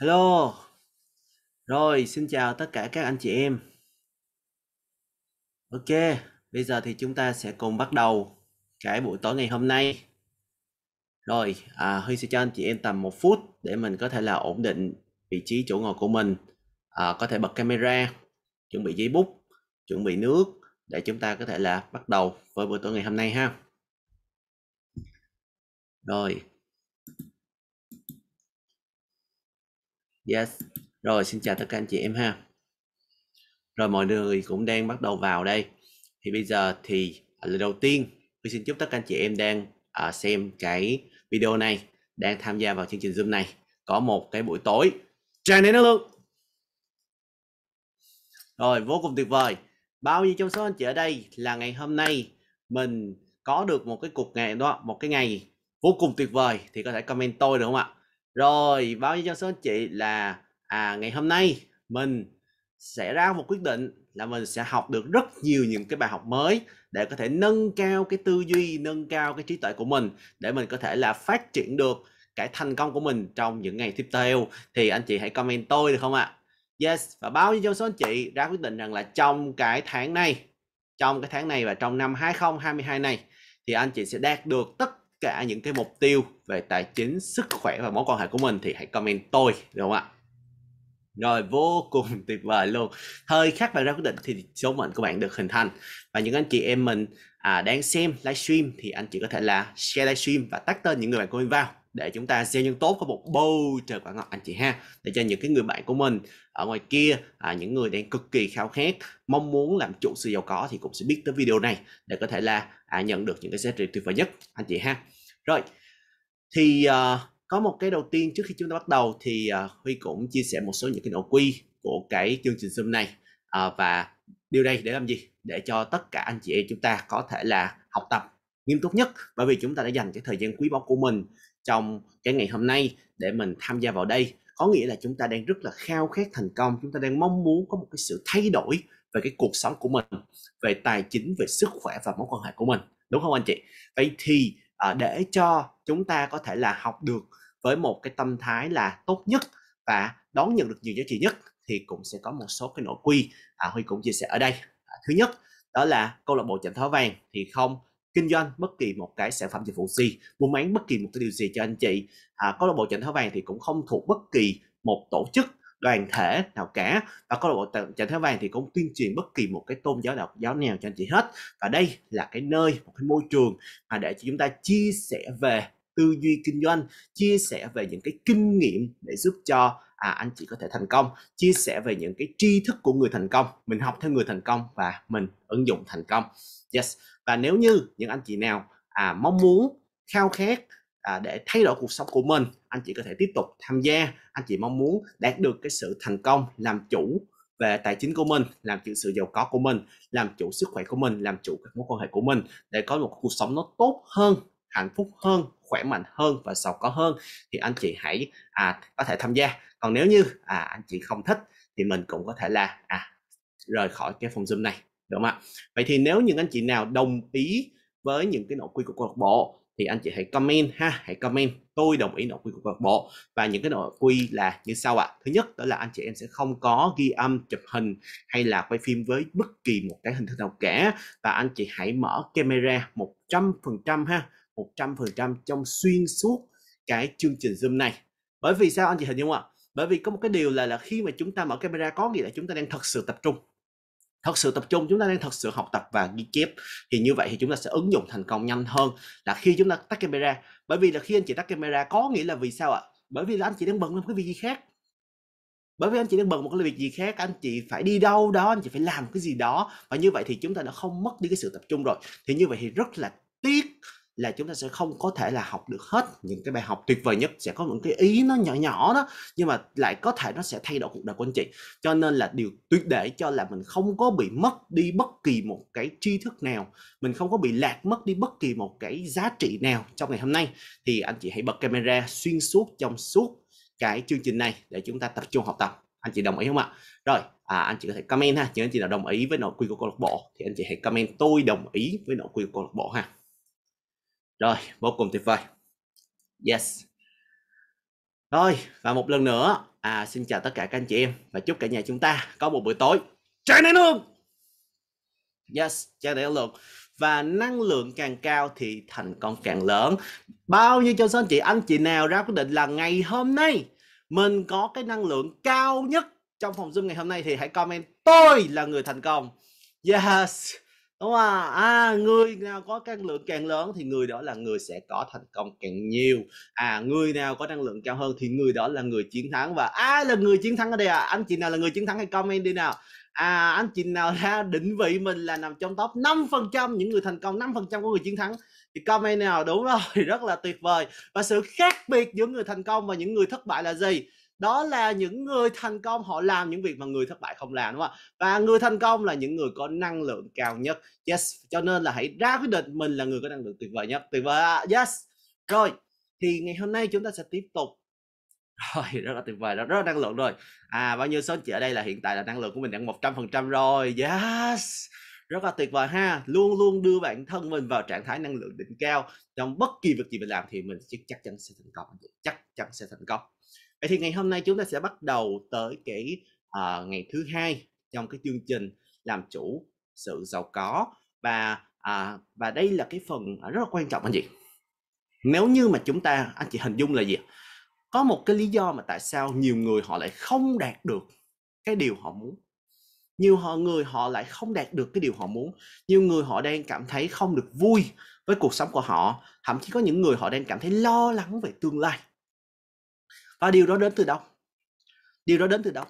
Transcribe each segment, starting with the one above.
Hello. Rồi, xin chào tất cả các anh chị em. Ok, bây giờ thì chúng ta sẽ cùng bắt đầu cái buổi tối ngày hôm nay. Rồi, à, Huy sẽ cho anh chị em tầm một phút để mình có thể là ổn định vị trí chỗ ngồi của mình. À, có thể bật camera, chuẩn bị giấy bút, chuẩn bị nước để chúng ta có thể là bắt đầu với buổi tối ngày hôm nay ha rồi yes rồi xin chào tất cả anh chị em ha rồi mọi người cũng đang bắt đầu vào đây thì bây giờ thì à, lời đầu tiên tôi xin chúc tất cả anh chị em đang uh, xem cái video này đang tham gia vào chương trình zoom này có một cái buổi tối tràn đầy năng lượng rồi vô cùng tuyệt vời bao nhiêu trong số anh chị ở đây là ngày hôm nay mình có được một cái cuộc ngày đó một cái ngày vô cùng tuyệt vời thì có thể comment tôi được không ạ rồi bao nhiêu trong số anh chị là à ngày hôm nay mình sẽ ra một quyết định là mình sẽ học được rất nhiều những cái bài học mới để có thể nâng cao cái tư duy nâng cao cái trí tuệ của mình để mình có thể là phát triển được cái thành công của mình trong những ngày tiếp theo thì anh chị hãy comment tôi được không ạ à? yes và bao nhiêu trong số anh chị ra quyết định rằng là trong cái tháng này trong cái tháng này và trong năm 2022 này thì anh chị sẽ đạt được tất cả những cái mục tiêu về tài chính, sức khỏe và mối quan hệ của mình thì hãy comment tôi được không ạ? Rồi vô cùng tuyệt vời luôn. Thời khắc bạn ra quyết định thì số mệnh của bạn được hình thành. Và những anh chị em mình à, đang xem livestream thì anh chị có thể là share livestream và tắt tên những người bạn của mình vào để chúng ta gieo nhân tốt có một bầu trời quả ngọt anh chị ha để cho những cái người bạn của mình ở ngoài kia à, những người đang cực kỳ khao khát mong muốn làm chủ sự giàu có thì cũng sẽ biết tới video này để có thể là à, nhận được những cái giá trị tuyệt vời nhất anh chị ha rồi thì à, có một cái đầu tiên trước khi chúng ta bắt đầu thì à, huy cũng chia sẻ một số những cái nội quy của cái chương trình zoom này à, và điều đây để làm gì để cho tất cả anh chị em chúng ta có thể là học tập nghiêm túc nhất bởi vì chúng ta đã dành cái thời gian quý báu của mình trong cái ngày hôm nay để mình tham gia vào đây có nghĩa là chúng ta đang rất là khao khát thành công chúng ta đang mong muốn có một cái sự thay đổi về cái cuộc sống của mình về tài chính về sức khỏe và mối quan hệ của mình đúng không anh chị vậy thì à, để cho chúng ta có thể là học được với một cái tâm thái là tốt nhất và đón nhận được nhiều giá trị nhất thì cũng sẽ có một số cái nội quy à, huy cũng chia sẻ ở đây à, thứ nhất đó là câu lạc bộ chạm thó vàng thì không kinh doanh bất kỳ một cái sản phẩm dịch vụ gì buôn bán bất kỳ một cái điều gì cho anh chị à, câu lạc bộ chỉnh tháo vàng thì cũng không thuộc bất kỳ một tổ chức đoàn thể nào cả và có lạc bộ chỉnh tháo vàng thì cũng tuyên truyền bất kỳ một cái tôn giáo đạo giáo nào cho anh chị hết và đây là cái nơi một cái môi trường mà để cho chúng ta chia sẻ về tư duy kinh doanh chia sẻ về những cái kinh nghiệm để giúp cho à, anh chị có thể thành công chia sẻ về những cái tri thức của người thành công mình học theo người thành công và mình ứng dụng thành công yes và nếu như những anh chị nào à, mong muốn khao khát à, để thay đổi cuộc sống của mình anh chị có thể tiếp tục tham gia anh chị mong muốn đạt được cái sự thành công làm chủ về tài chính của mình làm chủ sự giàu có của mình làm chủ sức khỏe của mình làm chủ các mối quan hệ của mình để có một cuộc sống nó tốt hơn hạnh phúc hơn khỏe mạnh hơn và giàu có hơn thì anh chị hãy à, có thể tham gia còn nếu như à, anh chị không thích thì mình cũng có thể là à, rời khỏi cái phòng zoom này đúng không ạ vậy thì nếu những anh chị nào đồng ý với những cái nội quy của câu lạc bộ thì anh chị hãy comment ha hãy comment tôi đồng ý nội quy của câu lạc bộ và những cái nội quy là như sau ạ à. thứ nhất đó là anh chị em sẽ không có ghi âm chụp hình hay là quay phim với bất kỳ một cái hình thức nào cả và anh chị hãy mở camera 100% ha 100% trong xuyên suốt cái chương trình Zoom này. Bởi vì sao anh chị hình dung ạ? Bởi vì có một cái điều là là khi mà chúng ta mở camera có nghĩa là chúng ta đang thật sự tập trung. Thật sự tập trung chúng ta đang thật sự học tập và ghi chép thì như vậy thì chúng ta sẽ ứng dụng thành công nhanh hơn là khi chúng ta tắt camera. Bởi vì là khi anh chị tắt camera có nghĩa là vì sao ạ? Bởi vì là anh chị đang bận một cái việc gì khác bởi vì anh chị đang bận một cái việc gì khác anh chị phải đi đâu đó anh chị phải làm cái gì đó và như vậy thì chúng ta đã không mất đi cái sự tập trung rồi thì như vậy thì rất là tiếc là chúng ta sẽ không có thể là học được hết những cái bài học tuyệt vời nhất sẽ có những cái ý nó nhỏ nhỏ đó nhưng mà lại có thể nó sẽ thay đổi cuộc đời của anh chị cho nên là điều tuyệt để cho là mình không có bị mất đi bất kỳ một cái tri thức nào mình không có bị lạc mất đi bất kỳ một cái giá trị nào trong ngày hôm nay thì anh chị hãy bật camera xuyên suốt trong suốt cái chương trình này để chúng ta tập trung học tập anh chị đồng ý không ạ rồi à, anh chị có thể comment ha nếu anh chị nào đồng ý với nội quy của câu lạc bộ thì anh chị hãy comment tôi đồng ý với nội quy của câu lạc bộ ha rồi vô cùng tuyệt vời yes rồi và một lần nữa à, xin chào tất cả các anh chị em và chúc cả nhà chúng ta có một buổi tối tràn đầy luôn yes tràn đầy luôn và năng lượng càng cao thì thành công càng lớn bao nhiêu cho số anh chị anh chị nào ra quyết định là ngày hôm nay mình có cái năng lượng cao nhất trong phòng zoom ngày hôm nay thì hãy comment tôi là người thành công yes đúng không à người nào có năng lượng càng lớn thì người đó là người sẽ có thành công càng nhiều à người nào có năng lượng cao hơn thì người đó là người chiến thắng và ai à, là người chiến thắng ở đây à anh chị nào là người chiến thắng hay comment đi nào à anh chị nào ra định vị mình là nằm trong top 5% những người thành công 5% của người chiến thắng thì comment nào đúng rồi rất là tuyệt vời và sự khác biệt giữa người thành công và những người thất bại là gì đó là những người thành công họ làm những việc mà người thất bại không làm đúng không ạ và người thành công là những người có năng lượng cao nhất yes cho nên là hãy ra quyết định mình là người có năng lượng tuyệt vời nhất tuyệt vời yes rồi thì ngày hôm nay chúng ta sẽ tiếp tục rồi rất là tuyệt vời rất là năng lượng rồi à bao nhiêu số chị ở đây là hiện tại là năng lượng của mình đang trăm rồi yes rất là tuyệt vời ha luôn luôn đưa bản thân mình vào trạng thái năng lượng đỉnh cao trong bất kỳ việc gì mình làm thì mình chắc chắn sẽ thành công chắc chắn sẽ thành công Vậy thì ngày hôm nay chúng ta sẽ bắt đầu tới cái uh, ngày thứ hai trong cái chương trình làm chủ sự giàu có và à, và đây là cái phần rất là quan trọng anh chị nếu như mà chúng ta anh chị hình dung là gì có một cái lý do mà tại sao nhiều người họ lại không đạt được cái điều họ muốn nhiều họ người họ lại không đạt được cái điều họ muốn nhiều người họ đang cảm thấy không được vui với cuộc sống của họ thậm chí có những người họ đang cảm thấy lo lắng về tương lai và điều đó đến từ đâu điều đó đến từ đâu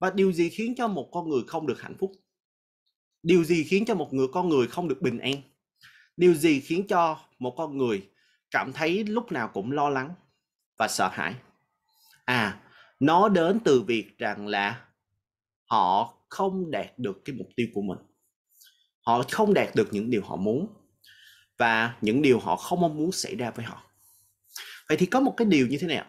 và điều gì khiến cho một con người không được hạnh phúc điều gì khiến cho một người con người không được bình an điều gì khiến cho một con người cảm thấy lúc nào cũng lo lắng và sợ hãi à nó đến từ việc rằng là họ không đạt được cái mục tiêu của mình họ không đạt được những điều họ muốn và những điều họ không mong muốn xảy ra với họ vậy thì có một cái điều như thế nào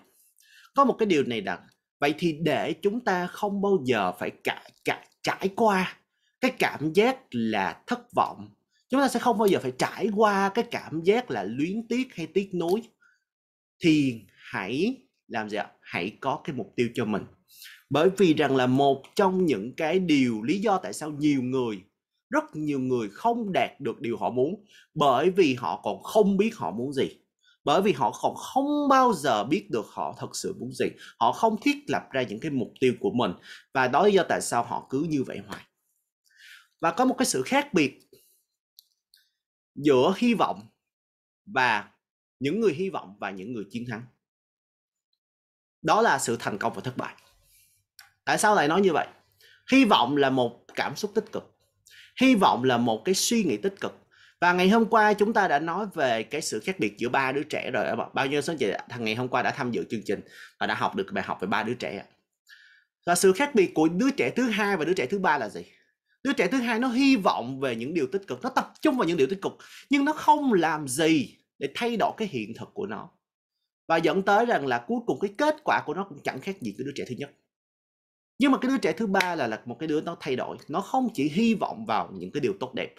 có một cái điều này đặt vậy thì để chúng ta không bao giờ phải cả, cả, trải qua cái cảm giác là thất vọng chúng ta sẽ không bao giờ phải trải qua cái cảm giác là luyến tiếc hay tiếc nuối thì hãy làm gì ạ hãy có cái mục tiêu cho mình bởi vì rằng là một trong những cái điều lý do tại sao nhiều người rất nhiều người không đạt được điều họ muốn bởi vì họ còn không biết họ muốn gì bởi vì họ còn không bao giờ biết được họ thật sự muốn gì họ không thiết lập ra những cái mục tiêu của mình và đó là do tại sao họ cứ như vậy hoài và có một cái sự khác biệt giữa hy vọng và những người hy vọng và những người chiến thắng đó là sự thành công và thất bại tại sao lại nói như vậy hy vọng là một cảm xúc tích cực hy vọng là một cái suy nghĩ tích cực và ngày hôm qua chúng ta đã nói về cái sự khác biệt giữa ba đứa trẻ rồi bao nhiêu số chị thằng ngày hôm qua đã tham dự chương trình và đã học được bài học về ba đứa trẻ và sự khác biệt của đứa trẻ thứ hai và đứa trẻ thứ ba là gì đứa trẻ thứ hai nó hy vọng về những điều tích cực nó tập trung vào những điều tích cực nhưng nó không làm gì để thay đổi cái hiện thực của nó và dẫn tới rằng là cuối cùng cái kết quả của nó cũng chẳng khác gì cái đứa trẻ thứ nhất nhưng mà cái đứa trẻ thứ ba là là một cái đứa nó thay đổi nó không chỉ hy vọng vào những cái điều tốt đẹp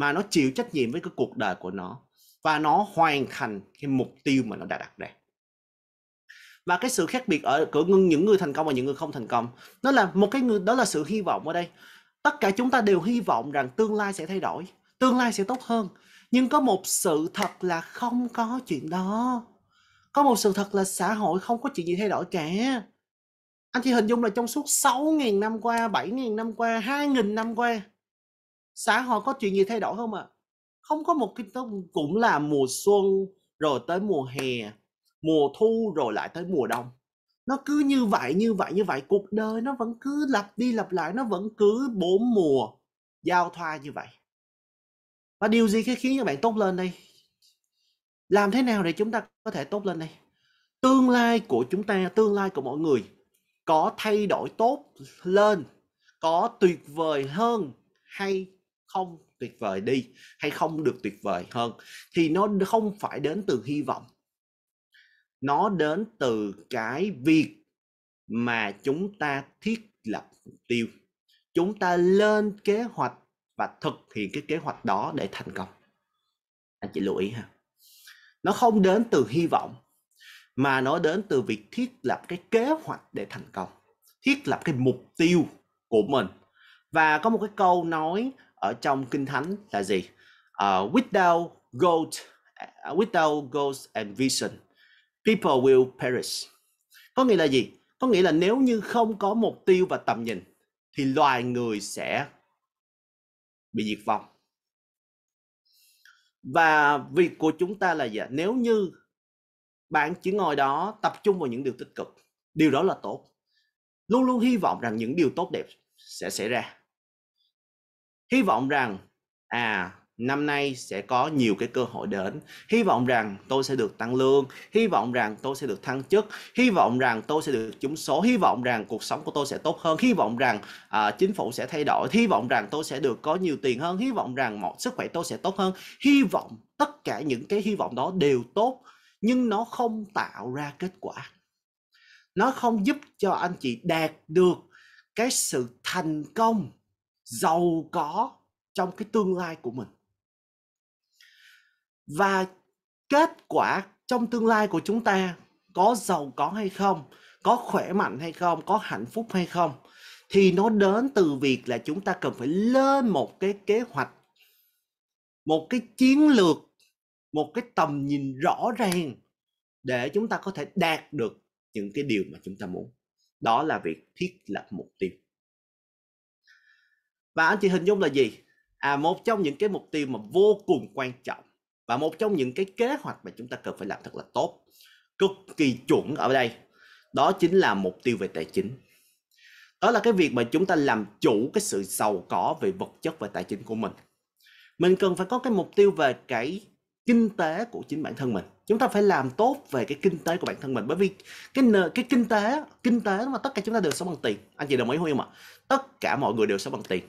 mà nó chịu trách nhiệm với cái cuộc đời của nó và nó hoàn thành cái mục tiêu mà nó đã đặt ra và cái sự khác biệt ở của những người thành công và những người không thành công nó là một cái người đó là sự hy vọng ở đây tất cả chúng ta đều hy vọng rằng tương lai sẽ thay đổi tương lai sẽ tốt hơn nhưng có một sự thật là không có chuyện đó có một sự thật là xã hội không có chuyện gì thay đổi cả anh chị hình dung là trong suốt 6.000 năm qua, 7.000 năm qua, 2.000 năm qua xã hội có chuyện gì thay đổi không ạ à? không có một cái cũng là mùa xuân rồi tới mùa hè mùa thu rồi lại tới mùa đông nó cứ như vậy như vậy như vậy cuộc đời nó vẫn cứ lặp đi lặp lại nó vẫn cứ bốn mùa giao thoa như vậy và điều gì khi khiến cho bạn tốt lên đây làm thế nào để chúng ta có thể tốt lên đây tương lai của chúng ta tương lai của mọi người có thay đổi tốt lên có tuyệt vời hơn hay không tuyệt vời đi hay không được tuyệt vời hơn thì nó không phải đến từ hy vọng nó đến từ cái việc mà chúng ta thiết lập mục tiêu chúng ta lên kế hoạch và thực hiện cái kế hoạch đó để thành công anh chị lưu ý ha nó không đến từ hy vọng mà nó đến từ việc thiết lập cái kế hoạch để thành công thiết lập cái mục tiêu của mình và có một cái câu nói ở trong kinh thánh là gì uh, without gold à, without goals and vision people will perish có nghĩa là gì có nghĩa là nếu như không có mục tiêu và tầm nhìn thì loài người sẽ bị diệt vong và việc của chúng ta là gì nếu như bạn chỉ ngồi đó tập trung vào những điều tích cực điều đó là tốt luôn luôn hy vọng rằng những điều tốt đẹp sẽ xảy ra hy vọng rằng à năm nay sẽ có nhiều cái cơ hội đến hy vọng rằng tôi sẽ được tăng lương hy vọng rằng tôi sẽ được thăng chức hy vọng rằng tôi sẽ được trúng số hy vọng rằng cuộc sống của tôi sẽ tốt hơn hy vọng rằng uh, chính phủ sẽ thay đổi hy vọng rằng tôi sẽ được có nhiều tiền hơn hy vọng rằng mọi sức khỏe tôi sẽ tốt hơn hy vọng tất cả những cái hy vọng đó đều tốt nhưng nó không tạo ra kết quả nó không giúp cho anh chị đạt được cái sự thành công giàu có trong cái tương lai của mình và kết quả trong tương lai của chúng ta có giàu có hay không có khỏe mạnh hay không có hạnh phúc hay không thì nó đến từ việc là chúng ta cần phải lên một cái kế hoạch một cái chiến lược một cái tầm nhìn rõ ràng để chúng ta có thể đạt được những cái điều mà chúng ta muốn đó là việc thiết lập mục tiêu và anh chị hình dung là gì à một trong những cái mục tiêu mà vô cùng quan trọng và một trong những cái kế hoạch mà chúng ta cần phải làm thật là tốt cực kỳ chuẩn ở đây đó chính là mục tiêu về tài chính đó là cái việc mà chúng ta làm chủ cái sự giàu có về vật chất và tài chính của mình mình cần phải có cái mục tiêu về cái kinh tế của chính bản thân mình chúng ta phải làm tốt về cái kinh tế của bản thân mình bởi vì cái cái kinh tế kinh tế mà tất cả chúng ta đều sống bằng tiền anh chị đồng ý không ạ tất cả mọi người đều sống bằng tiền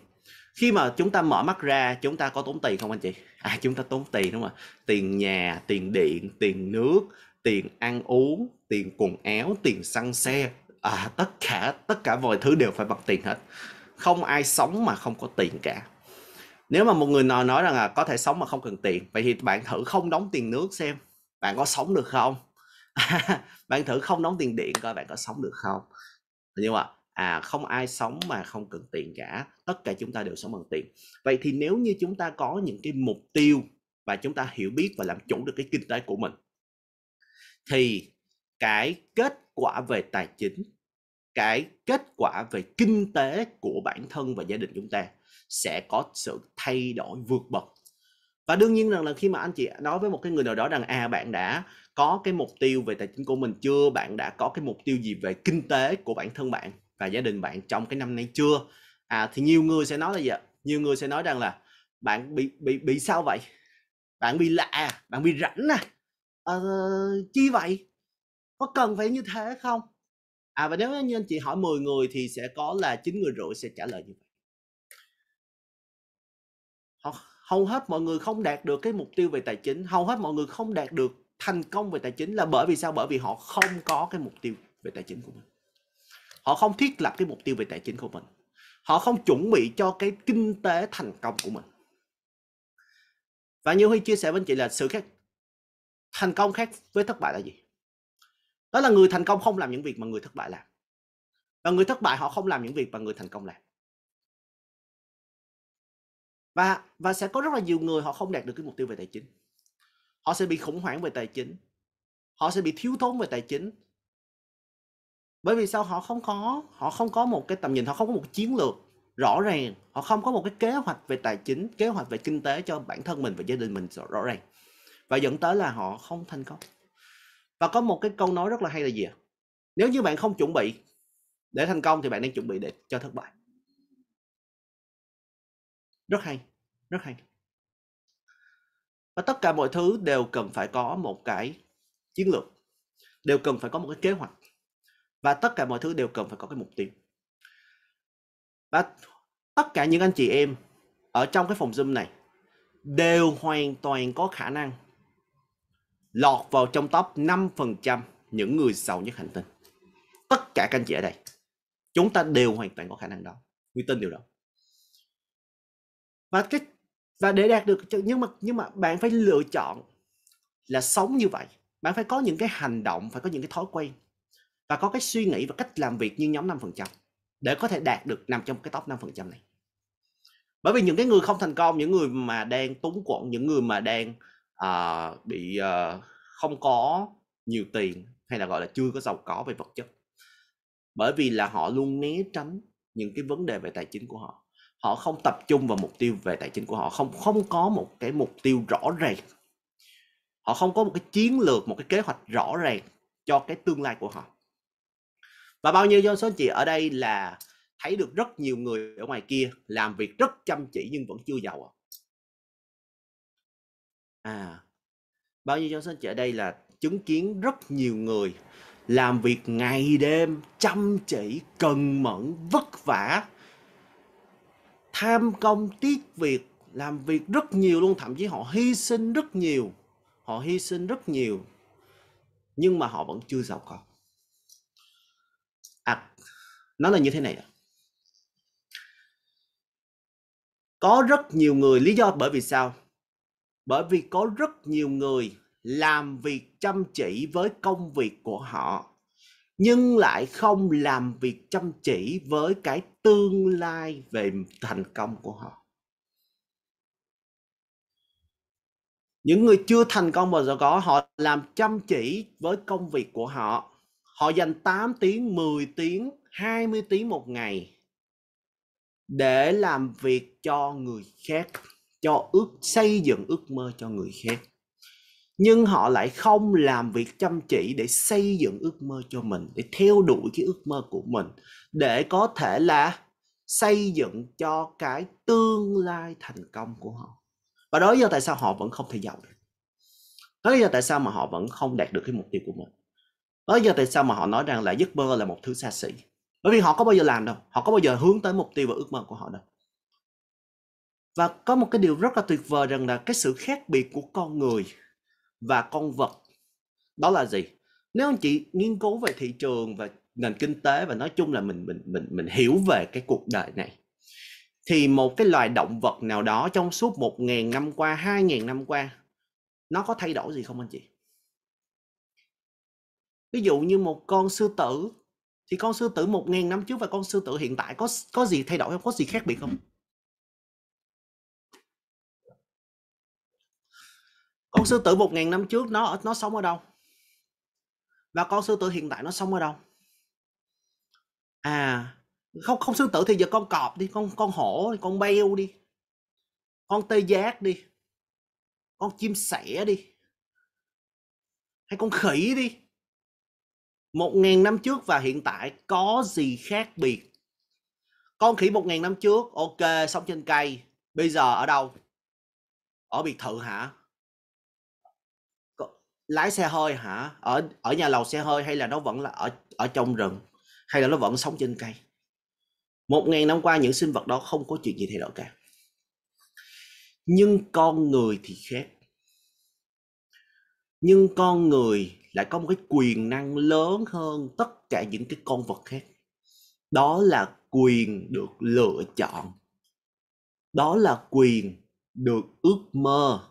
khi mà chúng ta mở mắt ra chúng ta có tốn tiền không anh chị à chúng ta tốn tiền đúng không ạ tiền nhà tiền điện tiền nước tiền ăn uống tiền quần áo tiền xăng xe à, tất cả tất cả mọi thứ đều phải bằng tiền hết không ai sống mà không có tiền cả nếu mà một người nào nói rằng là có thể sống mà không cần tiền vậy thì bạn thử không đóng tiền nước xem bạn có sống được không bạn thử không đóng tiền điện coi bạn có sống được không nhưng mà à không ai sống mà không cần tiền cả tất cả chúng ta đều sống bằng tiền vậy thì nếu như chúng ta có những cái mục tiêu và chúng ta hiểu biết và làm chủ được cái kinh tế của mình thì cái kết quả về tài chính cái kết quả về kinh tế của bản thân và gia đình chúng ta sẽ có sự thay đổi vượt bậc và đương nhiên rằng là khi mà anh chị nói với một cái người nào đó rằng à bạn đã có cái mục tiêu về tài chính của mình chưa bạn đã có cái mục tiêu gì về kinh tế của bản thân bạn và gia đình bạn trong cái năm nay chưa à, thì nhiều người sẽ nói là gì nhiều người sẽ nói rằng là bạn bị bị bị sao vậy bạn bị lạ bạn bị rảnh à, à chi vậy có cần phải như thế không à và nếu như anh chị hỏi 10 người thì sẽ có là chín người rưỡi sẽ trả lời như vậy hầu hết mọi người không đạt được cái mục tiêu về tài chính hầu hết mọi người không đạt được thành công về tài chính là bởi vì sao bởi vì họ không có cái mục tiêu về tài chính của mình họ không thiết lập cái mục tiêu về tài chính của mình họ không chuẩn bị cho cái kinh tế thành công của mình và như huy chia sẻ với anh chị là sự khác thành công khác với thất bại là gì đó là người thành công không làm những việc mà người thất bại làm và người thất bại họ không làm những việc mà người thành công làm và và sẽ có rất là nhiều người họ không đạt được cái mục tiêu về tài chính họ sẽ bị khủng hoảng về tài chính họ sẽ bị thiếu thốn về tài chính bởi vì sao họ không có họ không có một cái tầm nhìn họ không có một chiến lược rõ ràng họ không có một cái kế hoạch về tài chính kế hoạch về kinh tế cho bản thân mình và gia đình mình rõ ràng và dẫn tới là họ không thành công và có một cái câu nói rất là hay là gì nếu như bạn không chuẩn bị để thành công thì bạn đang chuẩn bị để cho thất bại rất hay rất hay và tất cả mọi thứ đều cần phải có một cái chiến lược đều cần phải có một cái kế hoạch và tất cả mọi thứ đều cần phải có cái mục tiêu và tất cả những anh chị em ở trong cái phòng Zoom này đều hoàn toàn có khả năng lọt vào trong top 5% những người giàu nhất hành tinh. Tất cả các anh chị ở đây, chúng ta đều hoàn toàn có khả năng đó. Nguyên tin điều đó. Và cái và để đạt được nhưng mà nhưng mà bạn phải lựa chọn là sống như vậy. Bạn phải có những cái hành động, phải có những cái thói quen và có cái suy nghĩ và cách làm việc như nhóm 5% để có thể đạt được nằm trong cái top 5% này. Bởi vì những cái người không thành công, những người mà đang túng quẫn, những người mà đang uh, bị uh, không có nhiều tiền hay là gọi là chưa có giàu có về vật chất. Bởi vì là họ luôn né tránh những cái vấn đề về tài chính của họ. Họ không tập trung vào mục tiêu về tài chính của họ, không không có một cái mục tiêu rõ ràng. Họ không có một cái chiến lược, một cái kế hoạch rõ ràng cho cái tương lai của họ và bao nhiêu trong số anh chị ở đây là thấy được rất nhiều người ở ngoài kia làm việc rất chăm chỉ nhưng vẫn chưa giàu à bao nhiêu trong số anh chị ở đây là chứng kiến rất nhiều người làm việc ngày đêm chăm chỉ cần mẫn vất vả tham công tiếc việc làm việc rất nhiều luôn thậm chí họ hy sinh rất nhiều họ hy sinh rất nhiều nhưng mà họ vẫn chưa giàu có nó là như thế này có rất nhiều người lý do bởi vì sao bởi vì có rất nhiều người làm việc chăm chỉ với công việc của họ nhưng lại không làm việc chăm chỉ với cái tương lai về thành công của họ những người chưa thành công bao giờ có họ làm chăm chỉ với công việc của họ Họ dành 8 tiếng, 10 tiếng, 20 tiếng một ngày để làm việc cho người khác, cho ước xây dựng ước mơ cho người khác. Nhưng họ lại không làm việc chăm chỉ để xây dựng ước mơ cho mình, để theo đuổi cái ước mơ của mình, để có thể là xây dựng cho cái tương lai thành công của họ. Và đó là tại sao họ vẫn không thể giàu được. Đó là tại sao mà họ vẫn không đạt được cái mục tiêu của mình bây giờ tại sao mà họ nói rằng là giấc mơ là một thứ xa xỉ. Bởi vì họ có bao giờ làm đâu, họ có bao giờ hướng tới mục tiêu và ước mơ của họ đâu. Và có một cái điều rất là tuyệt vời rằng là cái sự khác biệt của con người và con vật đó là gì? Nếu anh chị nghiên cứu về thị trường và nền kinh tế và nói chung là mình mình mình mình hiểu về cái cuộc đời này thì một cái loài động vật nào đó trong suốt 1.000 năm qua, 2.000 năm qua nó có thay đổi gì không anh chị? ví dụ như một con sư tử thì con sư tử một 000 năm trước và con sư tử hiện tại có có gì thay đổi không có gì khác biệt không con sư tử một 000 năm trước nó nó sống ở đâu và con sư tử hiện tại nó sống ở đâu à không không sư tử thì giờ con cọp đi con con hổ đi con beo đi con tê giác đi con chim sẻ đi hay con khỉ đi 1.000 năm trước và hiện tại có gì khác biệt? Con khỉ 1.000 năm trước, ok, sống trên cây. Bây giờ ở đâu? Ở biệt thự hả? Lái xe hơi hả? Ở ở nhà lầu xe hơi hay là nó vẫn là ở ở trong rừng? Hay là nó vẫn sống trên cây? Một ngàn năm qua những sinh vật đó không có chuyện gì thay đổi cả. Nhưng con người thì khác. Nhưng con người lại có một cái quyền năng lớn hơn tất cả những cái con vật khác đó là quyền được lựa chọn đó là quyền được ước mơ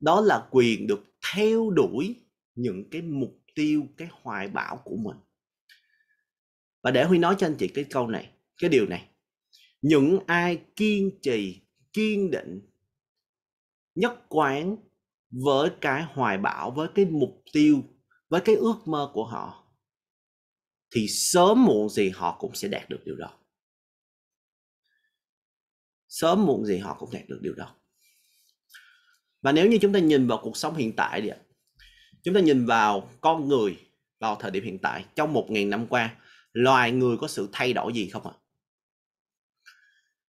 đó là quyền được theo đuổi những cái mục tiêu cái hoài bão của mình và để huy nói cho anh chị cái câu này cái điều này những ai kiên trì kiên định nhất quán với cái hoài bão với cái mục tiêu với cái ước mơ của họ thì sớm muộn gì họ cũng sẽ đạt được điều đó sớm muộn gì họ cũng đạt được điều đó và nếu như chúng ta nhìn vào cuộc sống hiện tại đi chúng ta nhìn vào con người vào thời điểm hiện tại trong một nghìn năm qua loài người có sự thay đổi gì không ạ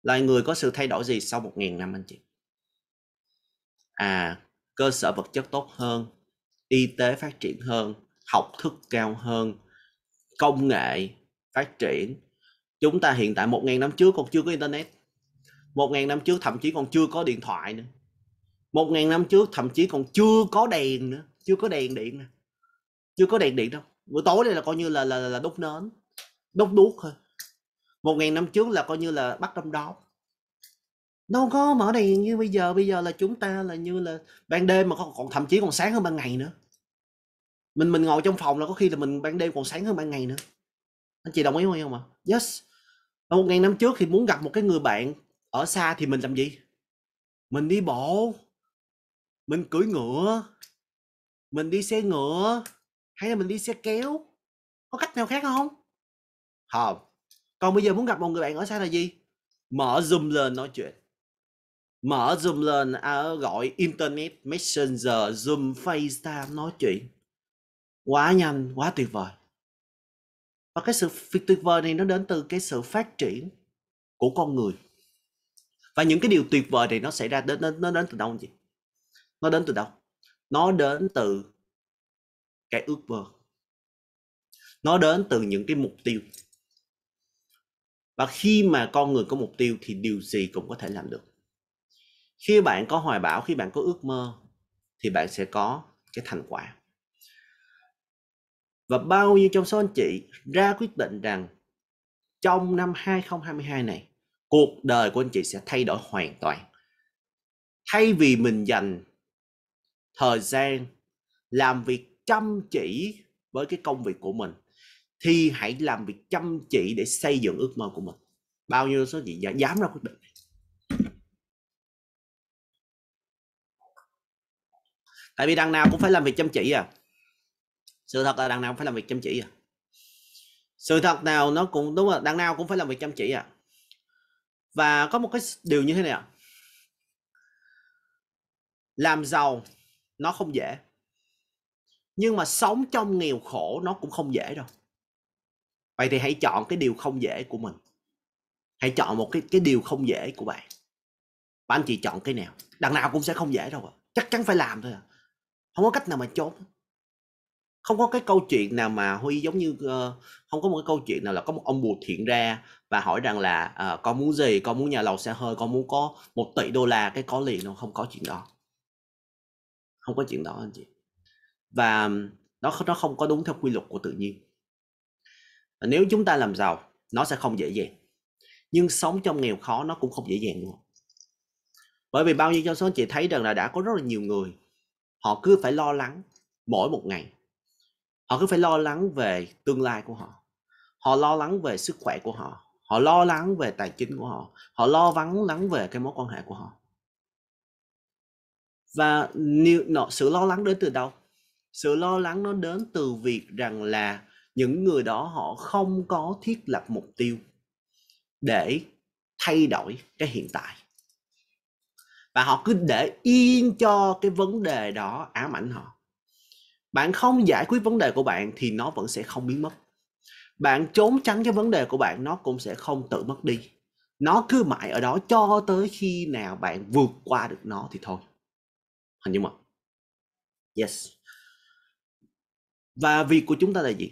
loài người có sự thay đổi gì sau một nghìn năm anh chị à cơ sở vật chất tốt hơn y tế phát triển hơn học thức cao hơn công nghệ phát triển chúng ta hiện tại 1.000 năm trước còn chưa có internet 1.000 năm trước thậm chí còn chưa có điện thoại nữa 1.000 năm trước thậm chí còn chưa có đèn nữa chưa có đèn điện nữa. chưa có đèn điện đâu buổi tối đây là coi như là là, là đốt nến đốt đuốc thôi 1.000 năm trước là coi như là bắt đom đó. Đâu có, mà ở đây như bây giờ bây giờ là chúng ta là như là ban đêm mà còn, còn thậm chí còn sáng hơn ban ngày nữa. Mình mình ngồi trong phòng là có khi là mình ban đêm còn sáng hơn ban ngày nữa. Anh chị đồng ý không không ạ? Yes. Ở một ngàn năm trước thì muốn gặp một cái người bạn ở xa thì mình làm gì? Mình đi bộ, mình cưỡi ngựa, mình đi xe ngựa hay là mình đi xe kéo. Có cách nào khác không? Không. Còn bây giờ muốn gặp một người bạn ở xa là gì? Mở Zoom lên nói chuyện mở zoom lên à, gọi internet messenger zoom facetime nói chuyện quá nhanh quá tuyệt vời và cái sự việc tuyệt vời này nó đến từ cái sự phát triển của con người và những cái điều tuyệt vời này nó xảy ra đến nó, nó đến từ đâu chị nó đến từ đâu nó đến từ cái ước mơ nó đến từ những cái mục tiêu và khi mà con người có mục tiêu thì điều gì cũng có thể làm được khi bạn có hoài bão khi bạn có ước mơ thì bạn sẽ có cái thành quả và bao nhiêu trong số anh chị ra quyết định rằng trong năm 2022 này cuộc đời của anh chị sẽ thay đổi hoàn toàn thay vì mình dành thời gian làm việc chăm chỉ với cái công việc của mình thì hãy làm việc chăm chỉ để xây dựng ước mơ của mình bao nhiêu số chị dám ra quyết định tại vì đằng nào cũng phải làm việc chăm chỉ à sự thật là đằng nào cũng phải làm việc chăm chỉ à sự thật nào nó cũng đúng là đằng nào cũng phải làm việc chăm chỉ à và có một cái điều như thế này à. làm giàu nó không dễ nhưng mà sống trong nghèo khổ nó cũng không dễ đâu vậy thì hãy chọn cái điều không dễ của mình hãy chọn một cái cái điều không dễ của bạn và anh chị chọn cái nào đằng nào cũng sẽ không dễ đâu à. chắc chắn phải làm thôi à không có cách nào mà trốn không có cái câu chuyện nào mà huy giống như uh, không có một cái câu chuyện nào là có một ông bụt hiện ra và hỏi rằng là uh, con muốn gì con muốn nhà lầu xe hơi con muốn có một tỷ đô la cái có liền đâu không có chuyện đó không có chuyện đó anh chị và nó nó không có đúng theo quy luật của tự nhiên nếu chúng ta làm giàu nó sẽ không dễ dàng nhưng sống trong nghèo khó nó cũng không dễ dàng luôn bởi vì bao nhiêu trong số chị thấy rằng là đã có rất là nhiều người họ cứ phải lo lắng mỗi một ngày họ cứ phải lo lắng về tương lai của họ họ lo lắng về sức khỏe của họ họ lo lắng về tài chính của họ họ lo lắng lắng về cái mối quan hệ của họ và sự lo lắng đến từ đâu sự lo lắng nó đến từ việc rằng là những người đó họ không có thiết lập mục tiêu để thay đổi cái hiện tại và họ cứ để yên cho cái vấn đề đó ám ảnh họ bạn không giải quyết vấn đề của bạn thì nó vẫn sẽ không biến mất bạn trốn tránh cái vấn đề của bạn nó cũng sẽ không tự mất đi nó cứ mãi ở đó cho tới khi nào bạn vượt qua được nó thì thôi hình dung không yes và việc của chúng ta là gì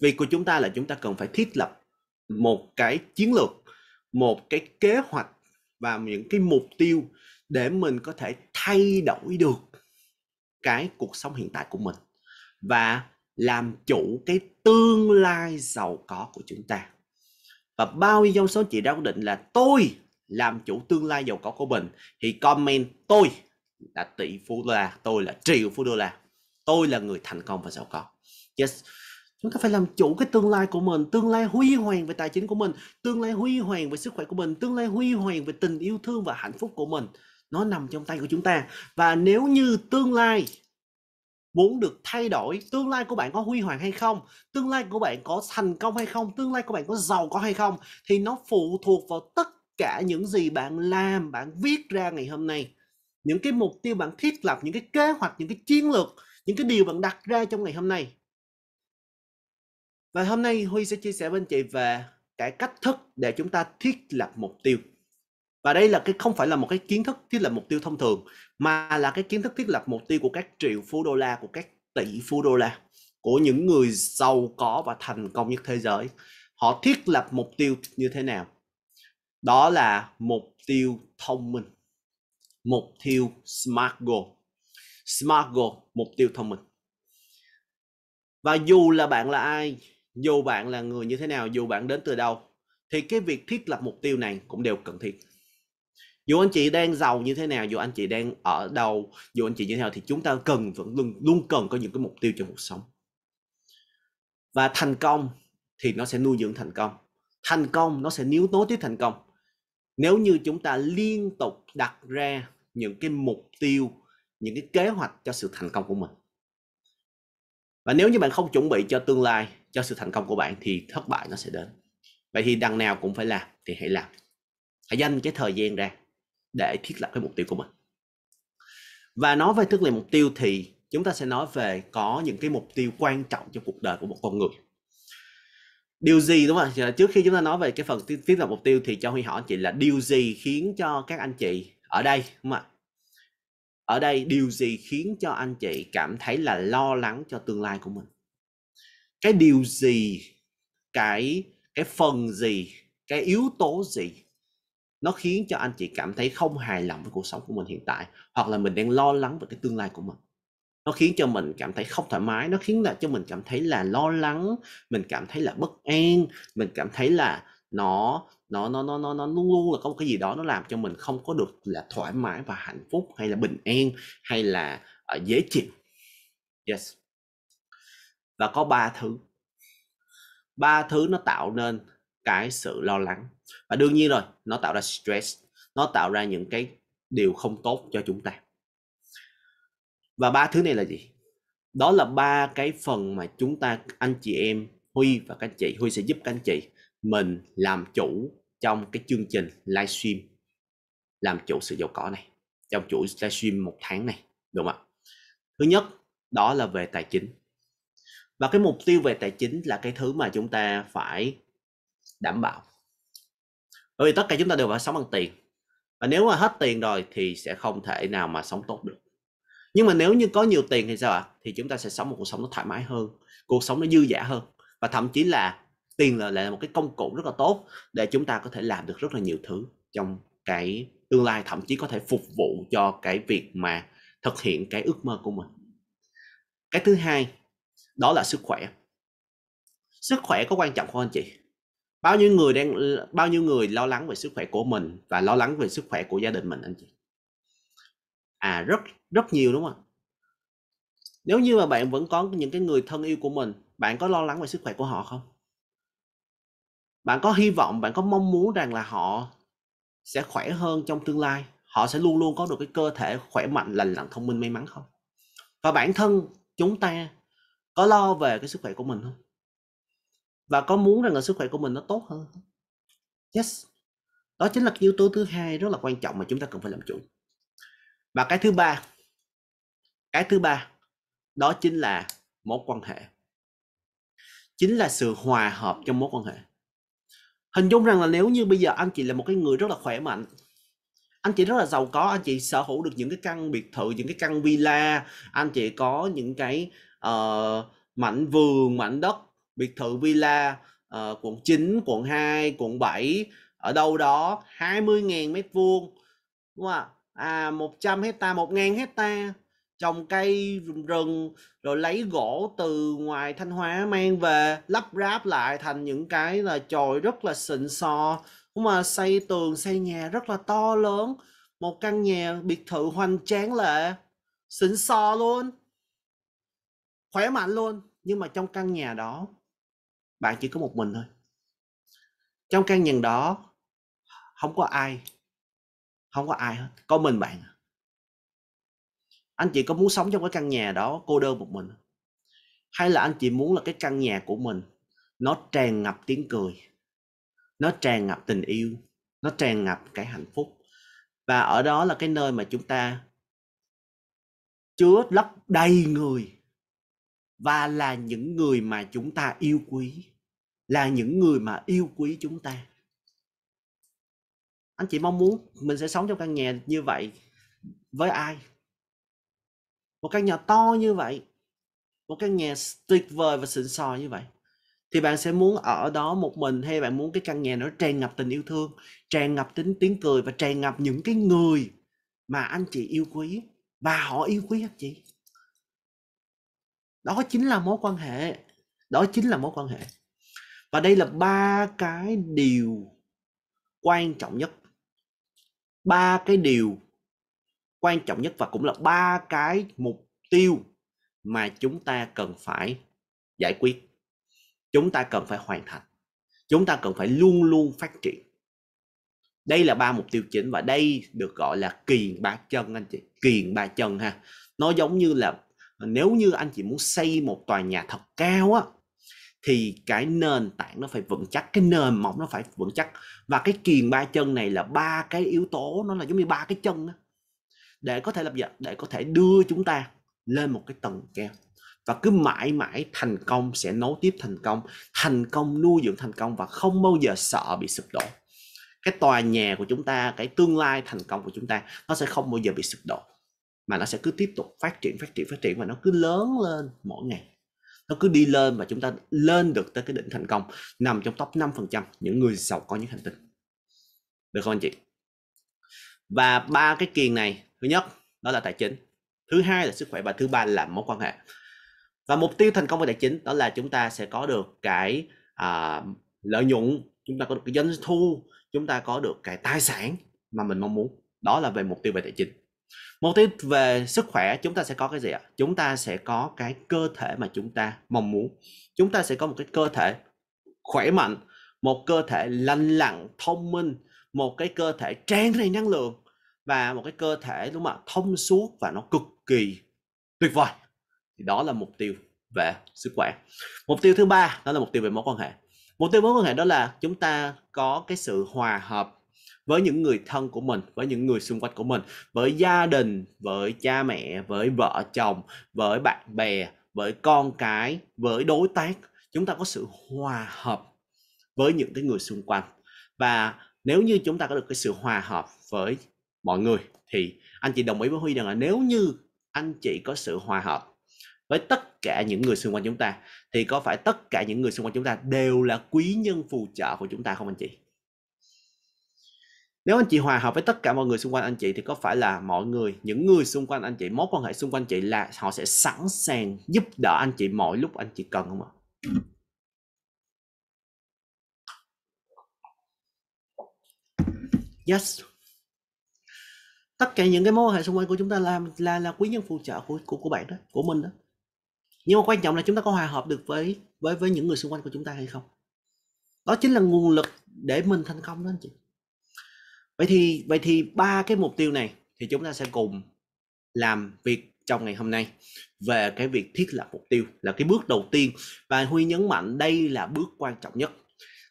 việc của chúng ta là chúng ta cần phải thiết lập một cái chiến lược một cái kế hoạch và những cái mục tiêu để mình có thể thay đổi được cái cuộc sống hiện tại của mình và làm chủ cái tương lai giàu có của chúng ta và bao nhiêu trong số chị đã quyết định là tôi làm chủ tương lai giàu có của mình thì comment tôi là tỷ phú đô la tôi là triệu phú đô la tôi là người thành công và giàu có yes chúng ta phải làm chủ cái tương lai của mình tương lai huy hoàng về tài chính của mình tương lai huy hoàng về sức khỏe của mình tương lai huy hoàng về tình yêu thương và hạnh phúc của mình nó nằm trong tay của chúng ta và nếu như tương lai muốn được thay đổi tương lai của bạn có huy hoàng hay không tương lai của bạn có thành công hay không tương lai của bạn có giàu có hay không thì nó phụ thuộc vào tất cả những gì bạn làm bạn viết ra ngày hôm nay những cái mục tiêu bạn thiết lập những cái kế hoạch những cái chiến lược những cái điều bạn đặt ra trong ngày hôm nay và hôm nay Huy sẽ chia sẻ với anh chị về cái cách thức để chúng ta thiết lập mục tiêu. Và đây là cái không phải là một cái kiến thức thiết lập mục tiêu thông thường mà là cái kiến thức thiết lập mục tiêu của các triệu phú đô la, của các tỷ phú đô la, của những người giàu có và thành công nhất thế giới. Họ thiết lập mục tiêu như thế nào? Đó là mục tiêu thông minh. Mục tiêu SMART goal. SMART goal, mục tiêu thông minh. Và dù là bạn là ai, dù bạn là người như thế nào dù bạn đến từ đâu thì cái việc thiết lập mục tiêu này cũng đều cần thiết dù anh chị đang giàu như thế nào dù anh chị đang ở đâu dù anh chị như thế nào thì chúng ta cần vẫn luôn luôn cần có những cái mục tiêu trong cuộc sống và thành công thì nó sẽ nuôi dưỡng thành công thành công nó sẽ níu nối tiếp thành công nếu như chúng ta liên tục đặt ra những cái mục tiêu những cái kế hoạch cho sự thành công của mình và nếu như bạn không chuẩn bị cho tương lai cho sự thành công của bạn thì thất bại nó sẽ đến vậy thì đằng nào cũng phải làm thì hãy làm hãy dành cái thời gian ra để thiết lập cái mục tiêu của mình và nói về thiết lập mục tiêu thì chúng ta sẽ nói về có những cái mục tiêu quan trọng cho cuộc đời của một con người điều gì đúng không ạ? trước khi chúng ta nói về cái phần thiết lập mục tiêu thì cho huy hỏi chị là điều gì khiến cho các anh chị ở đây đúng không ạ ở đây điều gì khiến cho anh chị cảm thấy là lo lắng cho tương lai của mình cái điều gì cái cái phần gì cái yếu tố gì nó khiến cho anh chị cảm thấy không hài lòng với cuộc sống của mình hiện tại hoặc là mình đang lo lắng về cái tương lai của mình nó khiến cho mình cảm thấy không thoải mái nó khiến cho mình cảm thấy là lo lắng mình cảm thấy là bất an mình cảm thấy là nó nó nó nó nó nó luôn luôn là có một cái gì đó nó làm cho mình không có được là thoải mái và hạnh phúc hay là bình an hay là uh, dễ chịu yes và có ba thứ ba thứ nó tạo nên cái sự lo lắng và đương nhiên rồi nó tạo ra stress nó tạo ra những cái điều không tốt cho chúng ta và ba thứ này là gì đó là ba cái phần mà chúng ta anh chị em huy và các anh chị huy sẽ giúp các anh chị mình làm chủ trong cái chương trình livestream làm chủ sự giàu có này trong chuỗi livestream một tháng này đúng không ạ thứ nhất đó là về tài chính và cái mục tiêu về tài chính là cái thứ mà chúng ta phải đảm bảo bởi vì tất cả chúng ta đều phải sống bằng tiền và nếu mà hết tiền rồi thì sẽ không thể nào mà sống tốt được nhưng mà nếu như có nhiều tiền thì sao ạ thì chúng ta sẽ sống một cuộc sống nó thoải mái hơn cuộc sống nó dư dả hơn và thậm chí là tiền là, là một cái công cụ rất là tốt để chúng ta có thể làm được rất là nhiều thứ trong cái tương lai thậm chí có thể phục vụ cho cái việc mà thực hiện cái ước mơ của mình cái thứ hai đó là sức khỏe sức khỏe có quan trọng không anh chị bao nhiêu người đang bao nhiêu người lo lắng về sức khỏe của mình và lo lắng về sức khỏe của gia đình mình anh chị à rất rất nhiều đúng không nếu như mà bạn vẫn có những cái người thân yêu của mình bạn có lo lắng về sức khỏe của họ không bạn có hy vọng bạn có mong muốn rằng là họ sẽ khỏe hơn trong tương lai họ sẽ luôn luôn có được cái cơ thể khỏe mạnh lành lặn thông minh may mắn không và bản thân chúng ta có lo về cái sức khỏe của mình không và có muốn rằng là sức khỏe của mình nó tốt hơn không? yes đó chính là cái yếu tố thứ hai rất là quan trọng mà chúng ta cần phải làm chủ và cái thứ ba cái thứ ba đó chính là mối quan hệ chính là sự hòa hợp trong mối quan hệ hình dung rằng là nếu như bây giờ anh chị là một cái người rất là khỏe mạnh anh chị rất là giàu có anh chị sở hữu được những cái căn biệt thự những cái căn villa anh chị có những cái uh, mảnh vườn mảnh đất biệt thự villa uh, quận 9 quận 2 quận 7 ở đâu đó 20.000 mét vuông đúng không ạ à 100 hecta 1.000 hecta trồng cây rừng rồi lấy gỗ từ ngoài Thanh Hóa mang về lắp ráp lại thành những cái là chòi rất là xịn sò cũng mà xây tường xây nhà rất là to lớn một căn nhà biệt thự hoành tráng lệ xịn sò luôn khỏe mạnh luôn nhưng mà trong căn nhà đó bạn chỉ có một mình thôi trong căn nhà đó không có ai không có ai hết có mình bạn anh chị có muốn sống trong cái căn nhà đó cô đơn một mình hay là anh chị muốn là cái căn nhà của mình nó tràn ngập tiếng cười nó tràn ngập tình yêu nó tràn ngập cái hạnh phúc và ở đó là cái nơi mà chúng ta chứa lấp đầy người và là những người mà chúng ta yêu quý là những người mà yêu quý chúng ta anh chị mong muốn mình sẽ sống trong căn nhà như vậy với ai một căn nhà to như vậy một căn nhà tuyệt vời và xịn sò như vậy thì bạn sẽ muốn ở đó một mình hay bạn muốn cái căn nhà nó tràn ngập tình yêu thương tràn ngập tính tiếng cười và tràn ngập những cái người mà anh chị yêu quý và họ yêu quý anh chị đó chính là mối quan hệ đó chính là mối quan hệ và đây là ba cái điều quan trọng nhất ba cái điều quan trọng nhất và cũng là ba cái mục tiêu mà chúng ta cần phải giải quyết chúng ta cần phải hoàn thành chúng ta cần phải luôn luôn phát triển đây là ba mục tiêu chính và đây được gọi là kiền ba chân anh chị kiền ba chân ha nó giống như là Ờ, nếu như anh chị muốn xây một tòa nhà thật cao á thì cái nền tảng nó phải vững chắc cái nền móng nó phải vững chắc và cái kiền ba chân này là ba cái yếu tố nó là giống như ba cái chân á để có thể lập dựng dạ, để có thể đưa chúng ta lên một cái tầng cao và cứ mãi mãi thành công sẽ nối tiếp thành công thành công nuôi dưỡng thành công và không bao giờ sợ bị sụp đổ cái tòa nhà của chúng ta cái tương lai thành công của chúng ta nó sẽ không bao giờ bị sụp đổ mà nó sẽ cứ tiếp tục phát triển phát triển phát triển và nó cứ lớn lên mỗi ngày nó cứ đi lên và chúng ta lên được tới cái đỉnh thành công nằm trong top 5% những người giàu có nhất hành tinh được không anh chị và ba cái kiền này thứ nhất đó là tài chính thứ hai là sức khỏe và thứ ba là mối quan hệ và mục tiêu thành công về tài chính đó là chúng ta sẽ có được cái à, lợi nhuận chúng ta có được cái doanh thu chúng ta có được cái tài sản mà mình mong muốn đó là về mục tiêu về tài chính mục tiêu về sức khỏe chúng ta sẽ có cái gì ạ chúng ta sẽ có cái cơ thể mà chúng ta mong muốn chúng ta sẽ có một cái cơ thể khỏe mạnh một cơ thể lành lặn thông minh một cái cơ thể tràn đầy năng lượng và một cái cơ thể đúng không ạ thông suốt và nó cực kỳ tuyệt vời thì đó là mục tiêu về sức khỏe mục tiêu thứ ba đó là mục tiêu về mối quan hệ mục tiêu mối quan hệ đó là chúng ta có cái sự hòa hợp với những người thân của mình với những người xung quanh của mình với gia đình với cha mẹ với vợ chồng với bạn bè với con cái với đối tác chúng ta có sự hòa hợp với những cái người xung quanh và nếu như chúng ta có được cái sự hòa hợp với mọi người thì anh chị đồng ý với huy rằng là nếu như anh chị có sự hòa hợp với tất cả những người xung quanh chúng ta thì có phải tất cả những người xung quanh chúng ta đều là quý nhân phù trợ của chúng ta không anh chị nếu anh chị hòa hợp với tất cả mọi người xung quanh anh chị thì có phải là mọi người những người xung quanh anh chị mối quan hệ xung quanh chị là họ sẽ sẵn sàng giúp đỡ anh chị mọi lúc anh chị cần không ạ yes tất cả những cái mối quan hệ xung quanh của chúng ta là là là quý nhân phù trợ của của của bạn đó của mình đó nhưng mà quan trọng là chúng ta có hòa hợp được với với với những người xung quanh của chúng ta hay không đó chính là nguồn lực để mình thành công đó anh chị vậy thì vậy thì ba cái mục tiêu này thì chúng ta sẽ cùng làm việc trong ngày hôm nay về cái việc thiết lập mục tiêu là cái bước đầu tiên và huy nhấn mạnh đây là bước quan trọng nhất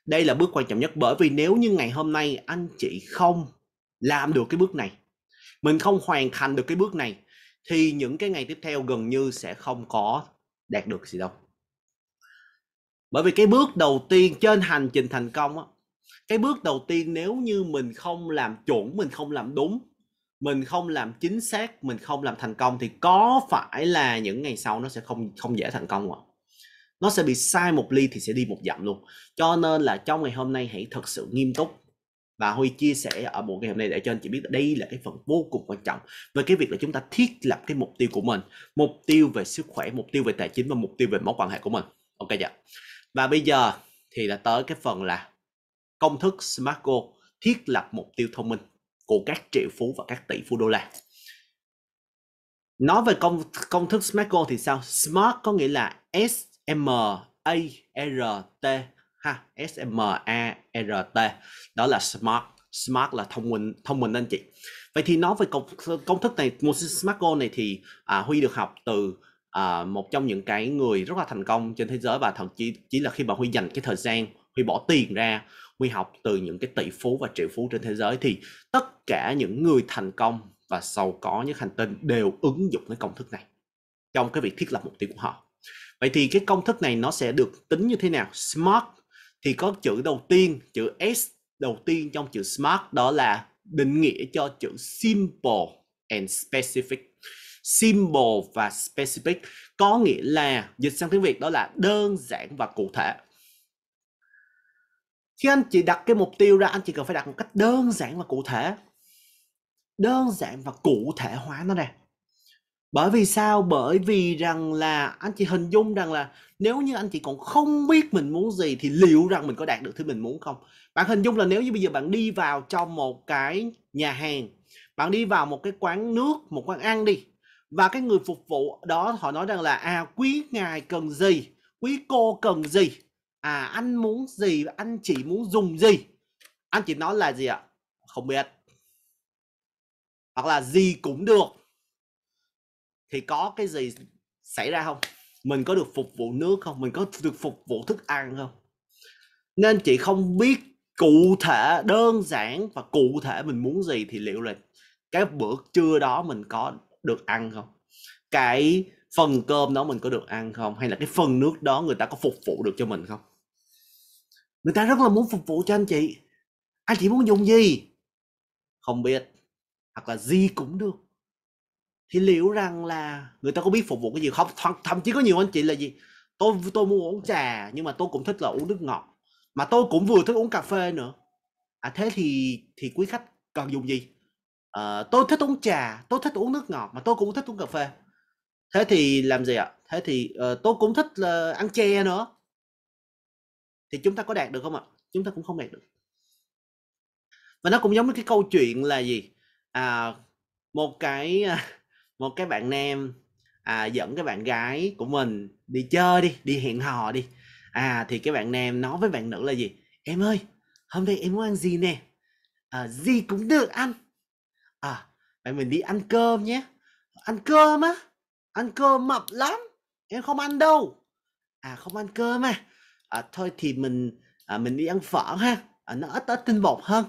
đây là bước quan trọng nhất bởi vì nếu như ngày hôm nay anh chị không làm được cái bước này mình không hoàn thành được cái bước này thì những cái ngày tiếp theo gần như sẽ không có đạt được gì đâu bởi vì cái bước đầu tiên trên hành trình thành công cái bước đầu tiên nếu như mình không làm chuẩn mình không làm đúng mình không làm chính xác mình không làm thành công thì có phải là những ngày sau nó sẽ không không dễ thành công không nó sẽ bị sai một ly thì sẽ đi một dặm luôn cho nên là trong ngày hôm nay hãy thật sự nghiêm túc và Huy chia sẻ ở buổi ngày hôm nay để cho anh chị biết đây là cái phần vô cùng quan trọng về cái việc là chúng ta thiết lập cái mục tiêu của mình mục tiêu về sức khỏe mục tiêu về tài chính và mục tiêu về mối quan hệ của mình ok chưa và bây giờ thì là tới cái phần là công thức Smart Goal thiết lập mục tiêu thông minh của các triệu phú và các tỷ phú đô la. Nói về công công thức Smart Goal thì sao? Smart có nghĩa là S M A R T ha, S M A R T. Đó là smart. Smart là thông minh, thông minh anh chị. Vậy thì nói về công, công thức này, một Smart Goal này thì à, Huy được học từ à, một trong những cái người rất là thành công trên thế giới và thậm chí chỉ là khi mà Huy dành cái thời gian Huy bỏ tiền ra quy học từ những cái tỷ phú và triệu phú trên thế giới thì tất cả những người thành công và giàu có nhất hành tinh đều ứng dụng cái công thức này trong cái việc thiết lập mục tiêu của họ vậy thì cái công thức này nó sẽ được tính như thế nào smart thì có chữ đầu tiên chữ s đầu tiên trong chữ smart đó là định nghĩa cho chữ simple and specific simple và specific có nghĩa là dịch sang tiếng việt đó là đơn giản và cụ thể khi anh chị đặt cái mục tiêu ra anh chị cần phải đặt một cách đơn giản và cụ thể đơn giản và cụ thể hóa nó ra bởi vì sao bởi vì rằng là anh chị hình dung rằng là nếu như anh chị còn không biết mình muốn gì thì liệu rằng mình có đạt được thứ mình muốn không bạn hình dung là nếu như bây giờ bạn đi vào trong một cái nhà hàng bạn đi vào một cái quán nước một quán ăn đi và cái người phục vụ đó họ nói rằng là à quý ngài cần gì quý cô cần gì à anh muốn gì anh chỉ muốn dùng gì anh chỉ nói là gì ạ không biết hoặc là gì cũng được thì có cái gì xảy ra không mình có được phục vụ nước không mình có được phục vụ thức ăn không nên chị không biết cụ thể đơn giản và cụ thể mình muốn gì thì liệu là cái bữa trưa đó mình có được ăn không cái phần cơm đó mình có được ăn không hay là cái phần nước đó người ta có phục vụ được cho mình không người ta rất là muốn phục vụ cho anh chị anh chị muốn dùng gì không biết hoặc là gì cũng được thì liệu rằng là người ta có biết phục vụ cái gì không thậm, thậm chí có nhiều anh chị là gì tôi tôi muốn uống trà nhưng mà tôi cũng thích là uống nước ngọt mà tôi cũng vừa thích uống cà phê nữa à thế thì thì quý khách cần dùng gì à, tôi thích uống trà tôi thích uống nước ngọt mà tôi cũng thích uống cà phê thế thì làm gì ạ thế thì uh, tôi cũng thích là ăn chè nữa thì chúng ta có đạt được không ạ chúng ta cũng không đạt được và nó cũng giống với cái câu chuyện là gì à, một cái à, một cái bạn nam à, dẫn cái bạn gái của mình đi chơi đi đi hẹn hò đi à thì cái bạn nam nói với bạn nữ là gì em ơi hôm nay em muốn ăn gì nè à, gì cũng được ăn à vậy mình đi ăn cơm nhé ăn cơm á ăn cơm mập lắm em không ăn đâu à không ăn cơm à à, thôi thì mình à, mình đi ăn phở ha à, nó ít ít tinh bột hơn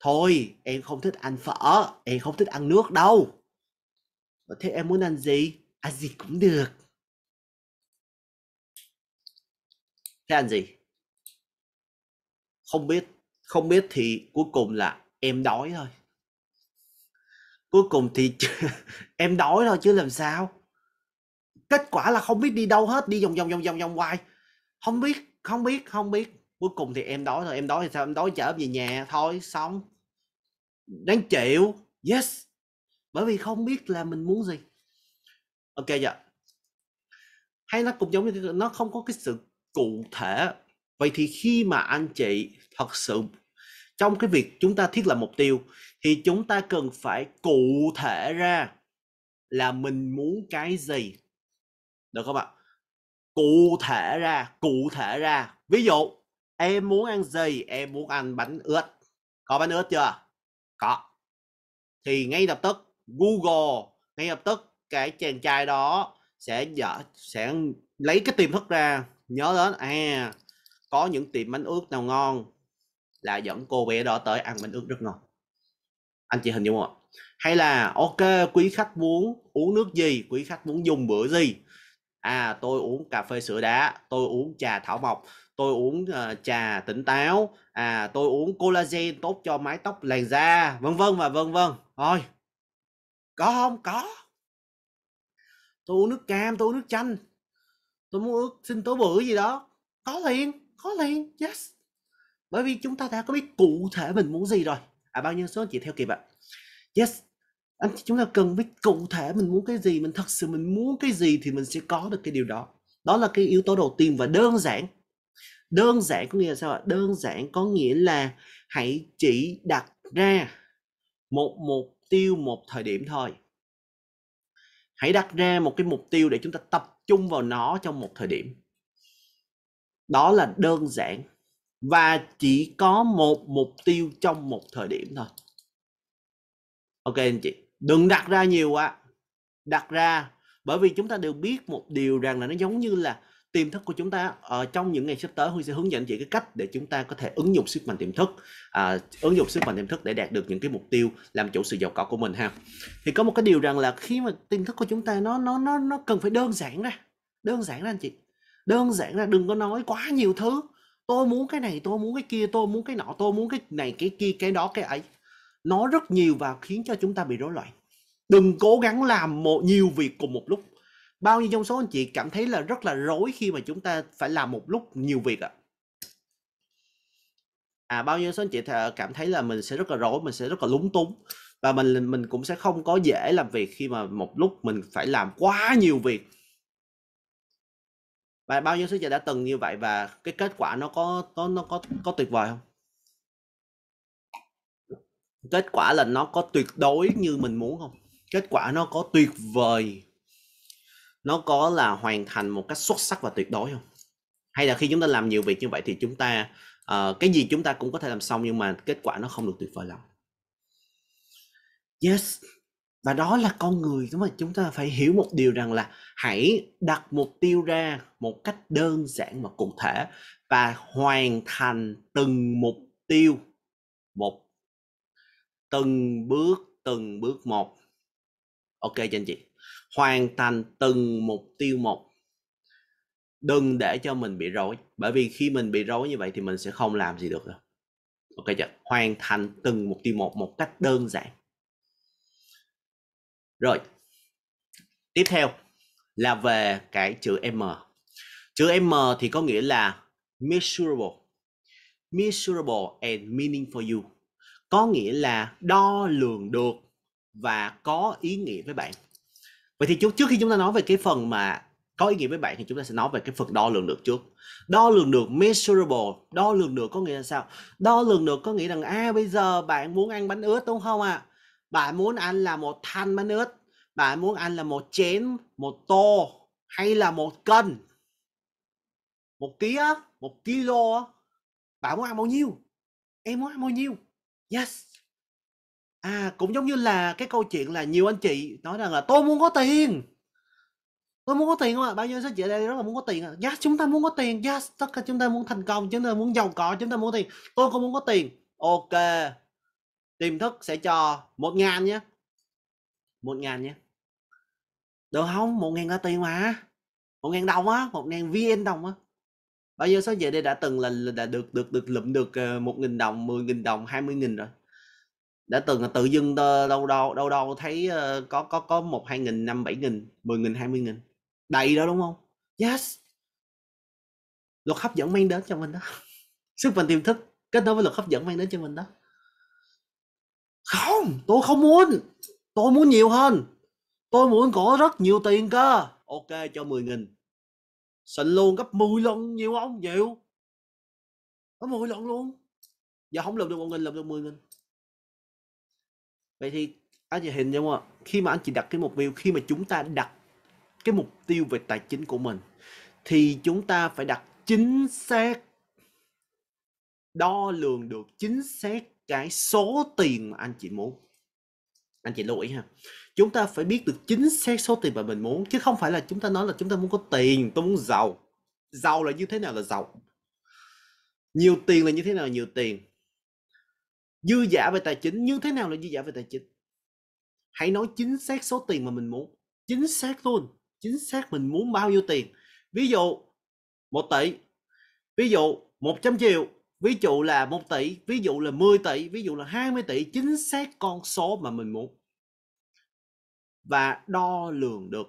thôi em không thích ăn phở em không thích ăn nước đâu thế em muốn ăn gì ăn à, gì cũng được thế ăn gì không biết không biết thì cuối cùng là em đói thôi cuối cùng thì em đói thôi chứ làm sao kết quả là không biết đi đâu hết đi vòng vòng vòng vòng vòng hoài không biết không biết không biết cuối cùng thì em đói thôi em đói thì sao em đói chở về nhà thôi xong đáng chịu yes bởi vì không biết là mình muốn gì ok dạ hay nó cũng giống như nó không có cái sự cụ thể vậy thì khi mà anh chị thật sự trong cái việc chúng ta thiết lập mục tiêu thì chúng ta cần phải cụ thể ra là mình muốn cái gì được không ạ cụ thể ra cụ thể ra ví dụ em muốn ăn gì em muốn ăn bánh ướt có bánh ướt chưa có thì ngay lập tức google ngay lập tức cái chàng trai đó sẽ dở sẽ lấy cái tiềm thức ra nhớ đến à có những tiệm bánh ướt nào ngon là dẫn cô bé đó tới ăn bánh ướt rất ngon anh chị hình dung không ạ hay là ok quý khách muốn uống nước gì quý khách muốn dùng bữa gì à tôi uống cà phê sữa đá tôi uống trà thảo mộc tôi uống uh, trà tỉnh táo à tôi uống collagen tốt cho mái tóc làn da vân vân và vân vân thôi có không có tôi uống nước cam tôi uống nước chanh tôi muốn ước xin tố bữa gì đó có liền có liền yes bởi vì chúng ta đã có biết cụ thể mình muốn gì rồi à bao nhiêu số chị theo kịp ạ à? yes anh chị chúng ta cần biết cụ thể mình muốn cái gì mình thật sự mình muốn cái gì thì mình sẽ có được cái điều đó đó là cái yếu tố đầu tiên và đơn giản đơn giản có nghĩa là sao ạ đơn giản có nghĩa là hãy chỉ đặt ra một mục tiêu một thời điểm thôi hãy đặt ra một cái mục tiêu để chúng ta tập trung vào nó trong một thời điểm đó là đơn giản và chỉ có một mục tiêu trong một thời điểm thôi ok anh chị đừng đặt ra nhiều quá đặt ra bởi vì chúng ta đều biết một điều rằng là nó giống như là tiềm thức của chúng ta ở ờ, trong những ngày sắp tới Huy sẽ hướng dẫn chị cái cách để chúng ta có thể ứng dụng sức mạnh tiềm thức uh, ứng dụng sức mạnh tiềm thức để đạt được những cái mục tiêu làm chủ sự giàu có của mình ha thì có một cái điều rằng là khi mà tiềm thức của chúng ta nó nó nó nó cần phải đơn giản ra đơn giản ra anh chị đơn giản ra đừng có nói quá nhiều thứ tôi muốn cái này tôi muốn cái kia tôi muốn cái nọ tôi muốn cái này cái kia cái đó cái ấy nó rất nhiều và khiến cho chúng ta bị rối loạn đừng cố gắng làm một nhiều việc cùng một lúc bao nhiêu trong số anh chị cảm thấy là rất là rối khi mà chúng ta phải làm một lúc nhiều việc ạ à? à bao nhiêu số anh chị cảm thấy là mình sẽ rất là rối mình sẽ rất là lúng túng và mình mình cũng sẽ không có dễ làm việc khi mà một lúc mình phải làm quá nhiều việc và bao nhiêu số anh chị đã từng như vậy và cái kết quả nó có nó nó có có tuyệt vời không kết quả là nó có tuyệt đối như mình muốn không kết quả nó có tuyệt vời nó có là hoàn thành một cách xuất sắc và tuyệt đối không hay là khi chúng ta làm nhiều việc như vậy thì chúng ta uh, cái gì chúng ta cũng có thể làm xong nhưng mà kết quả nó không được tuyệt vời lắm yes và đó là con người đúng không chúng ta phải hiểu một điều rằng là hãy đặt mục tiêu ra một cách đơn giản và cụ thể và hoàn thành từng mục tiêu một từng bước từng bước một ok cho anh chị hoàn thành từng mục tiêu một đừng để cho mình bị rối bởi vì khi mình bị rối như vậy thì mình sẽ không làm gì được đâu ok chưa hoàn thành từng mục tiêu một một cách đơn giản rồi tiếp theo là về cái chữ m chữ m thì có nghĩa là measurable measurable and meaning for you có nghĩa là đo lường được và có ý nghĩa với bạn vậy thì trước khi chúng ta nói về cái phần mà có ý nghĩa với bạn thì chúng ta sẽ nói về cái phần đo lường được trước đo lường được measurable đo lường được có nghĩa là sao đo lường được có nghĩa rằng a à, bây giờ bạn muốn ăn bánh ướt đúng không ạ à? bạn muốn ăn là một thanh bánh ướt bạn muốn ăn là một chén một tô hay là một cân một ký á một kilo bạn muốn ăn bao nhiêu em muốn ăn bao nhiêu Yes. À, cũng giống như là cái câu chuyện là nhiều anh chị nói rằng là tôi muốn có tiền. Tôi muốn có tiền không ạ? Bao nhiêu anh chị ở đây rất là muốn có tiền ạ. À? Yes, chúng ta muốn có tiền. Yes, tất cả chúng ta muốn thành công, chúng ta muốn giàu có, chúng ta muốn tiền. Tôi cũng muốn có tiền. Ok. Tiềm thức sẽ cho một ngàn nhé. một ngàn nhé. Được không? một ngàn là tiền mà. một ngàn đồng á, một ngàn viên đồng á. Bao nhiêu số về đây đã từng là đã được được được lụm được ờ, một nghìn đồng, 10 nghìn đồng, 20 nghìn rồi. Đã từng là tự dưng đâu đâu đâu đâu thấy ờ, có có có một hai nghìn năm bảy nghìn mười nghìn hai mươi nghìn Đầy đó đúng không? Yes. Luật hấp dẫn mang đến cho mình đó. Sức mạnh tiềm thức kết nối với luật hấp dẫn mang đến cho mình đó. Không, tôi không muốn. Tôi muốn nhiều hơn. Tôi muốn có rất nhiều tiền cơ. Ok cho mười nghìn xịn luôn gấp 10 lần nhiều không nhiều gấp 10 lần luôn giờ không lượm được một nghìn lượm được 10 nghìn vậy thì anh chị hình không ạ khi mà anh chị đặt cái mục tiêu khi mà chúng ta đặt cái mục tiêu về tài chính của mình thì chúng ta phải đặt chính xác đo lường được chính xác cái số tiền mà anh chị muốn anh chị lưu ý ha chúng ta phải biết được chính xác số tiền mà mình muốn chứ không phải là chúng ta nói là chúng ta muốn có tiền tôi muốn giàu giàu là như thế nào là giàu nhiều tiền là như thế nào là nhiều tiền dư giả về tài chính như thế nào là dư giả về tài chính hãy nói chính xác số tiền mà mình muốn chính xác luôn chính xác mình muốn bao nhiêu tiền ví dụ một tỷ ví dụ 100 triệu ví dụ là một tỷ ví dụ là 10 tỷ ví dụ là 20 tỷ chính xác con số mà mình muốn và đo lường được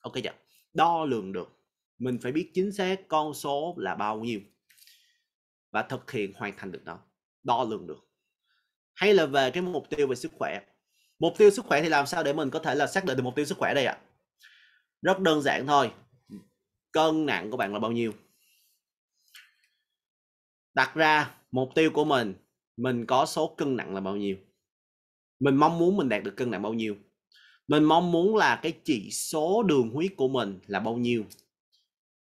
ok chưa đo lường được mình phải biết chính xác con số là bao nhiêu và thực hiện hoàn thành được nó đo lường được hay là về cái mục tiêu về sức khỏe mục tiêu sức khỏe thì làm sao để mình có thể là xác định được mục tiêu sức khỏe đây ạ à? rất đơn giản thôi cân nặng của bạn là bao nhiêu đặt ra mục tiêu của mình mình có số cân nặng là bao nhiêu mình mong muốn mình đạt được cân nặng bao nhiêu mình mong muốn là cái chỉ số đường huyết của mình là bao nhiêu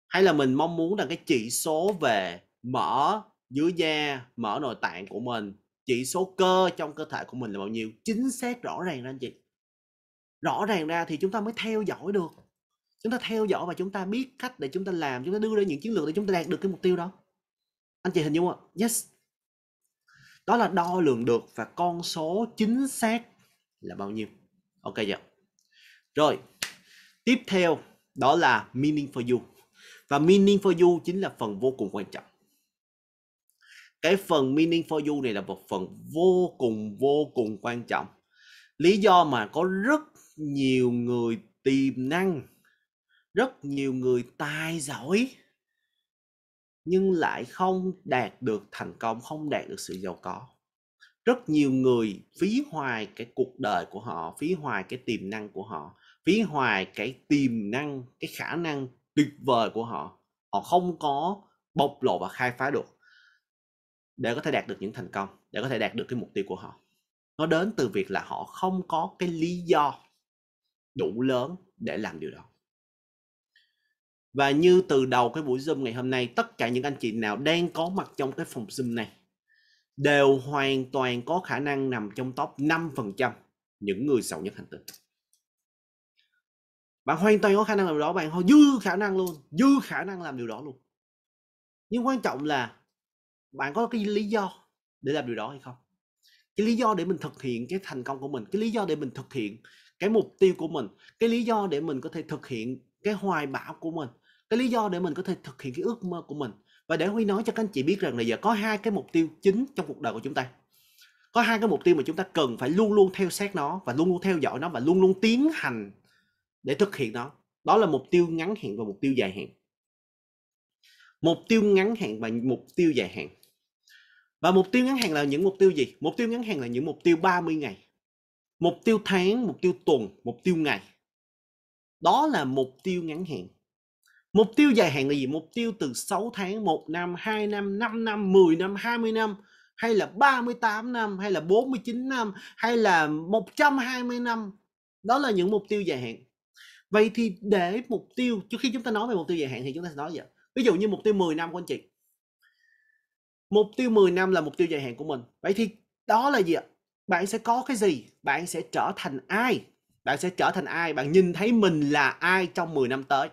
hay là mình mong muốn là cái chỉ số về mỡ dưới da mỡ nội tạng của mình chỉ số cơ trong cơ thể của mình là bao nhiêu chính xác rõ ràng ra anh chị rõ ràng ra thì chúng ta mới theo dõi được chúng ta theo dõi và chúng ta biết cách để chúng ta làm chúng ta đưa ra những chiến lược để chúng ta đạt được cái mục tiêu đó anh chị hình dung không yes đó là đo lường được và con số chính xác là bao nhiêu ok chưa rồi, tiếp theo đó là meaning for you. Và meaning for you chính là phần vô cùng quan trọng. Cái phần meaning for you này là một phần vô cùng vô cùng quan trọng. Lý do mà có rất nhiều người tiềm năng, rất nhiều người tài giỏi nhưng lại không đạt được thành công, không đạt được sự giàu có rất nhiều người phí hoài cái cuộc đời của họ phí hoài cái tiềm năng của họ phí hoài cái tiềm năng cái khả năng tuyệt vời của họ họ không có bộc lộ và khai phá được để có thể đạt được những thành công để có thể đạt được cái mục tiêu của họ nó đến từ việc là họ không có cái lý do đủ lớn để làm điều đó và như từ đầu cái buổi Zoom ngày hôm nay, tất cả những anh chị nào đang có mặt trong cái phòng Zoom này đều hoàn toàn có khả năng nằm trong top 5% những người giàu nhất hành tinh. Bạn hoàn toàn có khả năng làm điều đó, bạn dư khả năng luôn, dư khả năng làm điều đó luôn. Nhưng quan trọng là bạn có cái lý do để làm điều đó hay không? Cái lý do để mình thực hiện cái thành công của mình, cái lý do để mình thực hiện cái mục tiêu của mình, cái lý do để mình có thể thực hiện cái hoài bão của mình, cái lý do để mình có thể thực hiện cái ước mơ của mình, và để huy nói cho các anh chị biết rằng là giờ có hai cái mục tiêu chính trong cuộc đời của chúng ta có hai cái mục tiêu mà chúng ta cần phải luôn luôn theo sát nó và luôn luôn theo dõi nó và luôn luôn tiến hành để thực hiện nó đó là mục tiêu ngắn hạn và mục tiêu dài hạn mục tiêu ngắn hạn và mục tiêu dài hạn và mục tiêu ngắn hạn là những mục tiêu gì mục tiêu ngắn hạn là những mục tiêu 30 ngày mục tiêu tháng mục tiêu tuần mục tiêu ngày đó là mục tiêu ngắn hạn Mục tiêu dài hạn là gì? Mục tiêu từ 6 tháng, 1 năm, 2 năm, 5 năm, 10 năm, 20 năm hay là 38 năm hay là 49 năm hay là 120 năm. Đó là những mục tiêu dài hạn. Vậy thì để mục tiêu trước khi chúng ta nói về mục tiêu dài hạn thì chúng ta sẽ nói vậy. Ví dụ như mục tiêu 10 năm của anh chị. Mục tiêu 10 năm là mục tiêu dài hạn của mình. Vậy thì đó là gì ạ? Bạn sẽ có cái gì? Bạn sẽ trở thành ai? Bạn sẽ trở thành ai? Bạn nhìn thấy mình là ai trong 10 năm tới?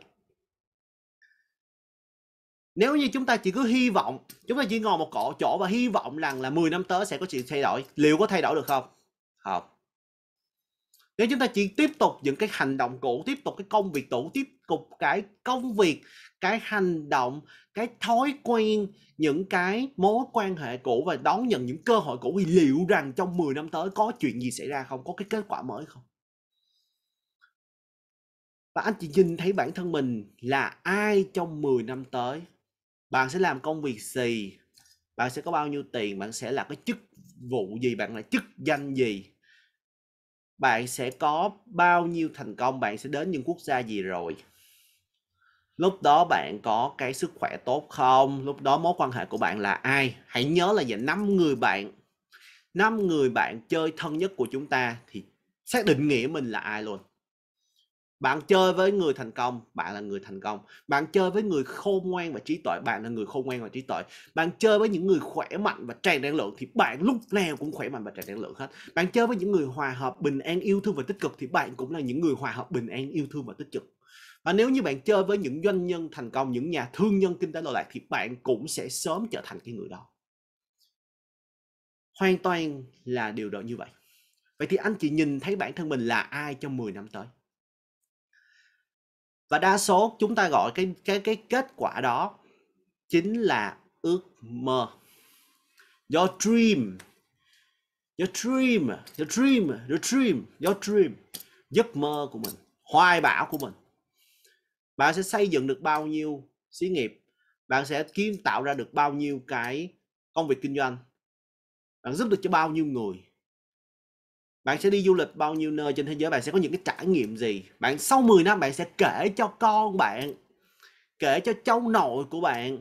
nếu như chúng ta chỉ cứ hy vọng chúng ta chỉ ngồi một cổ chỗ và hy vọng rằng là 10 năm tới sẽ có sự thay đổi liệu có thay đổi được không không nếu chúng ta chỉ tiếp tục những cái hành động cũ tiếp tục cái công việc cũ tiếp tục cái công việc cái hành động cái thói quen những cái mối quan hệ cũ và đón nhận những cơ hội cũ thì liệu rằng trong 10 năm tới có chuyện gì xảy ra không có cái kết quả mới không và anh chị nhìn thấy bản thân mình là ai trong 10 năm tới bạn sẽ làm công việc gì bạn sẽ có bao nhiêu tiền bạn sẽ là cái chức vụ gì bạn là chức danh gì bạn sẽ có bao nhiêu thành công bạn sẽ đến những quốc gia gì rồi lúc đó bạn có cái sức khỏe tốt không lúc đó mối quan hệ của bạn là ai hãy nhớ là về năm người bạn năm người bạn chơi thân nhất của chúng ta thì xác định nghĩa mình là ai luôn bạn chơi với người thành công bạn là người thành công bạn chơi với người khôn ngoan và trí tuệ bạn là người khôn ngoan và trí tuệ bạn chơi với những người khỏe mạnh và tràn năng lượng thì bạn lúc nào cũng khỏe mạnh và tràn năng lượng hết bạn chơi với những người hòa hợp bình an yêu thương và tích cực thì bạn cũng là những người hòa hợp bình an yêu thương và tích cực và nếu như bạn chơi với những doanh nhân thành công những nhà thương nhân kinh tế lỗi lạc thì bạn cũng sẽ sớm trở thành cái người đó hoàn toàn là điều đó như vậy vậy thì anh chị nhìn thấy bản thân mình là ai trong 10 năm tới và đa số chúng ta gọi cái cái cái kết quả đó chính là ước mơ your dream your dream your dream your dream your dream giấc mơ của mình hoài bão của mình bạn sẽ xây dựng được bao nhiêu xí nghiệp bạn sẽ kiếm tạo ra được bao nhiêu cái công việc kinh doanh bạn giúp được cho bao nhiêu người bạn sẽ đi du lịch bao nhiêu nơi trên thế giới bạn sẽ có những cái trải nghiệm gì bạn sau 10 năm bạn sẽ kể cho con bạn kể cho cháu nội của bạn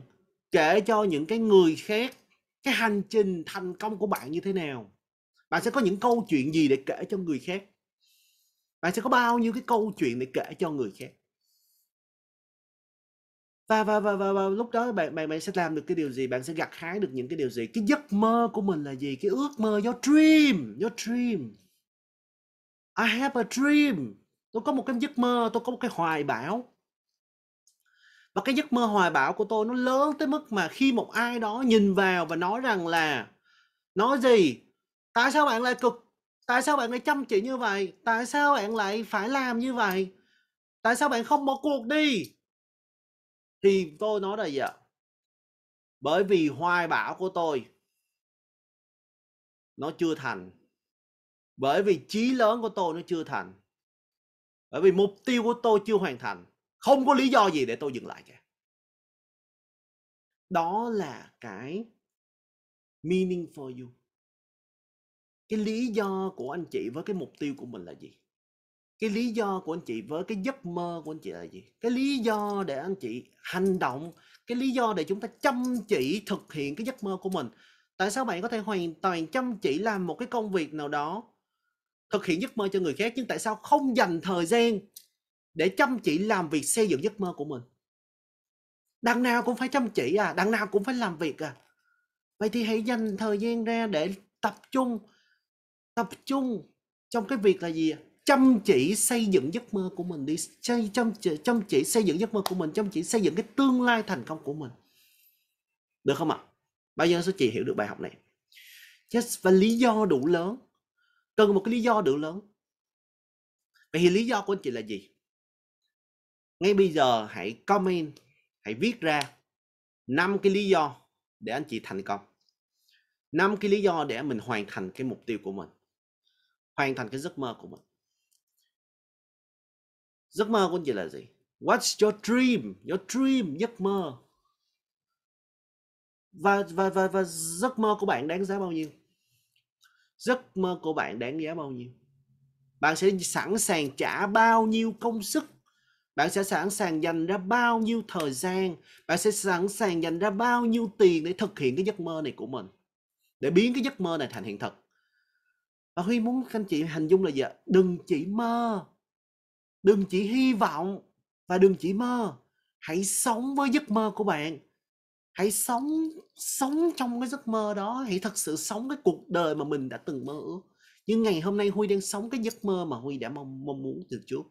kể cho những cái người khác cái hành trình thành công của bạn như thế nào bạn sẽ có những câu chuyện gì để kể cho người khác bạn sẽ có bao nhiêu cái câu chuyện để kể cho người khác và và và, và, và lúc đó bạn bạn bạn sẽ làm được cái điều gì bạn sẽ gặt hái được những cái điều gì cái giấc mơ của mình là gì cái ước mơ your dream your dream I have a dream. Tôi có một cái giấc mơ, tôi có một cái hoài bão. Và cái giấc mơ hoài bão của tôi nó lớn tới mức mà khi một ai đó nhìn vào và nói rằng là nói gì? Tại sao bạn lại cực? Tại sao bạn lại chăm chỉ như vậy? Tại sao bạn lại phải làm như vậy? Tại sao bạn không bỏ cuộc đi? Thì tôi nói là gì ạ? Bởi vì hoài bão của tôi nó chưa thành bởi vì chí lớn của tôi nó chưa thành bởi vì mục tiêu của tôi chưa hoàn thành không có lý do gì để tôi dừng lại cả đó là cái meaning for you cái lý do của anh chị với cái mục tiêu của mình là gì cái lý do của anh chị với cái giấc mơ của anh chị là gì cái lý do để anh chị hành động cái lý do để chúng ta chăm chỉ thực hiện cái giấc mơ của mình tại sao bạn có thể hoàn toàn chăm chỉ làm một cái công việc nào đó thực hiện giấc mơ cho người khác nhưng tại sao không dành thời gian để chăm chỉ làm việc xây dựng giấc mơ của mình đằng nào cũng phải chăm chỉ à đằng nào cũng phải làm việc à vậy thì hãy dành thời gian ra để tập trung tập trung trong cái việc là gì à? chăm chỉ xây dựng giấc mơ của mình đi xây chăm chỉ, chăm chỉ xây dựng giấc mơ của mình chăm chỉ xây dựng cái tương lai thành công của mình được không ạ bao giờ số chị hiểu được bài học này yes, và lý do đủ lớn cần một cái lý do đủ lớn vậy thì lý do của anh chị là gì ngay bây giờ hãy comment hãy viết ra năm cái lý do để anh chị thành công năm cái lý do để mình hoàn thành cái mục tiêu của mình hoàn thành cái giấc mơ của mình giấc mơ của anh chị là gì what's your dream your dream giấc mơ và và và và giấc mơ của bạn đáng giá bao nhiêu giấc mơ của bạn đáng giá bao nhiêu bạn sẽ sẵn sàng trả bao nhiêu công sức bạn sẽ sẵn sàng dành ra bao nhiêu thời gian bạn sẽ sẵn sàng dành ra bao nhiêu tiền để thực hiện cái giấc mơ này của mình để biến cái giấc mơ này thành hiện thực và huy muốn các anh chị hình dung là gì đừng chỉ mơ đừng chỉ hy vọng và đừng chỉ mơ hãy sống với giấc mơ của bạn hãy sống sống trong cái giấc mơ đó hãy thật sự sống cái cuộc đời mà mình đã từng mơ ước nhưng ngày hôm nay huy đang sống cái giấc mơ mà huy đã mong mong muốn từ trước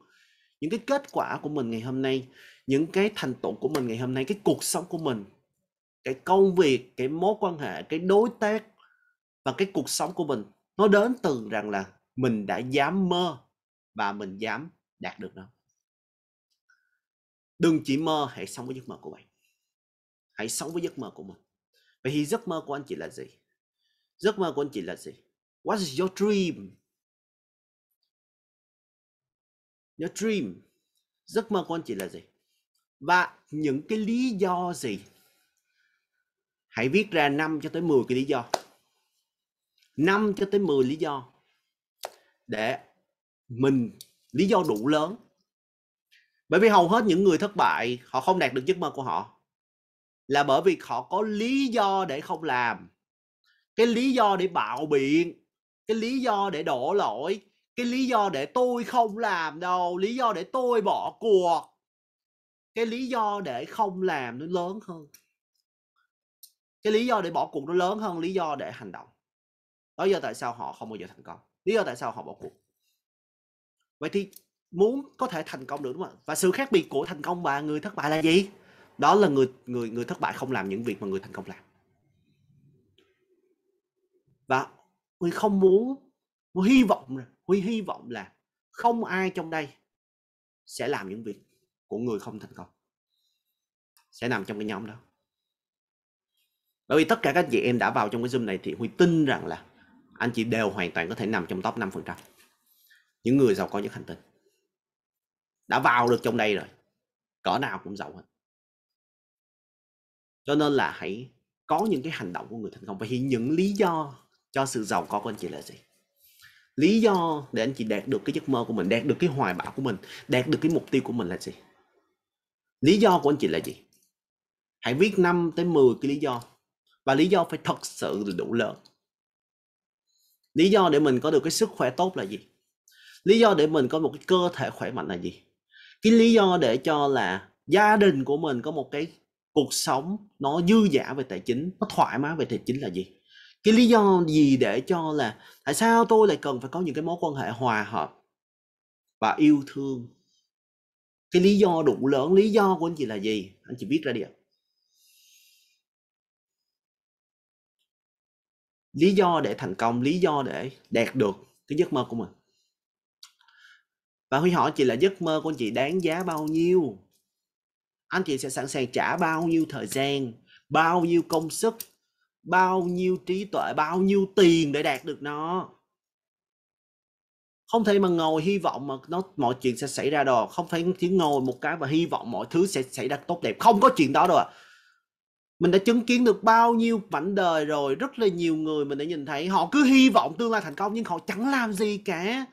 những cái kết quả của mình ngày hôm nay những cái thành tựu của mình ngày hôm nay cái cuộc sống của mình cái công việc cái mối quan hệ cái đối tác và cái cuộc sống của mình nó đến từ rằng là mình đã dám mơ và mình dám đạt được nó đừng chỉ mơ hãy sống với giấc mơ của bạn hãy sống với giấc mơ của mình vậy thì giấc mơ của anh chị là gì giấc mơ của anh chị là gì what is your dream your dream giấc mơ của anh chị là gì và những cái lý do gì hãy viết ra 5 cho tới 10 cái lý do 5 cho tới 10 lý do để mình lý do đủ lớn bởi vì hầu hết những người thất bại họ không đạt được giấc mơ của họ là bởi vì họ có lý do để không làm cái lý do để bạo biện cái lý do để đổ lỗi cái lý do để tôi không làm đâu lý do để tôi bỏ cuộc cái lý do để không làm nó lớn hơn cái lý do để bỏ cuộc nó lớn hơn lý do để hành động đó do tại sao họ không bao giờ thành công lý do tại sao họ bỏ cuộc vậy thì muốn có thể thành công được đúng không và sự khác biệt của thành công và người thất bại là gì đó là người người người thất bại không làm những việc mà người thành công làm và huy không muốn huy hy vọng huy hy vọng là không ai trong đây sẽ làm những việc của người không thành công sẽ nằm trong cái nhóm đó bởi vì tất cả các chị em đã vào trong cái zoom này thì huy tin rằng là anh chị đều hoàn toàn có thể nằm trong top 5% những người giàu có nhất hành tinh đã vào được trong đây rồi cỡ nào cũng giàu hết cho nên là hãy có những cái hành động của người thành công và hiện những lý do cho sự giàu có của anh chị là gì lý do để anh chị đạt được cái giấc mơ của mình đạt được cái hoài bão của mình đạt được cái mục tiêu của mình là gì lý do của anh chị là gì hãy viết 5 tới 10 cái lý do và lý do phải thật sự là đủ lớn lý do để mình có được cái sức khỏe tốt là gì lý do để mình có một cái cơ thể khỏe mạnh là gì cái lý do để cho là gia đình của mình có một cái cuộc sống nó dư giả về tài chính nó thoải mái về tài chính là gì cái lý do gì để cho là tại sao tôi lại cần phải có những cái mối quan hệ hòa hợp và yêu thương cái lý do đủ lớn lý do của anh chị là gì anh chị biết ra đi ạ lý do để thành công lý do để đạt được cái giấc mơ của mình và huy hỏi chị là giấc mơ của anh chị đáng giá bao nhiêu anh chị sẽ sẵn sàng trả bao nhiêu thời gian bao nhiêu công sức bao nhiêu trí tuệ bao nhiêu tiền để đạt được nó không thể mà ngồi hy vọng mà nó mọi chuyện sẽ xảy ra đồ không phải chỉ ngồi một cái và hy vọng mọi thứ sẽ xảy ra tốt đẹp không có chuyện đó đâu à mình đã chứng kiến được bao nhiêu mảnh đời rồi rất là nhiều người mình đã nhìn thấy họ cứ hy vọng tương lai thành công nhưng họ chẳng làm gì cả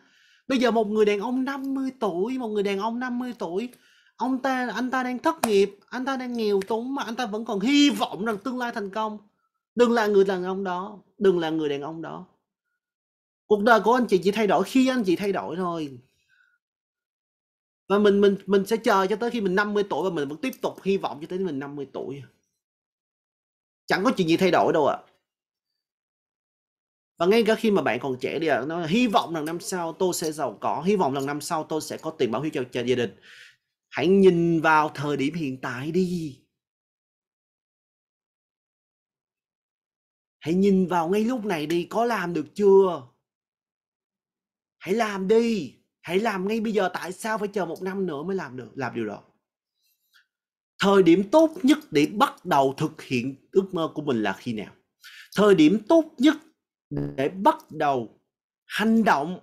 bây giờ một người đàn ông 50 tuổi một người đàn ông 50 tuổi ông ta anh ta đang thất nghiệp anh ta đang nghèo túng mà anh ta vẫn còn hy vọng rằng tương lai thành công đừng là người đàn ông đó đừng là người đàn ông đó cuộc đời của anh chị chỉ thay đổi khi anh chị thay đổi thôi và mình mình mình sẽ chờ cho tới khi mình 50 tuổi và mình vẫn tiếp tục hy vọng cho tới mình 50 tuổi chẳng có chuyện gì thay đổi đâu ạ à. và ngay cả khi mà bạn còn trẻ đi ạ à, nó hy vọng rằng năm sau tôi sẽ giàu có hy vọng rằng năm sau tôi sẽ có tiền bảo hiểm cho gia đình hãy nhìn vào thời điểm hiện tại đi hãy nhìn vào ngay lúc này đi có làm được chưa hãy làm đi hãy làm ngay bây giờ tại sao phải chờ một năm nữa mới làm được làm điều đó thời điểm tốt nhất để bắt đầu thực hiện ước mơ của mình là khi nào thời điểm tốt nhất để bắt đầu hành động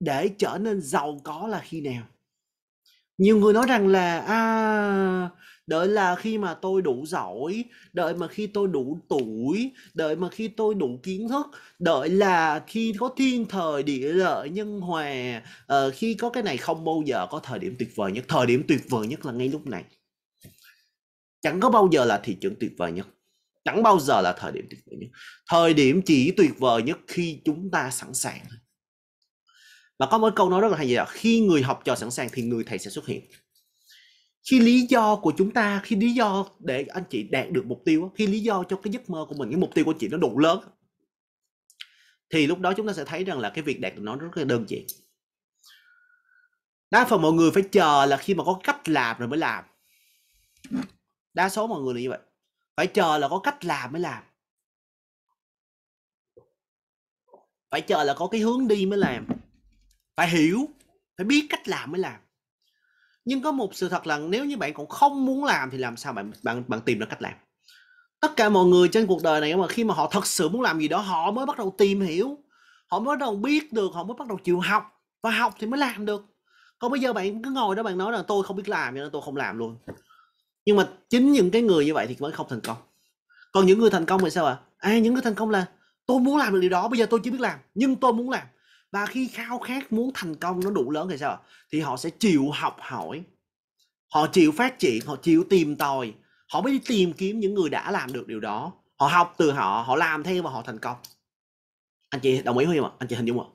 để trở nên giàu có là khi nào nhiều người nói rằng là à, đợi là khi mà tôi đủ giỏi đợi mà khi tôi đủ tuổi đợi mà khi tôi đủ kiến thức đợi là khi có thiên thời địa lợi nhân hòa ờ, khi có cái này không bao giờ có thời điểm tuyệt vời nhất thời điểm tuyệt vời nhất là ngay lúc này chẳng có bao giờ là thị trường tuyệt vời nhất chẳng bao giờ là thời điểm tuyệt vời nhất thời điểm chỉ tuyệt vời nhất khi chúng ta sẵn sàng và có một câu nói rất là hay vậy là khi người học trò sẵn sàng thì người thầy sẽ xuất hiện khi lý do của chúng ta khi lý do để anh chị đạt được mục tiêu khi lý do cho cái giấc mơ của mình cái mục tiêu của chị nó đủ lớn thì lúc đó chúng ta sẽ thấy rằng là cái việc đạt được nó rất là đơn giản đa phần mọi người phải chờ là khi mà có cách làm rồi mới làm đa số mọi người là như vậy phải chờ là có cách làm mới làm phải chờ là có cái hướng đi mới làm phải hiểu phải biết cách làm mới làm nhưng có một sự thật là nếu như bạn còn không muốn làm thì làm sao bạn bạn bạn tìm ra cách làm tất cả mọi người trên cuộc đời này mà khi mà họ thật sự muốn làm gì đó họ mới bắt đầu tìm hiểu họ mới bắt đầu biết được họ mới bắt đầu chịu học và học thì mới làm được còn bây giờ bạn cứ ngồi đó bạn nói là tôi không biết làm nên tôi không làm luôn nhưng mà chính những cái người như vậy thì vẫn không thành công còn những người thành công thì sao ạ à? à những người thành công là tôi muốn làm được điều đó bây giờ tôi chưa biết làm nhưng tôi muốn làm và khi khao khát muốn thành công nó đủ lớn thì sao thì họ sẽ chịu học hỏi họ chịu phát triển họ chịu tìm tòi họ mới đi tìm kiếm những người đã làm được điều đó họ học từ họ họ làm theo và họ thành công anh chị đồng ý không ạ anh chị hình dung không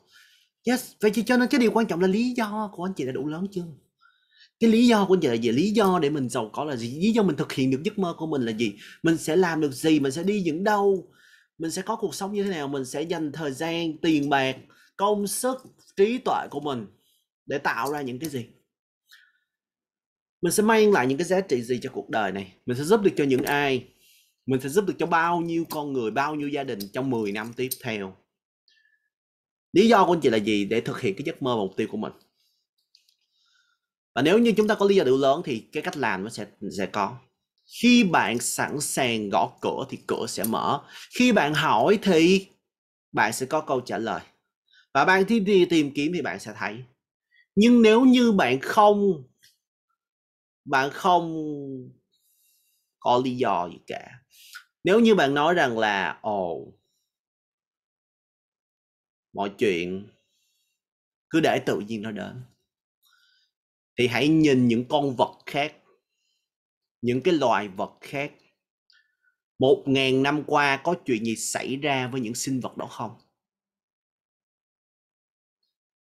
yes vậy thì cho nên cái điều quan trọng là lý do của anh chị đã đủ lớn chưa cái lý do của anh chị là gì lý do để mình giàu có là gì lý do mình thực hiện được giấc mơ của mình là gì mình sẽ làm được gì mình sẽ đi những đâu mình sẽ có cuộc sống như thế nào mình sẽ dành thời gian tiền bạc công sức trí tuệ của mình để tạo ra những cái gì mình sẽ mang lại những cái giá trị gì cho cuộc đời này mình sẽ giúp được cho những ai mình sẽ giúp được cho bao nhiêu con người bao nhiêu gia đình trong 10 năm tiếp theo lý do của anh chị là gì để thực hiện cái giấc mơ và mục tiêu của mình và nếu như chúng ta có lý do đủ lớn thì cái cách làm nó sẽ sẽ có khi bạn sẵn sàng gõ cửa thì cửa sẽ mở khi bạn hỏi thì bạn sẽ có câu trả lời và bạn đi, đi tìm kiếm thì bạn sẽ thấy nhưng nếu như bạn không bạn không có lý do gì cả nếu như bạn nói rằng là ồ oh, mọi chuyện cứ để tự nhiên nó đến thì hãy nhìn những con vật khác những cái loài vật khác một ngàn năm qua có chuyện gì xảy ra với những sinh vật đó không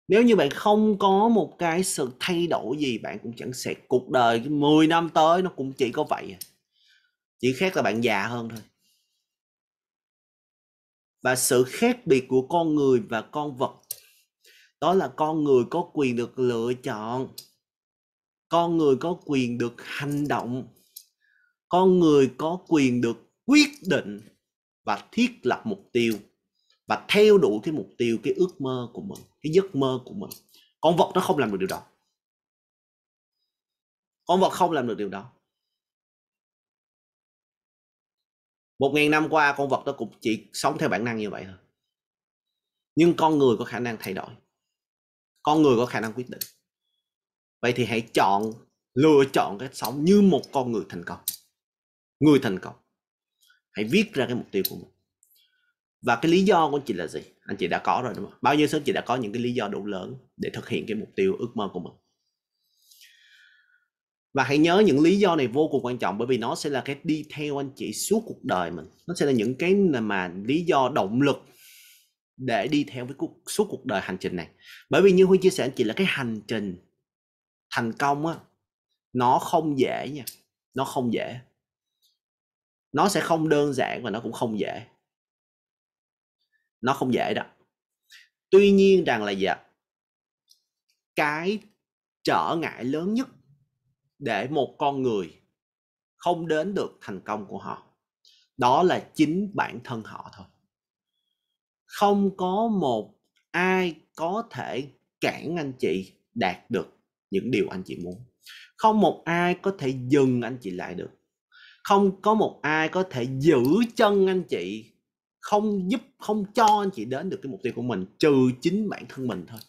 nếu như bạn không có một cái sự thay đổi gì bạn cũng chẳng sẽ cuộc đời 10 năm tới nó cũng chỉ có vậy à. chỉ khác là bạn già hơn thôi và sự khác biệt của con người và con vật đó là con người có quyền được lựa chọn con người có quyền được hành động con người có quyền được quyết định và thiết lập mục tiêu và theo đuổi cái mục tiêu cái ước mơ của mình cái giấc mơ của mình con vật nó không làm được điều đó con vật không làm được điều đó một ngàn năm qua con vật nó cũng chỉ sống theo bản năng như vậy thôi nhưng con người có khả năng thay đổi con người có khả năng quyết định vậy thì hãy chọn lựa chọn cái sống như một con người thành công người thành công hãy viết ra cái mục tiêu của mình và cái lý do của anh chị là gì anh chị đã có rồi đúng không bao nhiêu số chị đã có những cái lý do đủ lớn để thực hiện cái mục tiêu ước mơ của mình và hãy nhớ những lý do này vô cùng quan trọng bởi vì nó sẽ là cái đi theo anh chị suốt cuộc đời mình nó sẽ là những cái mà lý do động lực để đi theo với cuộc, suốt cuộc đời hành trình này bởi vì như huy chia sẻ anh chị là cái hành trình thành công á nó không dễ nha nó không dễ nó sẽ không đơn giản và nó cũng không dễ nó không dễ đâu tuy nhiên rằng là gì ạ cái trở ngại lớn nhất để một con người không đến được thành công của họ đó là chính bản thân họ thôi không có một ai có thể cản anh chị đạt được những điều anh chị muốn không một ai có thể dừng anh chị lại được không có một ai có thể giữ chân anh chị không giúp không cho anh chị đến được cái mục tiêu của mình trừ chính bản thân mình thôi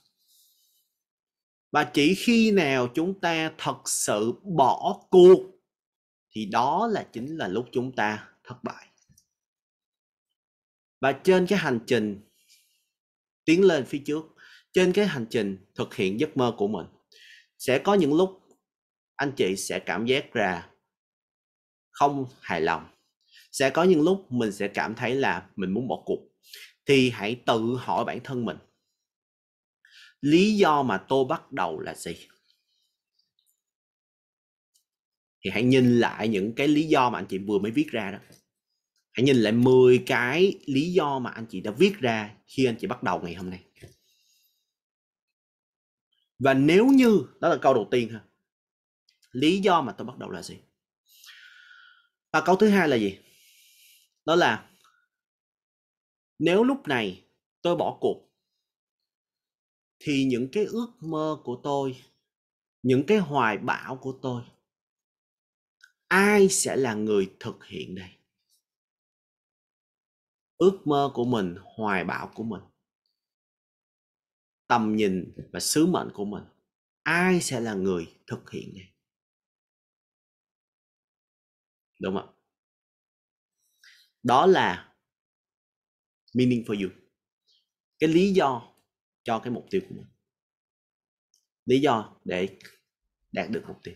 và chỉ khi nào chúng ta thật sự bỏ cuộc thì đó là chính là lúc chúng ta thất bại và trên cái hành trình tiến lên phía trước trên cái hành trình thực hiện giấc mơ của mình sẽ có những lúc anh chị sẽ cảm giác ra không hài lòng sẽ có những lúc mình sẽ cảm thấy là mình muốn bỏ cuộc thì hãy tự hỏi bản thân mình lý do mà tôi bắt đầu là gì thì hãy nhìn lại những cái lý do mà anh chị vừa mới viết ra đó hãy nhìn lại 10 cái lý do mà anh chị đã viết ra khi anh chị bắt đầu ngày hôm nay và nếu như đó là câu đầu tiên ha lý do mà tôi bắt đầu là gì và câu thứ hai là gì đó là nếu lúc này tôi bỏ cuộc thì những cái ước mơ của tôi những cái hoài bão của tôi ai sẽ là người thực hiện đây ước mơ của mình hoài bão của mình tầm nhìn và sứ mệnh của mình ai sẽ là người thực hiện đây đúng không ạ đó là meaning for you cái lý do cho cái mục tiêu của mình lý do để đạt được mục tiêu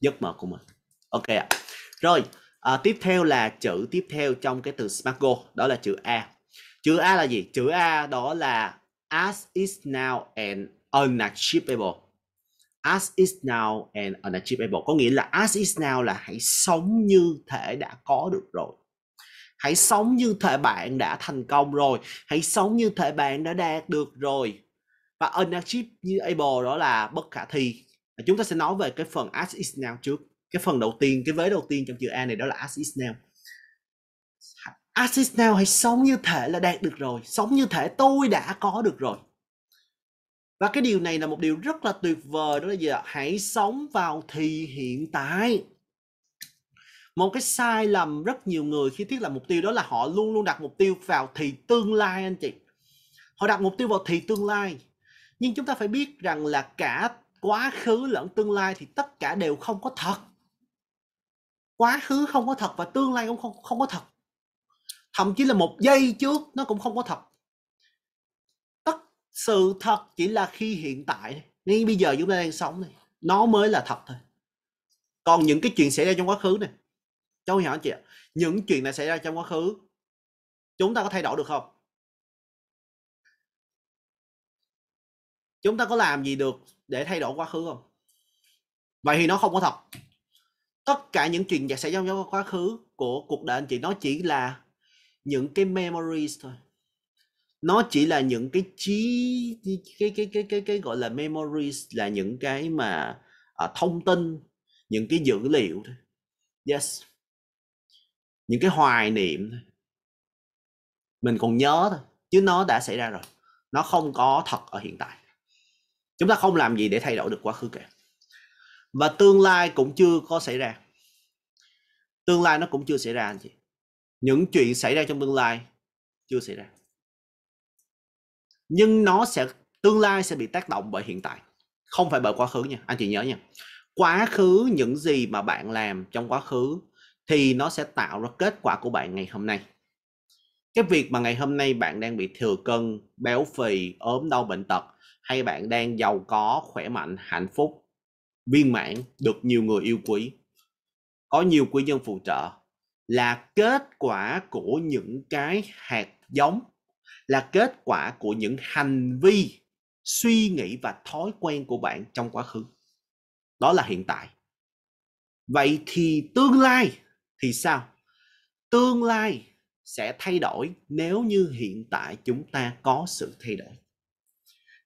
giấc mơ của mình ok ạ rồi à, tiếp theo là chữ tiếp theo trong cái từ smart goal đó là chữ a chữ a là gì chữ a đó là as is now and unachievable as is now and unachievable có nghĩa là as is now là hãy sống như thể đã có được rồi hãy sống như thể bạn đã thành công rồi hãy sống như thể bạn đã đạt được rồi và như able đó là bất khả thi chúng ta sẽ nói về cái phần as is now trước cái phần đầu tiên cái vế đầu tiên trong chữ a này đó là as is now as is now hãy sống như thể là đạt được rồi sống như thể tôi đã có được rồi và cái điều này là một điều rất là tuyệt vời đó là gì ạ hãy sống vào thì hiện tại một cái sai lầm rất nhiều người khi thiết lập mục tiêu đó là họ luôn luôn đặt mục tiêu vào thì tương lai anh chị họ đặt mục tiêu vào thì tương lai nhưng chúng ta phải biết rằng là cả quá khứ lẫn tương lai thì tất cả đều không có thật quá khứ không có thật và tương lai cũng không không có thật thậm chí là một giây trước nó cũng không có thật tất sự thật chỉ là khi hiện tại ngay bây giờ chúng ta đang sống này nó mới là thật thôi còn những cái chuyện xảy ra trong quá khứ này cháu hiểu anh chị ạ những chuyện này xảy ra trong quá khứ chúng ta có thay đổi được không chúng ta có làm gì được để thay đổi quá khứ không vậy thì nó không có thật tất cả những chuyện xảy ra trong quá khứ của cuộc đời anh chị nó chỉ là những cái memories thôi nó chỉ là những cái trí cái cái cái cái cái, gọi là memories là những cái mà uh, thông tin những cái dữ liệu thôi yes những cái hoài niệm thôi mình còn nhớ thôi chứ nó đã xảy ra rồi nó không có thật ở hiện tại chúng ta không làm gì để thay đổi được quá khứ cả và tương lai cũng chưa có xảy ra tương lai nó cũng chưa xảy ra anh chị những chuyện xảy ra trong tương lai chưa xảy ra nhưng nó sẽ tương lai sẽ bị tác động bởi hiện tại không phải bởi quá khứ nha anh chị nhớ nha quá khứ những gì mà bạn làm trong quá khứ thì nó sẽ tạo ra kết quả của bạn ngày hôm nay cái việc mà ngày hôm nay bạn đang bị thừa cân béo phì ốm đau bệnh tật hay bạn đang giàu có khỏe mạnh hạnh phúc viên mãn được nhiều người yêu quý có nhiều quý nhân phù trợ là kết quả của những cái hạt giống là kết quả của những hành vi suy nghĩ và thói quen của bạn trong quá khứ đó là hiện tại vậy thì tương lai thì sao tương lai sẽ thay đổi nếu như hiện tại chúng ta có sự thay đổi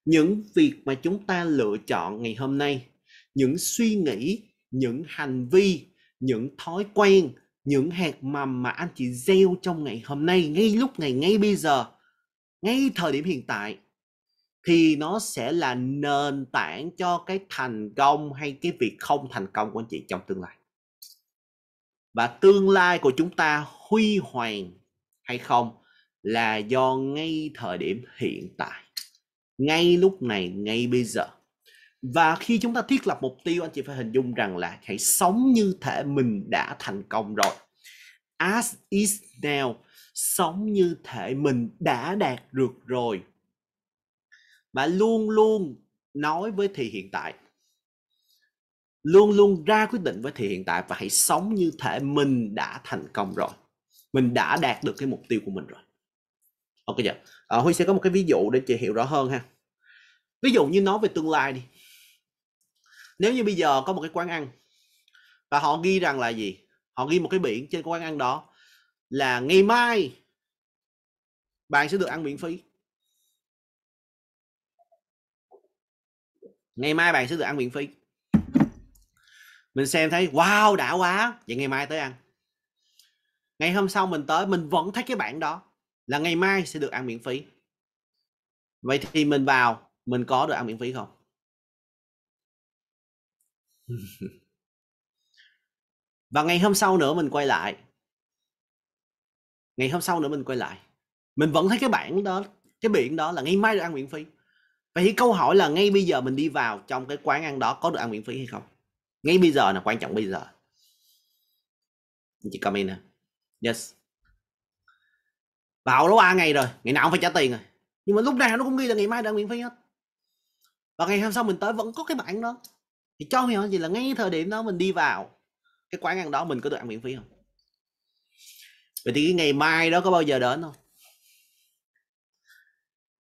những việc mà chúng ta lựa chọn ngày hôm nay những suy nghĩ những hành vi những thói quen những hạt mầm mà anh chị gieo trong ngày hôm nay ngay lúc này ngay bây giờ ngay thời điểm hiện tại thì nó sẽ là nền tảng cho cái thành công hay cái việc không thành công của anh chị trong tương lai và tương lai của chúng ta huy hoàng hay không là do ngay thời điểm hiện tại ngay lúc này ngay bây giờ và khi chúng ta thiết lập mục tiêu anh chị phải hình dung rằng là hãy sống như thể mình đã thành công rồi as is now sống như thể mình đã đạt được rồi và luôn luôn nói với thì hiện tại luôn luôn ra quyết định với thì hiện tại và hãy sống như thể mình đã thành công rồi mình đã đạt được cái mục tiêu của mình rồi ok chưa à, huy sẽ có một cái ví dụ để chị hiểu rõ hơn ha ví dụ như nói về tương lai đi nếu như bây giờ có một cái quán ăn và họ ghi rằng là gì họ ghi một cái biển trên quán ăn đó là ngày mai bạn sẽ được ăn miễn phí ngày mai bạn sẽ được ăn miễn phí mình xem thấy wow đã quá vậy ngày mai tới ăn ngày hôm sau mình tới mình vẫn thấy cái bảng đó là ngày mai sẽ được ăn miễn phí vậy thì mình vào mình có được ăn miễn phí không và ngày hôm sau nữa mình quay lại ngày hôm sau nữa mình quay lại mình vẫn thấy cái bảng đó cái biển đó là ngày mai được ăn miễn phí vậy thì câu hỏi là ngay bây giờ mình đi vào trong cái quán ăn đó có được ăn miễn phí hay không ngay bây giờ là quan trọng bây giờ chị comment nè yes bảo nó ba ngày rồi ngày nào cũng phải trả tiền rồi nhưng mà lúc nào nó cũng ghi là ngày mai đang miễn phí hết và ngày hôm sau mình tới vẫn có cái bản đó thì cho hiểu gì là ngay thời điểm đó mình đi vào cái quán ăn đó mình có được ăn miễn phí không vậy thì cái ngày mai đó có bao giờ đến không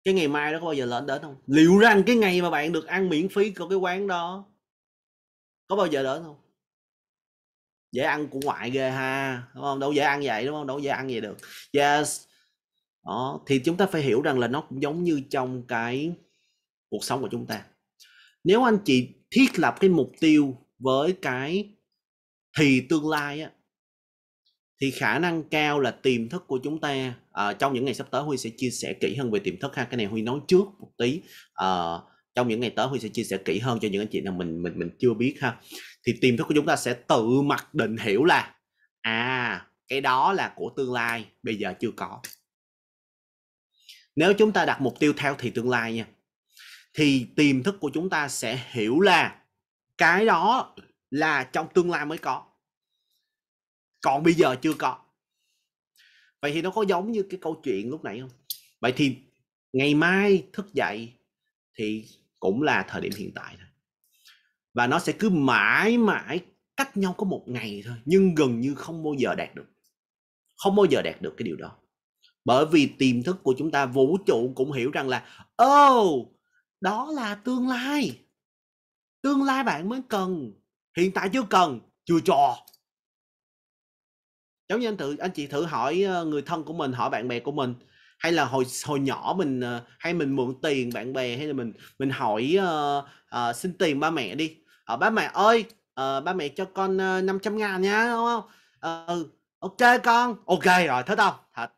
cái ngày mai đó có bao giờ lên đến không liệu rằng cái ngày mà bạn được ăn miễn phí của cái quán đó có bao giờ đỡ không dễ ăn của ngoại ghê ha đúng không đâu dễ ăn vậy đúng không đâu dễ ăn vậy được yes đó thì chúng ta phải hiểu rằng là nó cũng giống như trong cái cuộc sống của chúng ta nếu anh chị thiết lập cái mục tiêu với cái thì tương lai á thì khả năng cao là tiềm thức của chúng ta uh, trong những ngày sắp tới huy sẽ chia sẻ kỹ hơn về tiềm thức ha cái này huy nói trước một tí uh, trong những ngày tới Huy sẽ chia sẻ kỹ hơn cho những anh chị nào mình mình mình chưa biết ha thì tiềm thức của chúng ta sẽ tự mặc định hiểu là à cái đó là của tương lai bây giờ chưa có nếu chúng ta đặt mục tiêu theo thì tương lai nha thì tiềm thức của chúng ta sẽ hiểu là cái đó là trong tương lai mới có còn bây giờ chưa có vậy thì nó có giống như cái câu chuyện lúc nãy không vậy thì ngày mai thức dậy thì cũng là thời điểm hiện tại thôi và nó sẽ cứ mãi mãi cách nhau có một ngày thôi nhưng gần như không bao giờ đạt được không bao giờ đạt được cái điều đó bởi vì tiềm thức của chúng ta vũ trụ cũng hiểu rằng là ô oh, đó là tương lai tương lai bạn mới cần hiện tại chưa cần chưa cho giống như anh tự anh chị thử hỏi ờ, người thân của mình hỏi bạn bè của mình hay là hồi hồi nhỏ mình ờ, hay mình mượn tiền bạn bè hay là mình mình hỏi uh, uh, xin tiền ba mẹ đi ở uh, ba mẹ ơi uh, ba mẹ cho con uh, 500 ngàn nha đúng không uh, ok con ok rồi thích không thật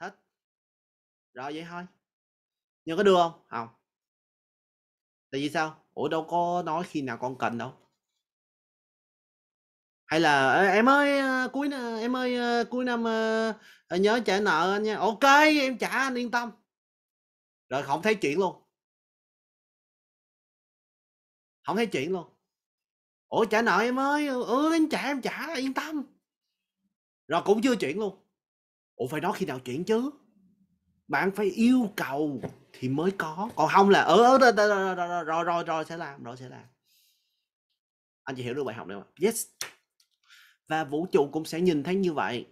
thích rồi vậy thôi nhưng có đưa không không tại vì sao ủa đâu có nói khi nào con cần đâu hay là em ơi, ờ, cuối em ơi, ờ, cuối năm, ờ, nhớ trả nợ anh nha." ok em trả anh yên tâm." Rồi không thấy chuyện luôn. không thấy chuyện luôn. "Ủa, trả nợ em ơi." "Ừ, ừ, anh trả, em trả, yên tâm." Rồi cũng chưa chuyện luôn. Ủa, phải nói khi nào chuyện chứ? Bạn phải yêu cầu thì mới có, còn không là ừ, "Ừ, rồi, rồi, rồi, rồi, rồi, rồi, rồi sẽ làm, rồi sẽ làm." Anh chị hiểu được bài học này hông Yes và vũ trụ cũng sẽ nhìn thấy như vậy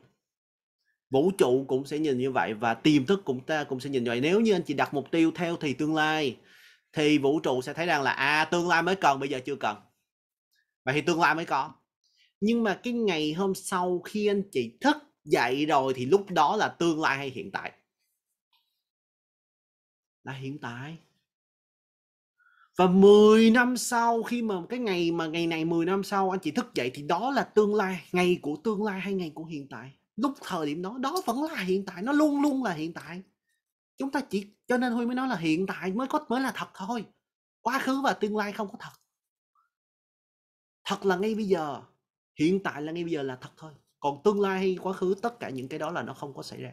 vũ trụ cũng sẽ nhìn như vậy và tiềm thức cũng ta cũng sẽ nhìn như vậy nếu như anh chị đặt mục tiêu theo thì tương lai thì vũ trụ sẽ thấy rằng là à tương lai mới cần bây giờ chưa cần vậy thì tương lai mới có nhưng mà cái ngày hôm sau khi anh chị thức dậy rồi thì lúc đó là tương lai hay hiện tại là hiện tại và 10 năm sau khi mà cái ngày mà ngày này 10 năm sau anh chị thức dậy thì đó là tương lai ngày của tương lai hay ngày của hiện tại lúc thời điểm đó đó vẫn là hiện tại nó luôn luôn là hiện tại chúng ta chỉ cho nên huy mới nói là hiện tại mới có mới là thật thôi quá khứ và tương lai không có thật thật là ngay bây giờ hiện tại là ngay bây giờ là thật thôi còn tương lai hay quá khứ tất cả những cái đó là nó không có xảy ra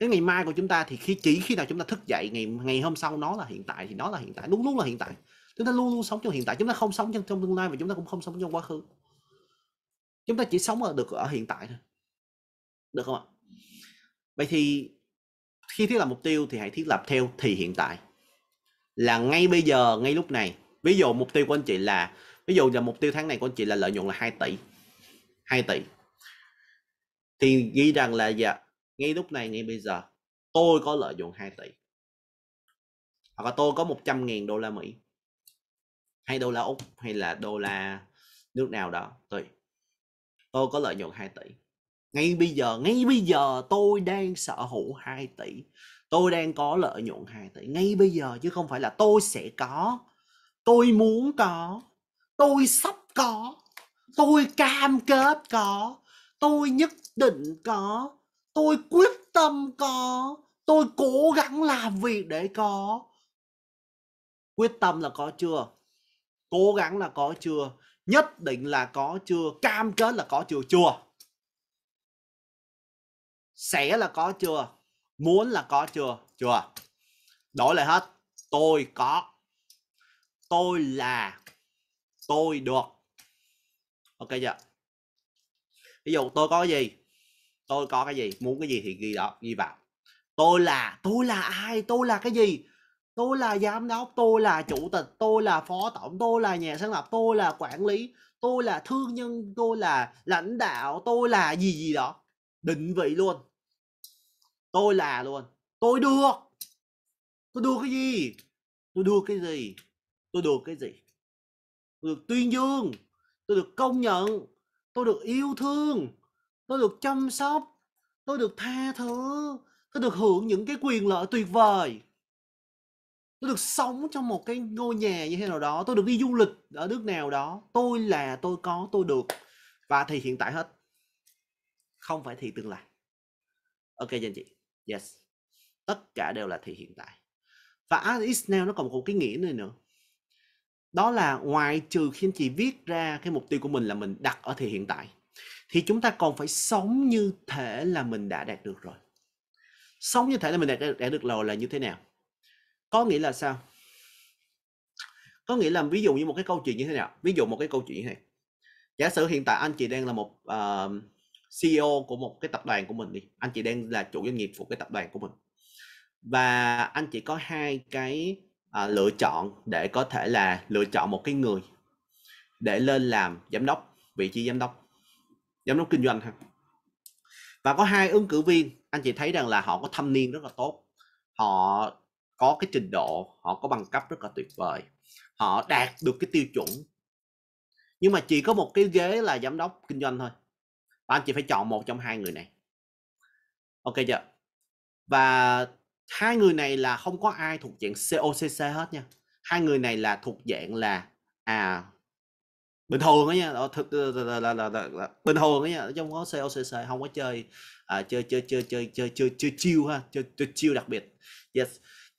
cái ngày mai của chúng ta thì khi chỉ khi nào chúng ta thức dậy ngày ngày hôm sau nó là hiện tại thì nó là hiện tại luôn luôn là hiện tại chúng ta luôn luôn sống trong hiện tại chúng ta không sống trong, trong tương lai và chúng ta cũng không sống trong quá khứ chúng ta chỉ sống ở được ở hiện tại thôi được không ạ vậy thì khi thiết lập mục tiêu thì hãy thiết lập theo thì hiện tại là ngay bây giờ ngay lúc này ví dụ mục tiêu của anh chị là ví dụ là mục tiêu tháng này của anh chị là lợi nhuận là 2 tỷ 2 tỷ thì ghi rằng là dạ, ngay lúc này ngay bây giờ tôi có lợi nhuận 2 tỷ hoặc là tôi có 100 ngàn đô la Mỹ hay đô la Úc hay là đô la nước nào đó tôi tôi có lợi nhuận 2 tỷ ngay bây giờ ngay bây giờ tôi đang sở hữu 2 tỷ tôi đang có lợi nhuận 2 tỷ ngay bây giờ chứ không phải là tôi sẽ có tôi muốn có tôi sắp có tôi cam kết có tôi nhất định có tôi quyết tâm có tôi cố gắng làm việc để có quyết tâm là có chưa cố gắng là có chưa nhất định là có chưa cam kết là có chưa chưa sẽ là có chưa muốn là có chưa chưa đổi lại hết tôi có tôi là tôi được ok chưa ví dụ tôi có gì tôi có cái gì muốn cái gì thì ghi đó ghi vào tôi là tôi là ai tôi là cái gì tôi là giám đốc tôi là chủ tịch tôi là phó tổng tôi là nhà sáng lập tôi là quản lý tôi là thương nhân tôi là lãnh đạo tôi là gì gì đó định vị luôn tôi là luôn tôi được tôi được cái gì tôi được cái gì tôi được cái gì tôi được tuyên dương tôi được công nhận tôi được yêu thương tôi được chăm sóc tôi được tha thứ tôi được hưởng những cái quyền lợi tuyệt vời tôi được sống trong một cái ngôi nhà như thế nào đó tôi được đi du lịch ở nước nào đó tôi là tôi có tôi được và thì hiện tại hết không phải thì tương lai ok anh chị yes tất cả đều là thì hiện tại và as is now nó còn một cái nghĩa này nữa đó là ngoài trừ khi anh chị viết ra cái mục tiêu của mình là mình đặt ở thì hiện tại thì chúng ta còn phải sống như thể là mình đã đạt được rồi sống như thể là mình đã, đạt được rồi là như thế nào có nghĩa là sao có nghĩa là ví dụ như một cái câu chuyện như thế nào ví dụ một cái câu chuyện này giả sử hiện tại anh chị đang là một uh, ờ, CEO của một cái tập đoàn của mình đi anh chị đang là chủ doanh nghiệp của cái tập đoàn của mình và anh chị có hai cái uh, lựa chọn để có thể là lựa chọn một cái người để lên làm giám đốc vị trí giám đốc giám đốc kinh doanh ha và có hai ứng cử viên anh chị thấy rằng là họ có thâm niên rất là tốt họ có cái trình độ họ có bằng cấp rất là tuyệt vời họ đạt được cái tiêu chuẩn nhưng mà chỉ có một cái ghế là giám đốc kinh doanh thôi và anh chị phải chọn một trong hai người này ok chưa và hai người này là không có ai thuộc dạng COCC hết nha hai người này là thuộc dạng là à bình thường á nha đó, ờ, thực ờ, là, là, là, là, là bình thường á nha trong có COCC không có chơi à, chơi chơi chơi chơi chơi chơi chơi chiêu ha chơi, chơi chiêu đặc biệt yes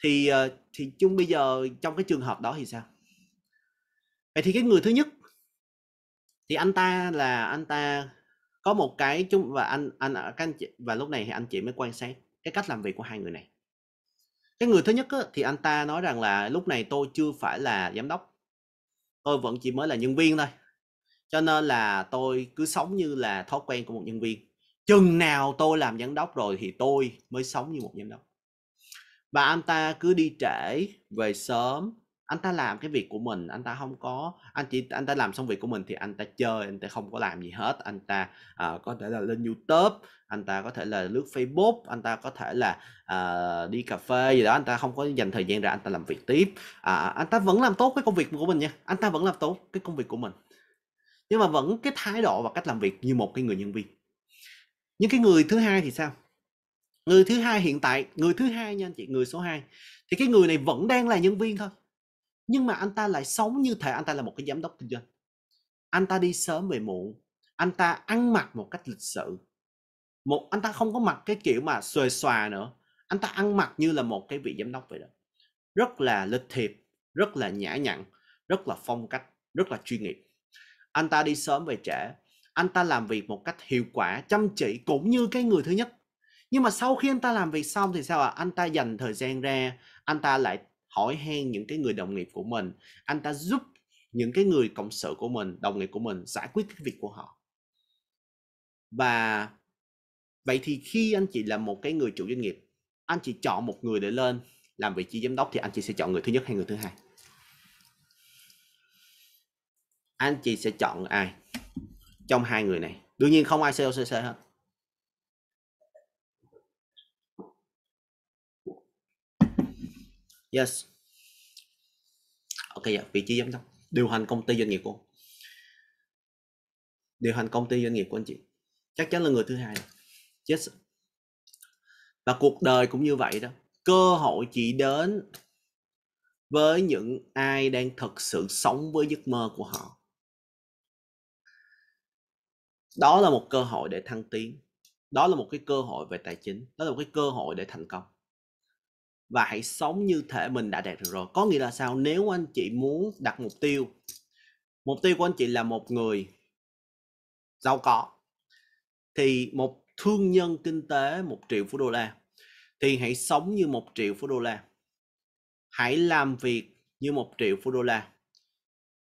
thì ờ, thì chung bây giờ trong cái trường hợp đó thì sao vậy thì cái người thứ nhất thì anh ta là anh ta có một cái chung và anh anh các anh chị và lúc này thì anh chị mới quan sát cái cách làm việc của hai người này cái người thứ nhất á, thì anh ta nói rằng là lúc này tôi chưa phải là giám đốc tôi vẫn chỉ mới là nhân viên thôi cho nên là tôi cứ sống như là thói quen của một nhân viên chừng nào tôi làm giám đốc rồi thì tôi mới sống như một giám đốc và anh ta cứ đi trễ về sớm anh ta làm cái việc của mình anh ta không có anh chỉ anh ta làm xong việc của mình thì anh ta chơi anh ta không có làm gì hết anh ta uh, có thể là lên youtube anh ta có thể là lướt facebook anh ta có thể là uh, đi cà phê gì đó anh ta không có dành thời gian ra anh ta làm việc tiếp uh, anh ta vẫn làm tốt cái công việc của mình nha anh ta vẫn làm tốt cái công việc của mình nhưng mà vẫn cái thái độ và cách làm việc như một cái người nhân viên những cái người thứ hai thì sao người thứ hai hiện tại người thứ hai nha anh chị người số 2 thì cái người này vẫn đang là nhân viên thôi nhưng mà anh ta lại sống như thể anh ta là một cái giám đốc kinh doanh anh ta đi sớm về muộn anh ta ăn mặc một cách lịch sự một anh ta không có mặc cái kiểu mà xòe xòa nữa anh ta ăn mặc như là một cái vị giám đốc vậy đó rất là lịch thiệp rất là nhã nhặn rất là phong cách rất là chuyên nghiệp anh ta đi sớm về trễ anh ta làm việc một cách hiệu quả chăm chỉ cũng như cái người thứ nhất nhưng mà sau khi anh ta làm việc xong thì sao ạ à? anh ta dành thời gian ra anh ta lại hỏi han những cái người đồng nghiệp của mình anh ta giúp những cái người cộng sự của mình đồng nghiệp của mình giải quyết cái việc của họ và vậy thì khi anh chị là một cái người chủ doanh nghiệp anh chị chọn một người để lên làm vị trí giám đốc thì anh chị sẽ chọn người thứ nhất hay người thứ hai anh chị sẽ chọn ai trong hai người này đương nhiên không ai COCC hết yes ok dạ vị trí giám đốc điều hành công ty doanh nghiệp của điều hành công ty doanh nghiệp của anh chị chắc chắn là người thứ hai yes và cuộc đời cũng như vậy đó cơ hội chỉ đến với những ai đang thật sự sống với giấc mơ của họ đó là một cơ hội để thăng tiến đó là một cái cơ hội về tài chính đó là một cái cơ hội để thành công và hãy sống như thể mình đã đạt được rồi có nghĩa là sao nếu anh chị muốn đặt mục tiêu mục tiêu của anh chị là một người giàu có thì một thương nhân kinh tế một triệu phú đô la thì hãy sống như một triệu phú đô la hãy làm việc như một triệu phú đô la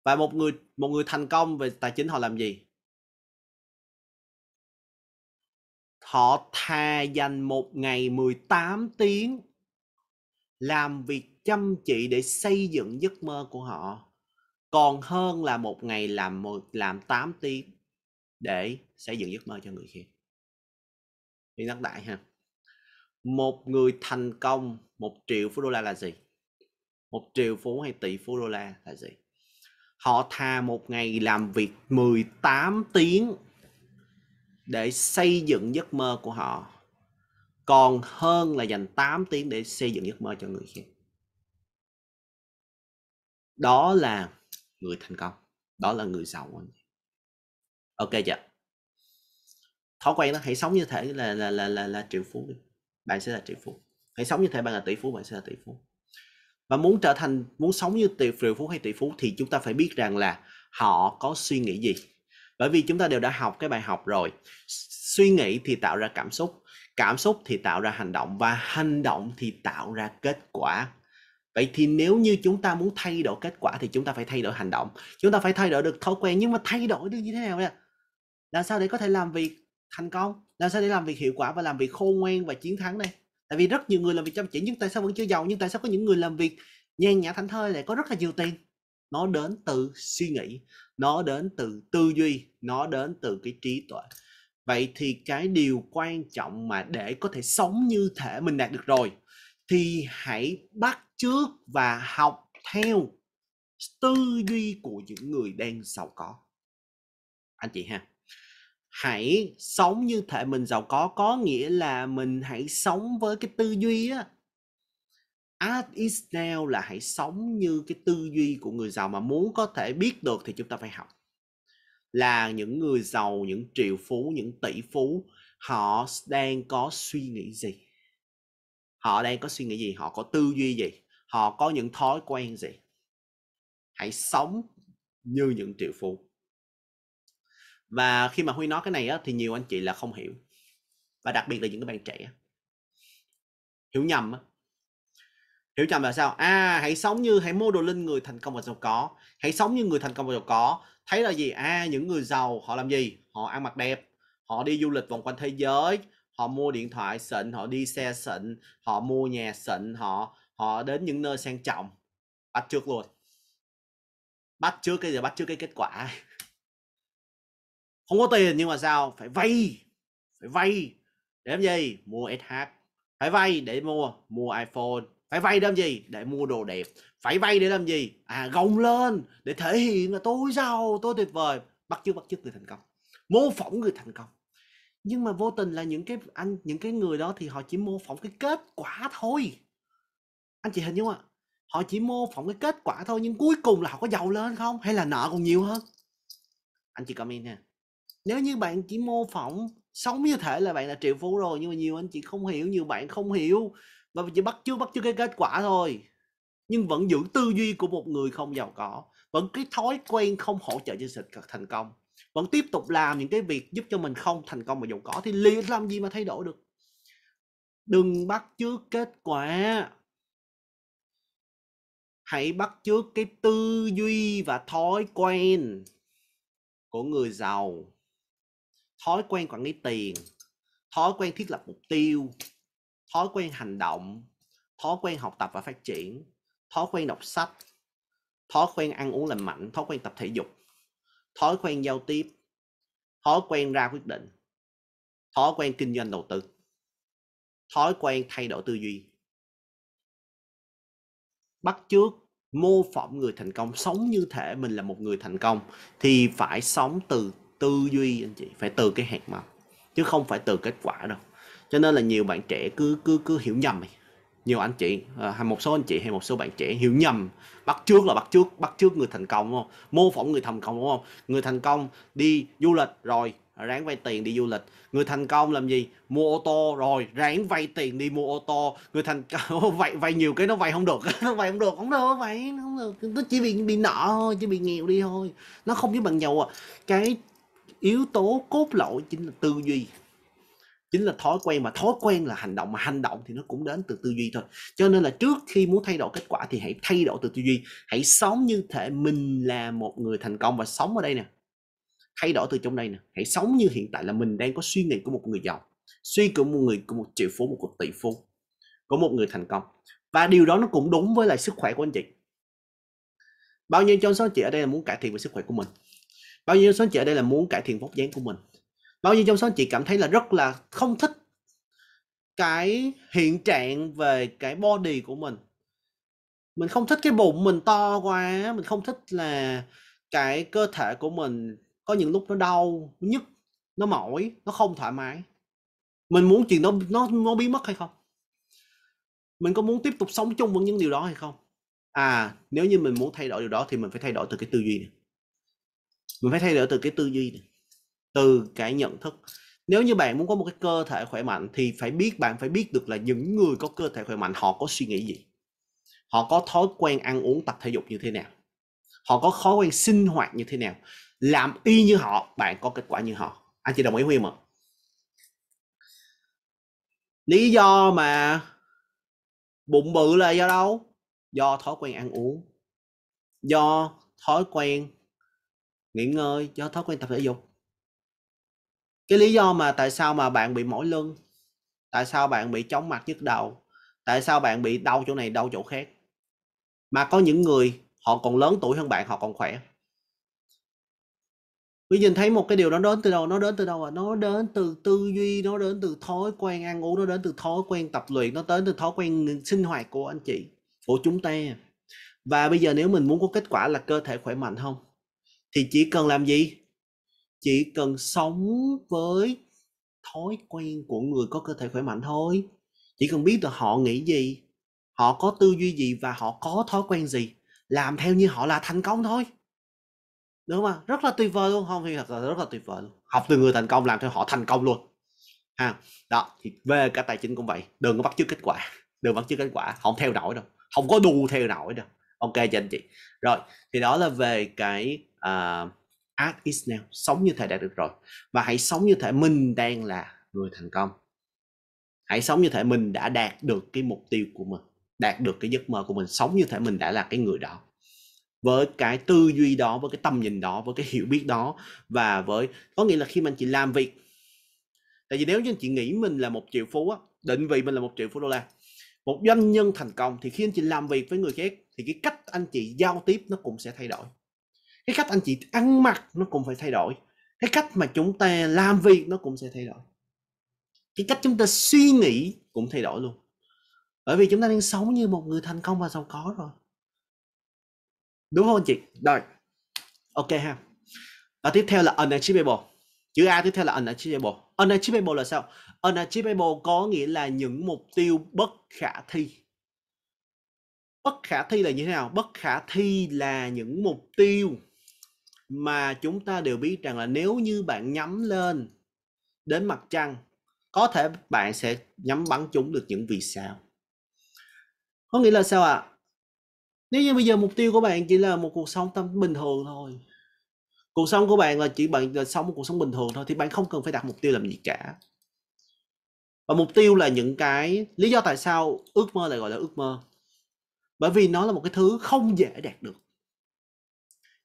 và một người một người thành công về tài chính họ làm gì Họ thà dành một ngày 18 tiếng làm việc chăm chỉ để xây dựng giấc mơ của họ còn hơn là một ngày làm một làm 8 tiếng để xây dựng giấc mơ cho người kia. Đi đắc đại ha. Một người thành công một triệu phú đô la là gì? Một triệu phú hay tỷ phú đô la là gì? Họ thà một ngày làm việc 18 tiếng để xây dựng giấc mơ của họ còn hơn là dành 8 tiếng để xây dựng giấc mơ cho người khác. Đó là người thành công, đó là người giàu. Ok chưa? Thói quen nó hãy sống như thể là là là là, là triệu phú đi. Bạn sẽ là triệu phú. Hãy sống như thể bạn là tỷ phú, bạn sẽ là tỷ phú. Và muốn trở thành muốn sống như tỷ triệu phú hay tỷ phú thì chúng ta phải biết rằng là họ có suy nghĩ gì bởi vì chúng ta đều đã học cái bài học rồi suy nghĩ thì tạo ra cảm xúc cảm xúc thì tạo ra hành động và hành động thì tạo ra kết quả vậy thì nếu như chúng ta muốn thay đổi kết quả thì chúng ta phải thay đổi hành động chúng ta phải thay đổi được thói quen nhưng mà thay đổi được như thế nào nè làm sao để có thể làm việc thành công làm sao để làm việc hiệu quả và làm việc khôn ngoan và chiến thắng đây tại vì rất nhiều người làm việc chăm chỉ nhưng tại sao vẫn chưa giàu nhưng tại sao có những người làm việc nhàn nhã thảnh thơi lại có rất là nhiều tiền nó đến từ suy nghĩ nó đến từ tư duy nó đến từ cái trí tuệ vậy thì cái điều quan trọng mà để có thể sống như thể mình đạt được rồi thì hãy bắt chước và học theo tư duy của những người đang giàu có anh chị ha hãy sống như thể mình giàu có có nghĩa là mình hãy sống với cái tư duy á art is now là hãy sống như cái tư duy của người giàu mà muốn có thể biết được thì chúng ta phải học là những người giàu những triệu phú những tỷ phú họ đang có suy nghĩ gì họ đang có suy nghĩ gì họ có tư duy gì họ có những thói quen gì hãy sống như những triệu phú và khi mà huy nói cái này á, thì nhiều anh chị là không hiểu và đặc biệt là những cái bạn trẻ hiểu nhầm á hiểu nhầm là sao à hãy sống như hãy mô đồ linh người thành công và giàu có hãy sống như người thành công và giàu có thấy là gì à những người giàu họ làm gì họ ăn mặc đẹp họ đi du lịch vòng quanh thế giới họ mua điện thoại xịn họ đi xe xịn họ mua nhà xịn họ họ đến những nơi sang trọng bắt trước luôn bắt trước cái gì, bắt trước cái kết quả không có tiền nhưng mà sao phải vay phải vay để làm gì mua sh phải vay để mua mua iphone phải vay để làm gì để mua đồ đẹp phải vay để làm gì à gồng lên để thể hiện là tôi giàu tôi tuyệt vời bắt chước bắt chước người thành công mô phỏng người thành công nhưng mà vô tình là những cái anh những cái người đó thì họ chỉ mô phỏng cái kết quả thôi anh chị hình dung ạ à? họ chỉ mô phỏng cái kết quả thôi nhưng cuối cùng là họ có giàu lên không hay là nợ còn nhiều hơn anh chị comment nha nếu như bạn chỉ mô phỏng sống như thể là bạn là triệu phú rồi nhưng mà nhiều anh chị không hiểu nhiều bạn không hiểu và chỉ bắt chước bắt chước cái kết quả thôi nhưng vẫn giữ tư duy của một người không giàu có vẫn cái thói quen không hỗ trợ cho sự thành công vẫn tiếp tục làm những cái việc giúp cho mình không thành công mà giàu có thì liền làm gì mà thay đổi được đừng bắt chước kết quả hãy bắt chước cái tư duy và thói quen của người giàu thói quen quản lý tiền thói quen thiết lập mục tiêu thói quen hành động thói quen học tập và phát triển thói quen đọc sách thói quen ăn uống lành mạnh thói quen tập thể dục thói quen giao tiếp thói quen ra quyết định thói quen kinh doanh đầu tư thói quen thay đổi tư duy bắt chước mô phỏng người thành công sống như thể mình là một người thành công thì phải sống từ tư duy anh chị phải từ cái hạt mầm chứ không phải từ kết quả đâu cho nên là nhiều bạn trẻ cứ cứ cứ hiểu nhầm nhiều anh chị à, hay một số anh chị hay một số bạn trẻ hiểu nhầm bắt trước là bắt trước bắt trước người thành công đúng không mô phỏng người thành công đúng không người thành công đi du lịch rồi ráng vay tiền đi du lịch người thành công làm gì mua ô tô rồi ráng vay tiền đi mua ô tô người thành công vay vay nhiều cái nó vay không được nó vay không được không được vậy không được nó chỉ bị bị nợ thôi chỉ bị nghèo đi thôi nó không với bằng nhau à cái yếu tố cốt lõi chính là tư duy chính là thói quen mà thói quen là hành động mà hành động thì nó cũng đến từ tư duy thôi cho nên là trước khi muốn thay đổi kết quả thì hãy thay đổi từ tư duy hãy sống như thể mình là một người thành công và sống ở đây nè thay đổi từ trong đây nè hãy sống như hiện tại là mình đang có suy nghĩ của một người giàu suy của một người của một triệu phú một cuộc tỷ phú của một người thành công và điều đó nó cũng đúng với lại sức khỏe của anh chị bao nhiêu trong số anh chị ở đây là muốn cải thiện về sức khỏe của mình bao nhiêu số anh chị ở đây là muốn cải thiện vóc dáng của mình bao nhiêu trong số anh chị cảm thấy là rất là không thích cái hiện trạng về cái body của mình mình không thích cái bụng mình to quá mình không thích là cái cơ thể của mình có những lúc nó đau nó nhức nó mỏi nó không thoải mái mình muốn chuyện nó nó nó biến mất hay không mình có muốn tiếp tục sống chung với những điều đó hay không à nếu như mình muốn thay đổi điều đó thì mình phải thay đổi từ cái tư duy này mình phải thay đổi từ cái tư duy này từ cái nhận thức nếu như bạn muốn có một cái cơ thể khỏe mạnh thì phải biết bạn phải biết được là những người có cơ thể khỏe mạnh họ có suy nghĩ gì họ có thói quen ăn uống tập thể dục như thế nào họ có thói quen sinh hoạt như thế nào làm y như họ bạn có kết quả như họ anh chị đồng ý huy không lý do mà bụng bự là do đâu do thói quen ăn uống do thói quen nghỉ ngơi do thói quen tập thể dục cái lý do mà tại sao mà bạn bị mỏi lưng tại sao bạn bị chóng mặt nhức đầu tại sao bạn bị đau chỗ này đau chỗ khác mà có những người họ còn lớn tuổi hơn bạn họ còn khỏe quý nhìn thấy một cái điều đó đến từ đâu nó đến từ đâu à nó đến từ tư duy nó đến từ thói quen ăn uống nó đến từ thói quen tập luyện nó đến từ thói quen sinh hoạt của anh chị của chúng ta và bây giờ nếu mình muốn có kết quả là cơ thể khỏe mạnh không thì chỉ cần làm gì chỉ cần sống với thói quen của người có cơ thể khỏe mạnh thôi chỉ cần biết được họ nghĩ gì họ có tư duy gì và họ có thói quen gì làm theo như họ là thành công thôi đúng không rất là tuyệt vời luôn không thì thật là rất là tuyệt vời luôn học từ người thành công làm theo họ thành công luôn ha đó thì về cả tài chính cũng vậy đừng có bắt chước kết quả đừng bắt chước kết quả không theo nổi đâu không có đu theo nổi đâu ok cho anh chị rồi thì đó là về cái uh, as is now sống như thể đã được rồi và hãy sống như thể mình đang là người thành công hãy sống như thể mình đã đạt được cái mục tiêu của mình đạt được cái giấc mơ của mình sống như thể mình đã là cái người đó với cái tư duy đó với cái tầm nhìn đó với cái hiểu biết đó và với có nghĩa là khi mà anh chị làm việc tại vì nếu như anh chị nghĩ mình là một triệu phú á định vị mình là một triệu phú đô la một doanh nhân thành công thì khi anh chị làm việc với người khác thì cái cách anh chị giao tiếp nó cũng sẽ thay đổi cái cách anh chị ăn mặc nó cũng phải thay đổi cái cách mà chúng ta làm việc nó cũng sẽ thay đổi cái cách chúng ta suy nghĩ cũng thay đổi luôn bởi vì chúng ta đang sống như một người thành công và giàu có rồi đúng không anh chị rồi ok ha và tiếp theo là unachievable chữ a tiếp theo là unachievable unachievable là sao unachievable có nghĩa là những mục tiêu bất khả thi bất khả thi là như thế nào bất khả thi là những mục tiêu mà chúng ta đều biết rằng là nếu như bạn nhắm lên đến mặt trăng có thể bạn sẽ nhắm bắn trúng được những vì sao có nghĩa là sao ạ à? nếu như bây giờ mục tiêu của bạn chỉ là một cuộc sống tâm bình thường thôi cuộc sống của bạn là chỉ bạn là sống một cuộc sống bình thường thôi thì bạn không cần phải đặt mục tiêu làm gì cả và mục tiêu là những cái lý do tại sao ước mơ lại gọi là ước mơ bởi vì nó là một cái thứ không dễ đạt được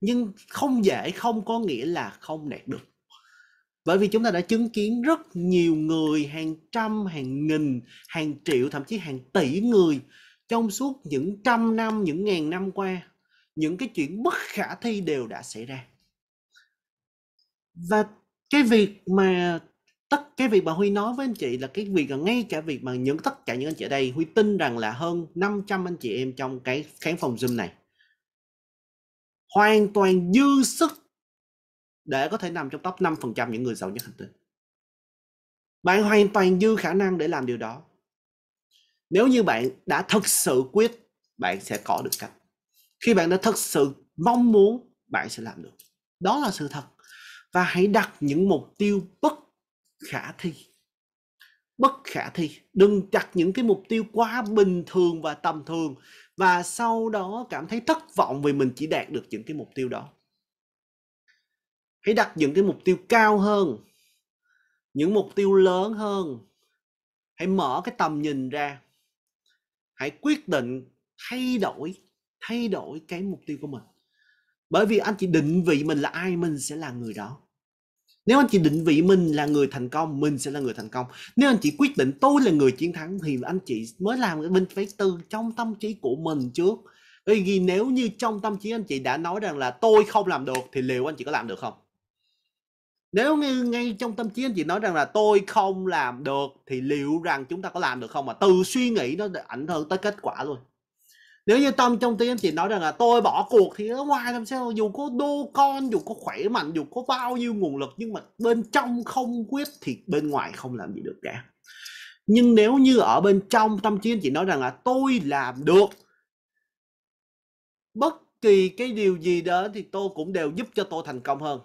nhưng không dễ không có nghĩa là không đạt được bởi vì chúng ta đã chứng kiến rất nhiều người hàng trăm hàng nghìn hàng triệu thậm chí hàng tỷ người trong suốt những trăm năm những ngàn năm qua những cái chuyện bất khả thi đều đã xảy ra và cái việc mà tất cái việc mà Huy nói với anh chị là cái việc là ngay cả việc mà những tất cả những anh chị ở đây Huy tin rằng là hơn 500 anh chị em trong cái khán phòng Zoom này hoàn toàn dư sức để có thể nằm trong top 5% những người giàu nhất hành tinh. Bạn hoàn toàn dư khả năng để làm điều đó. Nếu như bạn đã thực sự quyết, bạn sẽ có được cách. Khi bạn đã thực sự mong muốn, bạn sẽ làm được. Đó là sự thật. Và hãy đặt những mục tiêu bất khả thi bất khả thi đừng đặt những cái mục tiêu quá bình thường và tầm thường và sau đó cảm thấy thất vọng vì mình chỉ đạt được những cái mục tiêu đó hãy đặt những cái mục tiêu cao hơn những mục tiêu lớn hơn hãy mở cái tầm nhìn ra hãy quyết định thay đổi thay đổi cái mục tiêu của mình bởi vì anh chỉ định vị mình là ai mình sẽ là người đó nếu anh chị định vị mình là người thành công mình sẽ là người thành công nếu anh chị quyết định tôi là người chiến thắng thì anh chị mới làm mình phải từ trong tâm trí của mình trước bởi vì nếu như trong tâm trí anh chị đã nói rằng là tôi không làm được thì liệu anh chị có làm được không nếu như ngay trong tâm trí anh chị nói rằng là tôi không làm được thì liệu rằng chúng ta có làm được không mà từ suy nghĩ nó ảnh hưởng tới kết quả luôn nếu như tâm trong tiếng chị nói rằng là tôi bỏ cuộc thì ở ngoài làm sao dù có đô con dù có khỏe mạnh dù có bao nhiêu nguồn lực nhưng mà bên trong không quyết thì bên ngoài không làm gì được cả nhưng nếu như ở bên trong tâm trí anh chị nói rằng là tôi làm được bất kỳ cái điều gì đó thì tôi cũng đều giúp cho tôi thành công hơn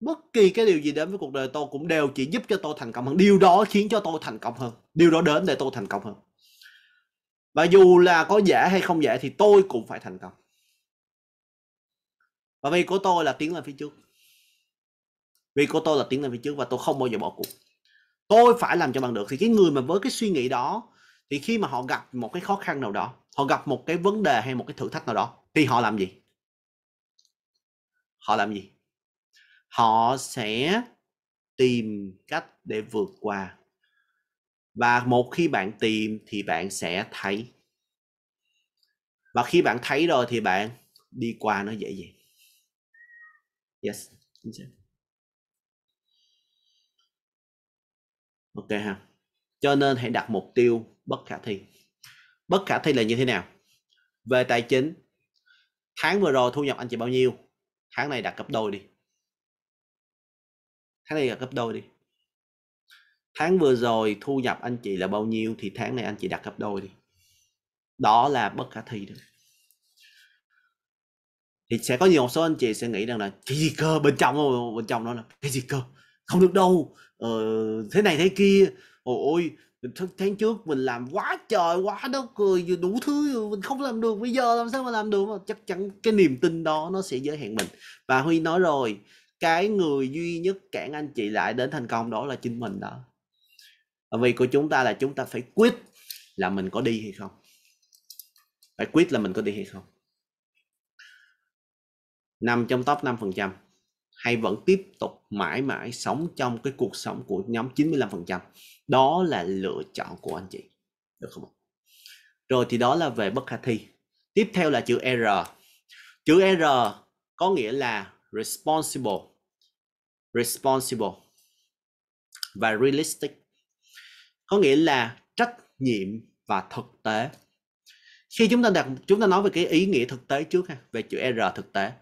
bất kỳ cái điều gì đến với cuộc đời tôi cũng đều chỉ giúp cho tôi thành công hơn điều đó khiến cho tôi thành công hơn điều đó đến để tôi thành công hơn và dù là có dễ hay không dễ thì tôi cũng phải thành công và vì của tôi là tiến lên phía trước vì của tôi là tiến lên phía trước và tôi không bao giờ bỏ cuộc tôi phải làm cho bằng được thì cái người mà với cái suy nghĩ đó thì khi mà họ gặp một cái khó khăn nào đó họ gặp một cái vấn đề hay một cái thử thách nào đó thì họ làm gì họ làm gì họ sẽ tìm cách để vượt qua và một khi bạn tìm thì bạn sẽ thấy và khi bạn thấy rồi thì bạn đi qua nó dễ dàng yes ok ha cho nên hãy đặt mục tiêu bất khả thi bất khả thi là như thế nào về tài chính tháng vừa rồi thu nhập anh chị bao nhiêu tháng này đặt gấp đôi đi tháng này đặt gấp đôi đi tháng vừa rồi thu nhập anh chị là bao nhiêu thì tháng này anh chị đặt gấp đôi đi đó là bất khả thi được thì sẽ có nhiều số anh chị sẽ nghĩ rằng là cái gì cơ bên trong bên trong đó là cái gì cơ không được đâu ờ, thế này thế kia ôi ôi tháng trước mình làm quá trời quá đó cười đủ thứ mình không làm được bây giờ làm sao mà làm được mà chắc chắn cái niềm tin đó nó sẽ giới hạn mình và huy nói rồi cái người duy nhất cản anh chị lại đến thành công đó là chính mình đó vì của chúng ta là chúng ta phải quyết là mình có đi hay không phải quyết là mình có đi hay không nằm trong top 5% hay vẫn tiếp tục mãi mãi sống trong cái cuộc sống của nhóm 95% đó là lựa chọn của anh chị được không rồi thì đó là về bất khả thi tiếp theo là chữ R chữ R có nghĩa là responsible responsible và realistic có nghĩa là trách nhiệm và thực tế khi chúng ta đặt chúng ta nói về cái ý nghĩa thực tế trước ha về chữ r thực tế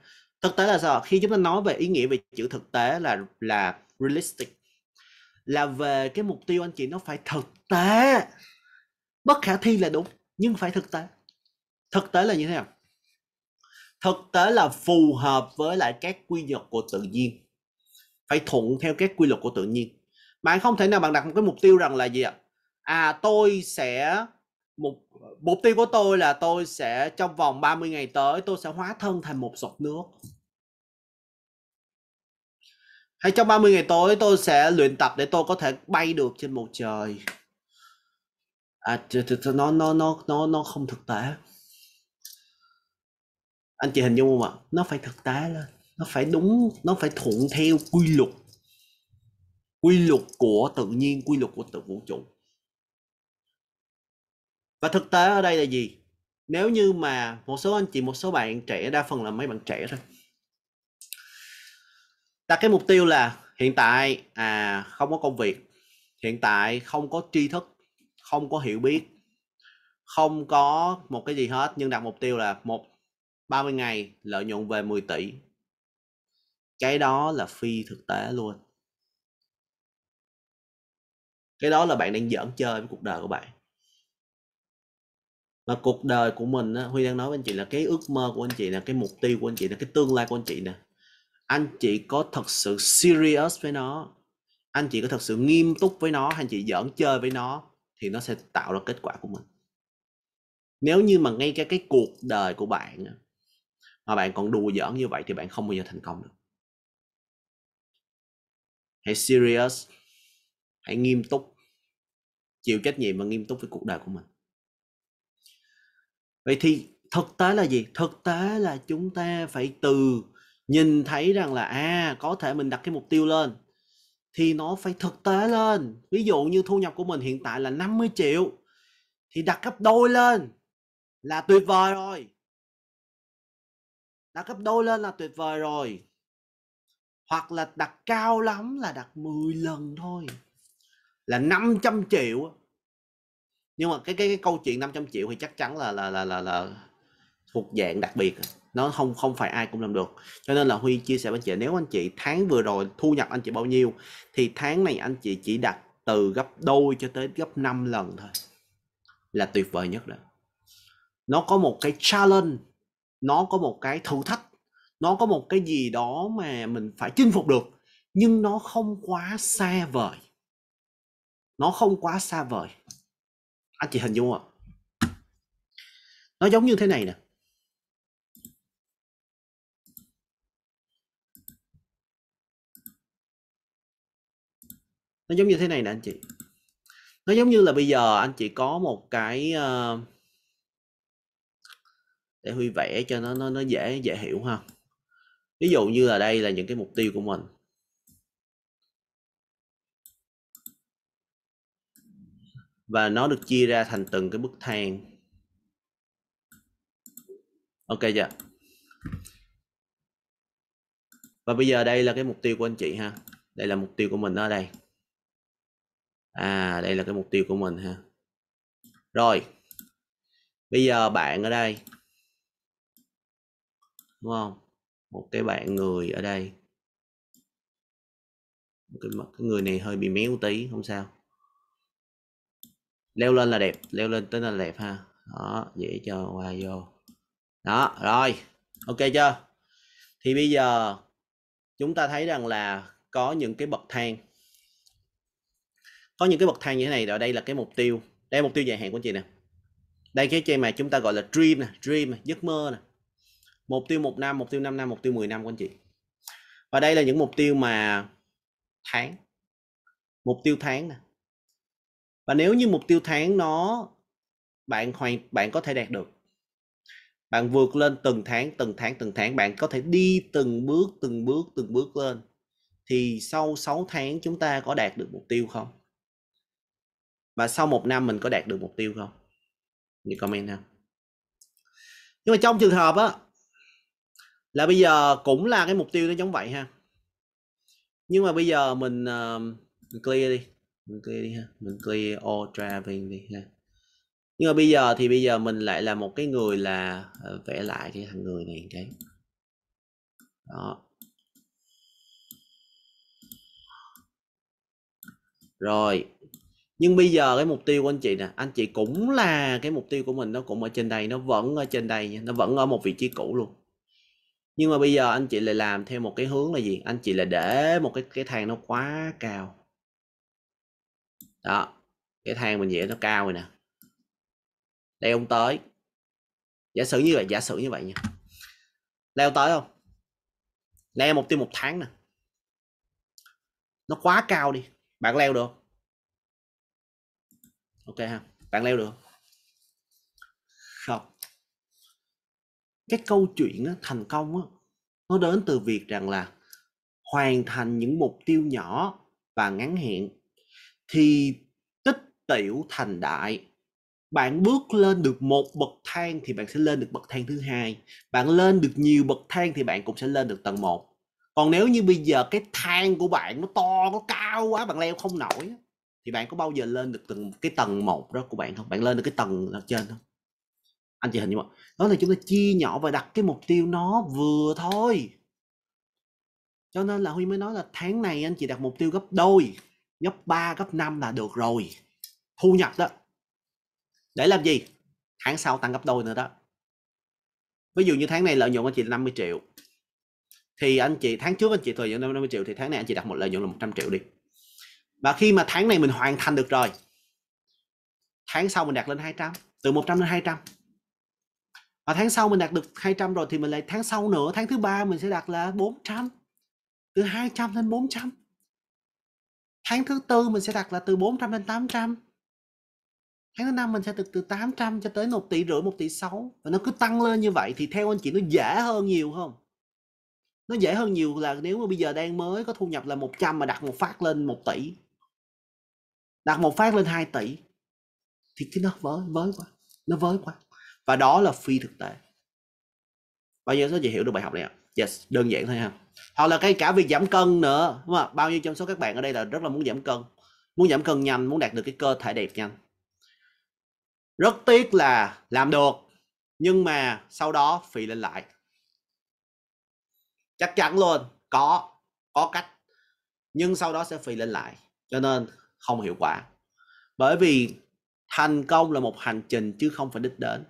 thực tế là sao khi chúng ta nói về ý nghĩa về chữ thực tế là là realistic là về cái mục tiêu anh chị nó phải thực tế bất khả thi là đúng nhưng phải thực tế thực tế là như thế nào thực tế là phù hợp với lại các quy luật của tự nhiên phải thuận theo các quy luật của tự nhiên bạn không thể nào bạn đặt một cái mục tiêu rằng là gì ạ à tôi sẽ mục mục tiêu của tôi là tôi sẽ trong vòng 30 ngày tới tôi sẽ hóa thân thành một giọt nước hay trong 30 ngày tới tôi sẽ luyện tập để tôi có thể bay được trên bầu trời à nó nó nó nó nó không thực tế anh chị hình dung không ạ nó phải thực tế lên nó phải đúng nó phải thuận theo quy luật quy luật của tự nhiên quy luật của tự vũ trụ và thực tế ở đây là gì nếu như mà một số anh chị một số bạn trẻ đa phần là mấy bạn trẻ thôi đặt cái mục tiêu là hiện tại à không có công việc hiện tại không có tri thức không có hiểu biết không có một cái gì hết nhưng đặt mục tiêu là một 30 ngày lợi nhuận về 10 tỷ cái đó là phi thực tế luôn cái đó là bạn đang giỡn chơi với cuộc đời của bạn mà cuộc đời của mình á, huy đang nói với anh chị là cái ước mơ của anh chị là cái mục tiêu của anh chị là cái tương lai của anh chị nè anh chị có thật sự serious với nó anh chị có thật sự nghiêm túc với nó hay anh chị giỡn chơi với nó thì nó sẽ tạo ra kết quả của mình nếu như mà ngay cả cái cuộc đời của bạn mà bạn còn đùa giỡn như vậy thì bạn không bao giờ thành công được hãy serious hãy nghiêm túc chịu trách nhiệm và nghiêm túc với cuộc đời của mình vậy thì thực tế là gì thực tế là chúng ta phải từ nhìn thấy rằng là à có thể mình đặt cái mục tiêu lên thì nó phải thực tế lên ví dụ như thu nhập của mình hiện tại là 50 triệu thì đặt gấp đôi lên là tuyệt vời rồi đặt gấp đôi lên là tuyệt vời rồi hoặc là đặt cao lắm là đặt 10 lần thôi là 500 triệu nhưng mà cái cái, cái câu chuyện 500 triệu thì chắc chắn là là là là, là thuộc dạng đặc biệt nó không không phải ai cũng làm được cho nên là huy chia sẻ với anh chị nếu anh chị tháng vừa rồi thu nhập anh chị bao nhiêu thì tháng này anh chị chỉ đặt từ gấp đôi cho tới gấp 5 lần thôi là tuyệt vời nhất đó nó có một cái challenge nó có một cái thử thách nó có một cái gì đó mà mình phải chinh phục được nhưng nó không quá xa vời nó không quá xa vời anh chị hình dung không ạ nó giống như thế này nè nó giống như thế này nè anh chị nó giống như là bây giờ anh chị có một cái uh, để huy vẽ cho nó nó nó dễ dễ hiểu ha ví dụ như là đây là những cái mục tiêu của mình và nó được chia ra thành từng cái bức thang ok dạ và bây giờ đây là cái mục tiêu của anh chị ha đây là mục tiêu của mình ở đây à đây là cái mục tiêu của mình ha rồi bây giờ bạn ở đây đúng không một cái bạn người ở đây cái người này hơi bị méo tí không sao leo lên là đẹp leo lên tới là đẹp ha đó dễ cho qua vô đó rồi ok chưa thì bây giờ chúng ta thấy rằng là có những cái bậc thang có những cái bậc thang như thế này rồi đây là cái mục tiêu đây mục tiêu dài hạn của chị nè đây cái chơi mà chúng ta gọi là dream nè dream giấc mơ nè mục tiêu một năm mục tiêu 5 năm mục tiêu 10 năm của anh chị và đây là những mục tiêu mà tháng mục tiêu tháng nè và nếu như mục tiêu tháng nó bạn hoàn bạn có thể đạt được bạn vượt lên từng tháng từng tháng từng tháng bạn có thể đi từng bước từng bước từng bước lên thì sau 6 tháng chúng ta có đạt được mục tiêu không và sau một năm mình có đạt được mục tiêu không như comment ha nhưng mà trong trường hợp á là bây giờ cũng là cái mục tiêu nó giống vậy ha nhưng mà bây giờ mình uh, clear đi mình clear đi ha mình clear all traveling đi ha nhưng mà bây giờ thì bây giờ mình lại là một cái người là ờ, vẽ lại cái thằng người này cái đó rồi nhưng bây giờ cái mục tiêu của anh chị nè anh chị cũng là cái mục tiêu của mình nó cũng ở trên đây nó vẫn ở trên đây nha nó vẫn ở một vị trí cũ luôn nhưng mà bây giờ anh chị lại làm theo một cái hướng là gì anh chị là để một cái cái thang nó quá cao đó cái thang mình vẽ nó cao rồi nè leo tới giả sử như vậy giả sử như vậy nha leo tới không leo mục tiêu một tháng nè nó quá cao đi bạn leo được ok ha bạn leo được không cái câu chuyện á, thành công á, nó đến từ việc rằng là hoàn thành những mục tiêu nhỏ và ngắn hạn thì tích tiểu thành đại bạn bước lên được một bậc thang thì bạn sẽ lên được bậc thang thứ hai bạn lên được nhiều bậc thang thì bạn cũng sẽ lên được tầng một. còn nếu như bây giờ cái thang của bạn nó to nó cao quá bạn leo không nổi thì bạn có bao giờ lên được từng cái tầng một đó của bạn không bạn lên được cái tầng trên không anh chị hình như vậy đó là chúng ta chia nhỏ và đặt cái mục tiêu nó vừa thôi cho nên là huy mới nói là tháng này anh chị đặt mục tiêu gấp đôi Gấp 3, gấp 5 là được rồi. Thu nhập đó. Để làm gì? Tháng sau tăng gấp đôi nữa đó. Ví dụ như tháng này lợi nhuận anh chị là 50 triệu. Thì anh chị tháng trước anh chị lợi nhuận 50 triệu thì tháng này anh chị đặt một lợi nhuận là 100 triệu đi. Và khi mà tháng này mình hoàn thành được rồi. Tháng sau mình đạt lên 200, từ 100 lên 200 và tháng sau mình đạt được 200 rồi thì mình lại tháng sau nữa tháng thứ ba mình sẽ đạt là 400 từ 200 lên 400 tháng thứ tư mình sẽ đặt là từ 400 đến 800 tháng thứ năm mình sẽ được từ 800 cho tới 1 tỷ rưỡi 1 tỷ 6 và nó cứ tăng lên như vậy thì theo anh chị nó dễ hơn nhiều không nó dễ hơn nhiều là nếu mà bây giờ đang mới có thu nhập là 100 mà đặt một phát lên 1 tỷ đặt một phát lên 2 tỷ thì cái nó vớ vớ quá nó vớ quá và đó là phi thực tế bao giờ số chị hiểu được bài học này không yes đơn giản thôi ha hoặc là cái cả việc giảm cân nữa đúng không? bao nhiêu trong số các bạn ở đây là rất là muốn giảm cân muốn giảm cân nhanh muốn đạt được cái cơ thể đẹp nhanh rất tiếc là làm được nhưng mà sau đó phì lên lại chắc chắn luôn có có cách nhưng sau đó sẽ phì lên lại cho nên không hiệu quả bởi vì thành công là một hành trình chứ không phải đích đến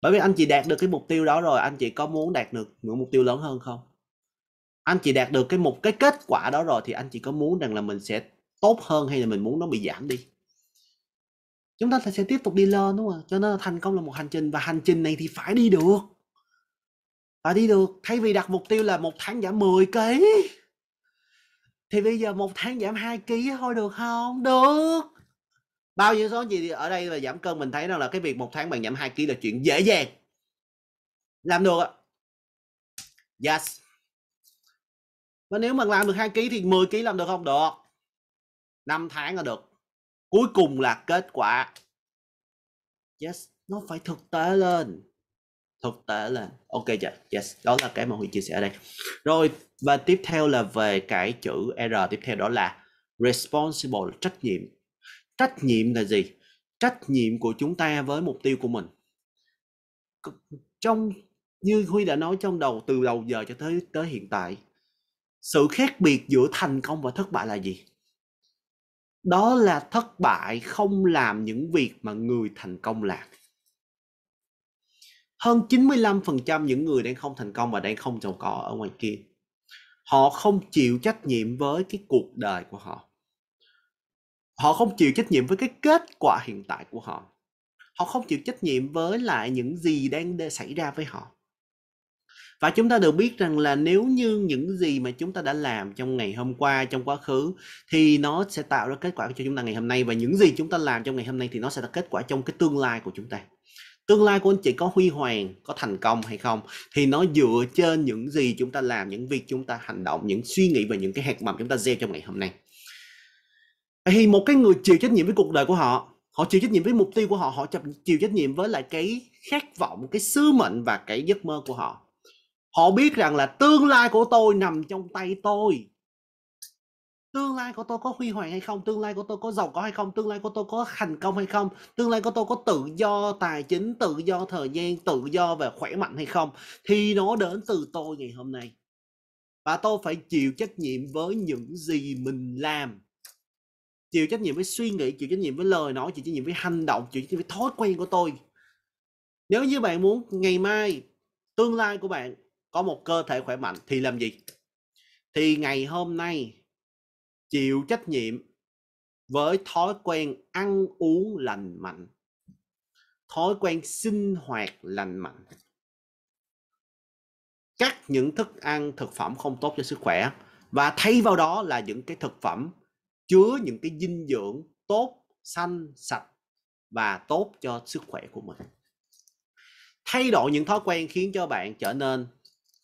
bởi vì anh chị đạt được cái mục tiêu đó rồi anh chị có muốn đạt được những mục tiêu lớn hơn không anh chị đạt được cái một cái kết quả đó rồi thì anh chị có muốn rằng là mình sẽ tốt hơn hay là mình muốn nó bị giảm đi chúng ta sẽ tiếp tục đi lên đúng không cho nên thành công là một hành trình và hành trình này thì phải đi được phải đi được thay vì đặt mục tiêu là một tháng giảm 10 kg thì bây giờ một tháng giảm 2 kg thôi được không được bao nhiêu số gì ở đây là giảm cân mình thấy rằng là cái việc một tháng bạn giảm 2 kg là chuyện dễ dàng làm được ạ yes và nếu mà làm được hai ký thì 10 ký làm được không được 5 tháng là được cuối cùng là kết quả yes nó phải thực tế lên thực tế lên ok chưa yes đó là cái mà huy chia sẻ ở đây rồi và tiếp theo là về cái chữ r tiếp theo đó là responsible trách nhiệm trách nhiệm là gì trách nhiệm của chúng ta với mục tiêu của mình trong như huy đã nói trong đầu từ đầu giờ cho tới tới hiện tại sự khác biệt giữa thành công và thất bại là gì đó là thất bại không làm những việc mà người thành công làm hơn 95% những người đang không thành công và đang không giàu có ở ngoài kia họ không chịu trách nhiệm với cái cuộc đời của họ họ không chịu trách nhiệm với cái kết quả hiện tại của họ họ không chịu trách nhiệm với lại những gì đang xảy ra với họ và chúng ta đều biết rằng là nếu như những gì mà chúng ta đã làm trong ngày hôm qua trong quá khứ thì nó sẽ tạo ra kết quả cho chúng ta ngày hôm nay và những gì chúng ta làm trong ngày hôm nay thì nó sẽ là kết quả trong cái tương lai của chúng ta tương lai của anh chị có huy hoàng có thành công hay không thì nó dựa trên những gì chúng ta làm những việc chúng ta hành động những suy nghĩ và những cái hạt mầm chúng ta gieo trong ngày hôm nay thì một cái người chịu trách nhiệm với cuộc đời của họ họ chịu trách nhiệm với mục tiêu của họ họ chịu trách nhiệm với lại cái khát vọng cái sứ mệnh và cái giấc mơ của họ họ biết rằng là tương lai của tôi nằm trong tay tôi tương lai của tôi có huy hoàng hay không tương lai của tôi có giàu có hay không tương lai của tôi có thành công hay không tương lai của tôi có tự do tài chính tự do thời gian tự do và khỏe mạnh hay không thì nó đến từ tôi ngày hôm nay và tôi phải chịu trách nhiệm với những gì mình làm chịu trách nhiệm với suy nghĩ chịu trách nhiệm với lời nói chịu trách nhiệm với hành động chịu trách nhiệm với thói quen của tôi nếu như bạn muốn ngày mai tương lai của bạn có một cơ thể khỏe mạnh thì làm gì thì ngày hôm nay chịu trách nhiệm với thói quen ăn uống lành mạnh thói quen sinh hoạt lành mạnh cắt những thức ăn thực phẩm không tốt cho sức khỏe và thay vào đó là những cái thực phẩm chứa những cái dinh dưỡng tốt xanh sạch và tốt cho sức khỏe của mình thay đổi những thói quen khiến cho bạn trở nên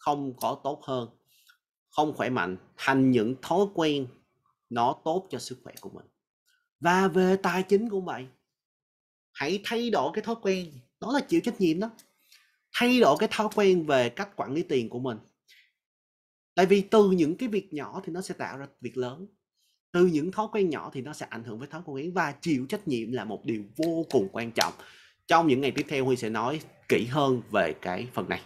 không có tốt hơn không khỏe mạnh thành những thói quen nó tốt cho sức khỏe của mình và về tài chính cũng vậy hãy thay đổi cái thói quen đó là chịu trách nhiệm đó thay đổi cái thói quen về cách quản lý tiền của mình tại vì từ những cái việc nhỏ thì nó sẽ tạo ra việc lớn từ những thói quen nhỏ thì nó sẽ ảnh hưởng với thói quen và chịu trách nhiệm là một điều vô cùng quan trọng trong những ngày tiếp theo huy sẽ nói kỹ hơn về cái phần này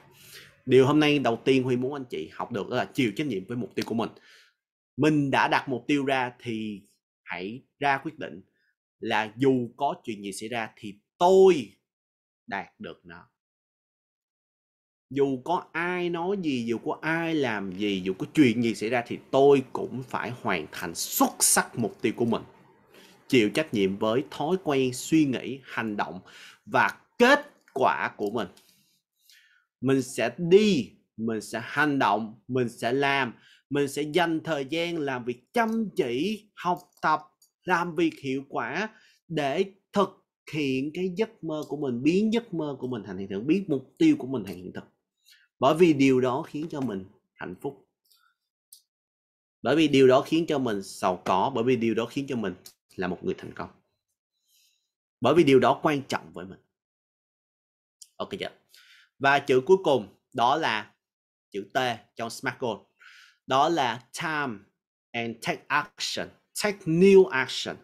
điều hôm nay đầu tiên huy muốn anh chị học được đó là chịu trách nhiệm với mục tiêu của mình mình đã đặt mục tiêu ra thì hãy ra quyết định là dù có chuyện gì xảy ra thì tôi đạt được nó dù có ai nói gì dù có ai làm gì dù có chuyện gì xảy ra thì tôi cũng phải hoàn thành xuất sắc mục tiêu của mình chịu trách nhiệm với thói quen suy nghĩ hành động và kết quả của mình mình sẽ đi mình sẽ hành động mình sẽ làm mình sẽ dành thời gian làm việc chăm chỉ học tập làm việc hiệu quả để thực hiện cái giấc mơ của mình biến giấc mơ của mình thành hiện thực biến mục tiêu của mình thành hiện thực bởi vì điều đó khiến cho mình hạnh phúc bởi vì điều đó khiến cho mình giàu có bởi vì điều đó khiến cho mình là một người thành công bởi vì điều đó quan trọng với mình ok chưa và chữ cuối cùng đó là chữ T trong smart goal đó là time and take action take new action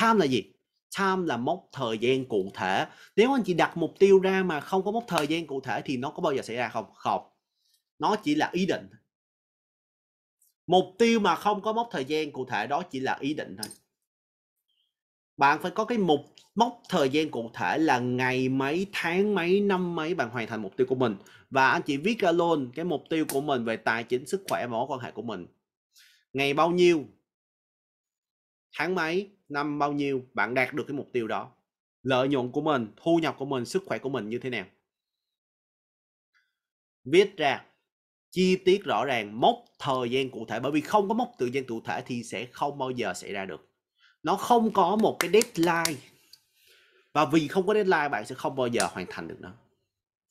time là gì time là mốc thời gian cụ thể nếu anh chị đặt mục tiêu ra mà không có mốc thời gian cụ thể thì nó có bao giờ xảy ra không không nó chỉ là ý định mục tiêu mà không có mốc thời gian cụ thể đó chỉ là ý định thôi bạn phải có cái mục mốc thời gian cụ thể là ngày mấy tháng mấy năm mấy bạn hoàn thành mục tiêu của mình và anh chị viết ra luôn cái mục tiêu của mình về tài chính sức khỏe và mối quan hệ của mình ngày bao nhiêu tháng mấy năm bao nhiêu bạn đạt được cái mục tiêu đó lợi nhuận của mình thu nhập của mình sức khỏe của mình như thế nào viết ra chi tiết rõ ràng mốc thời gian cụ thể bởi vì không có mốc thời gian cụ thể thì sẽ không bao giờ xảy ra được nó không có một cái deadline và vì không có deadline bạn sẽ không bao giờ hoàn thành được nó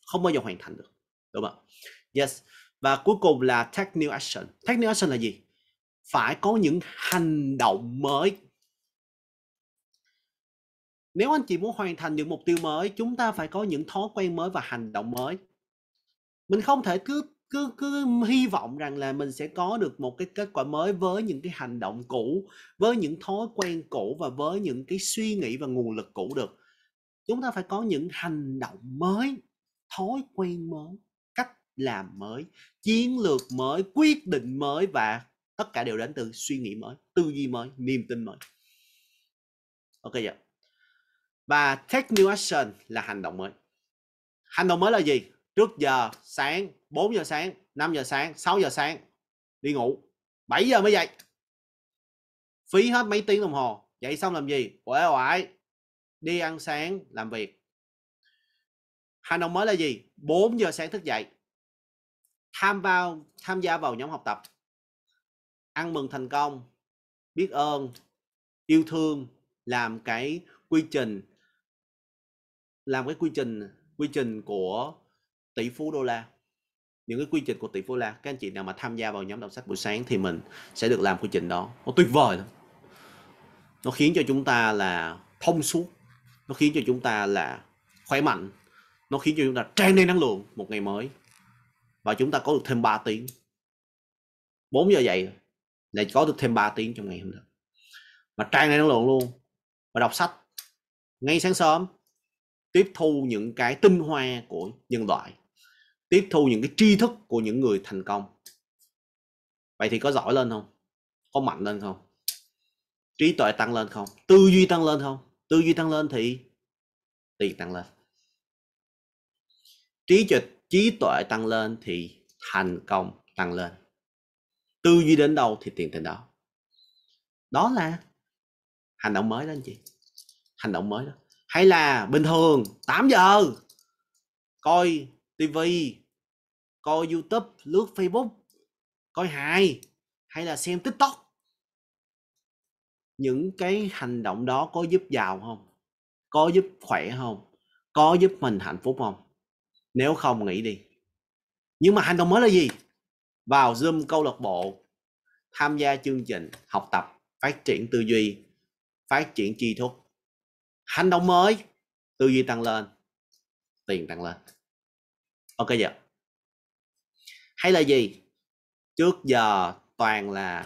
không bao giờ hoàn thành được đúng không ạ yes và cuối cùng là take new action take new action là gì phải có những hành động mới nếu anh chị muốn hoàn thành những mục tiêu mới chúng ta phải có những thói quen mới và hành động mới mình không thể cứ cứ cứ hy vọng rằng là mình sẽ có được một cái kết quả mới với những cái hành động cũ với những thói quen cũ và với những cái suy nghĩ và nguồn lực cũ được chúng ta phải có những hành động mới thói quen mới cách làm mới chiến lược mới quyết định mới và tất cả đều đến từ suy nghĩ mới tư duy mới niềm tin mới ok vậy và take new action là hành động mới hành động mới là gì trước giờ sáng 4 giờ sáng 5 giờ sáng 6 giờ sáng đi ngủ 7 giờ mới dậy phí hết mấy tiếng đồng hồ dậy xong làm gì uể oải đi ăn sáng làm việc hành động mới là gì 4 giờ sáng thức dậy tham vào tham gia vào nhóm học tập ăn mừng thành công biết ơn yêu thương làm cái quy trình làm cái quy trình quy trình của tỷ phú đô la những cái quy trình của tỷ phú đô la các anh chị nào mà tham gia vào nhóm đọc sách buổi sáng thì mình sẽ được làm quy trình đó nó tuyệt vời lắm nó khiến cho chúng ta là thông suốt nó khiến cho chúng ta là khỏe mạnh nó khiến cho chúng ta tràn đầy năng lượng một ngày mới và chúng ta có được thêm 3 tiếng 4 giờ dậy lại có được thêm 3 tiếng trong ngày hôm đó mà tràn đầy năng lượng luôn và đọc sách ngay sáng sớm tiếp thu những cái tinh hoa của nhân loại tiếp thu những cái tri thức của những người thành công vậy thì có giỏi lên không có mạnh lên không trí tuệ tăng lên không tư duy tăng lên không tư duy tăng lên thì tiền tăng lên trí tuệ trí tuệ tăng lên thì thành công tăng lên tư duy đến đâu thì tiền đến đó đó là hành động mới đó anh chị hành động mới đó hay là bình thường 8 giờ coi tivi coi youtube lướt facebook coi hài hay là xem tiktok những cái hành động đó có giúp giàu không có giúp khỏe không có giúp mình hạnh phúc không nếu không nghĩ đi nhưng mà hành động mới là gì vào zoom câu lạc bộ tham gia chương trình học tập phát triển tư duy phát triển tri thức hành động mới tư duy tăng lên tiền tăng lên ok chưa hay là gì trước giờ toàn là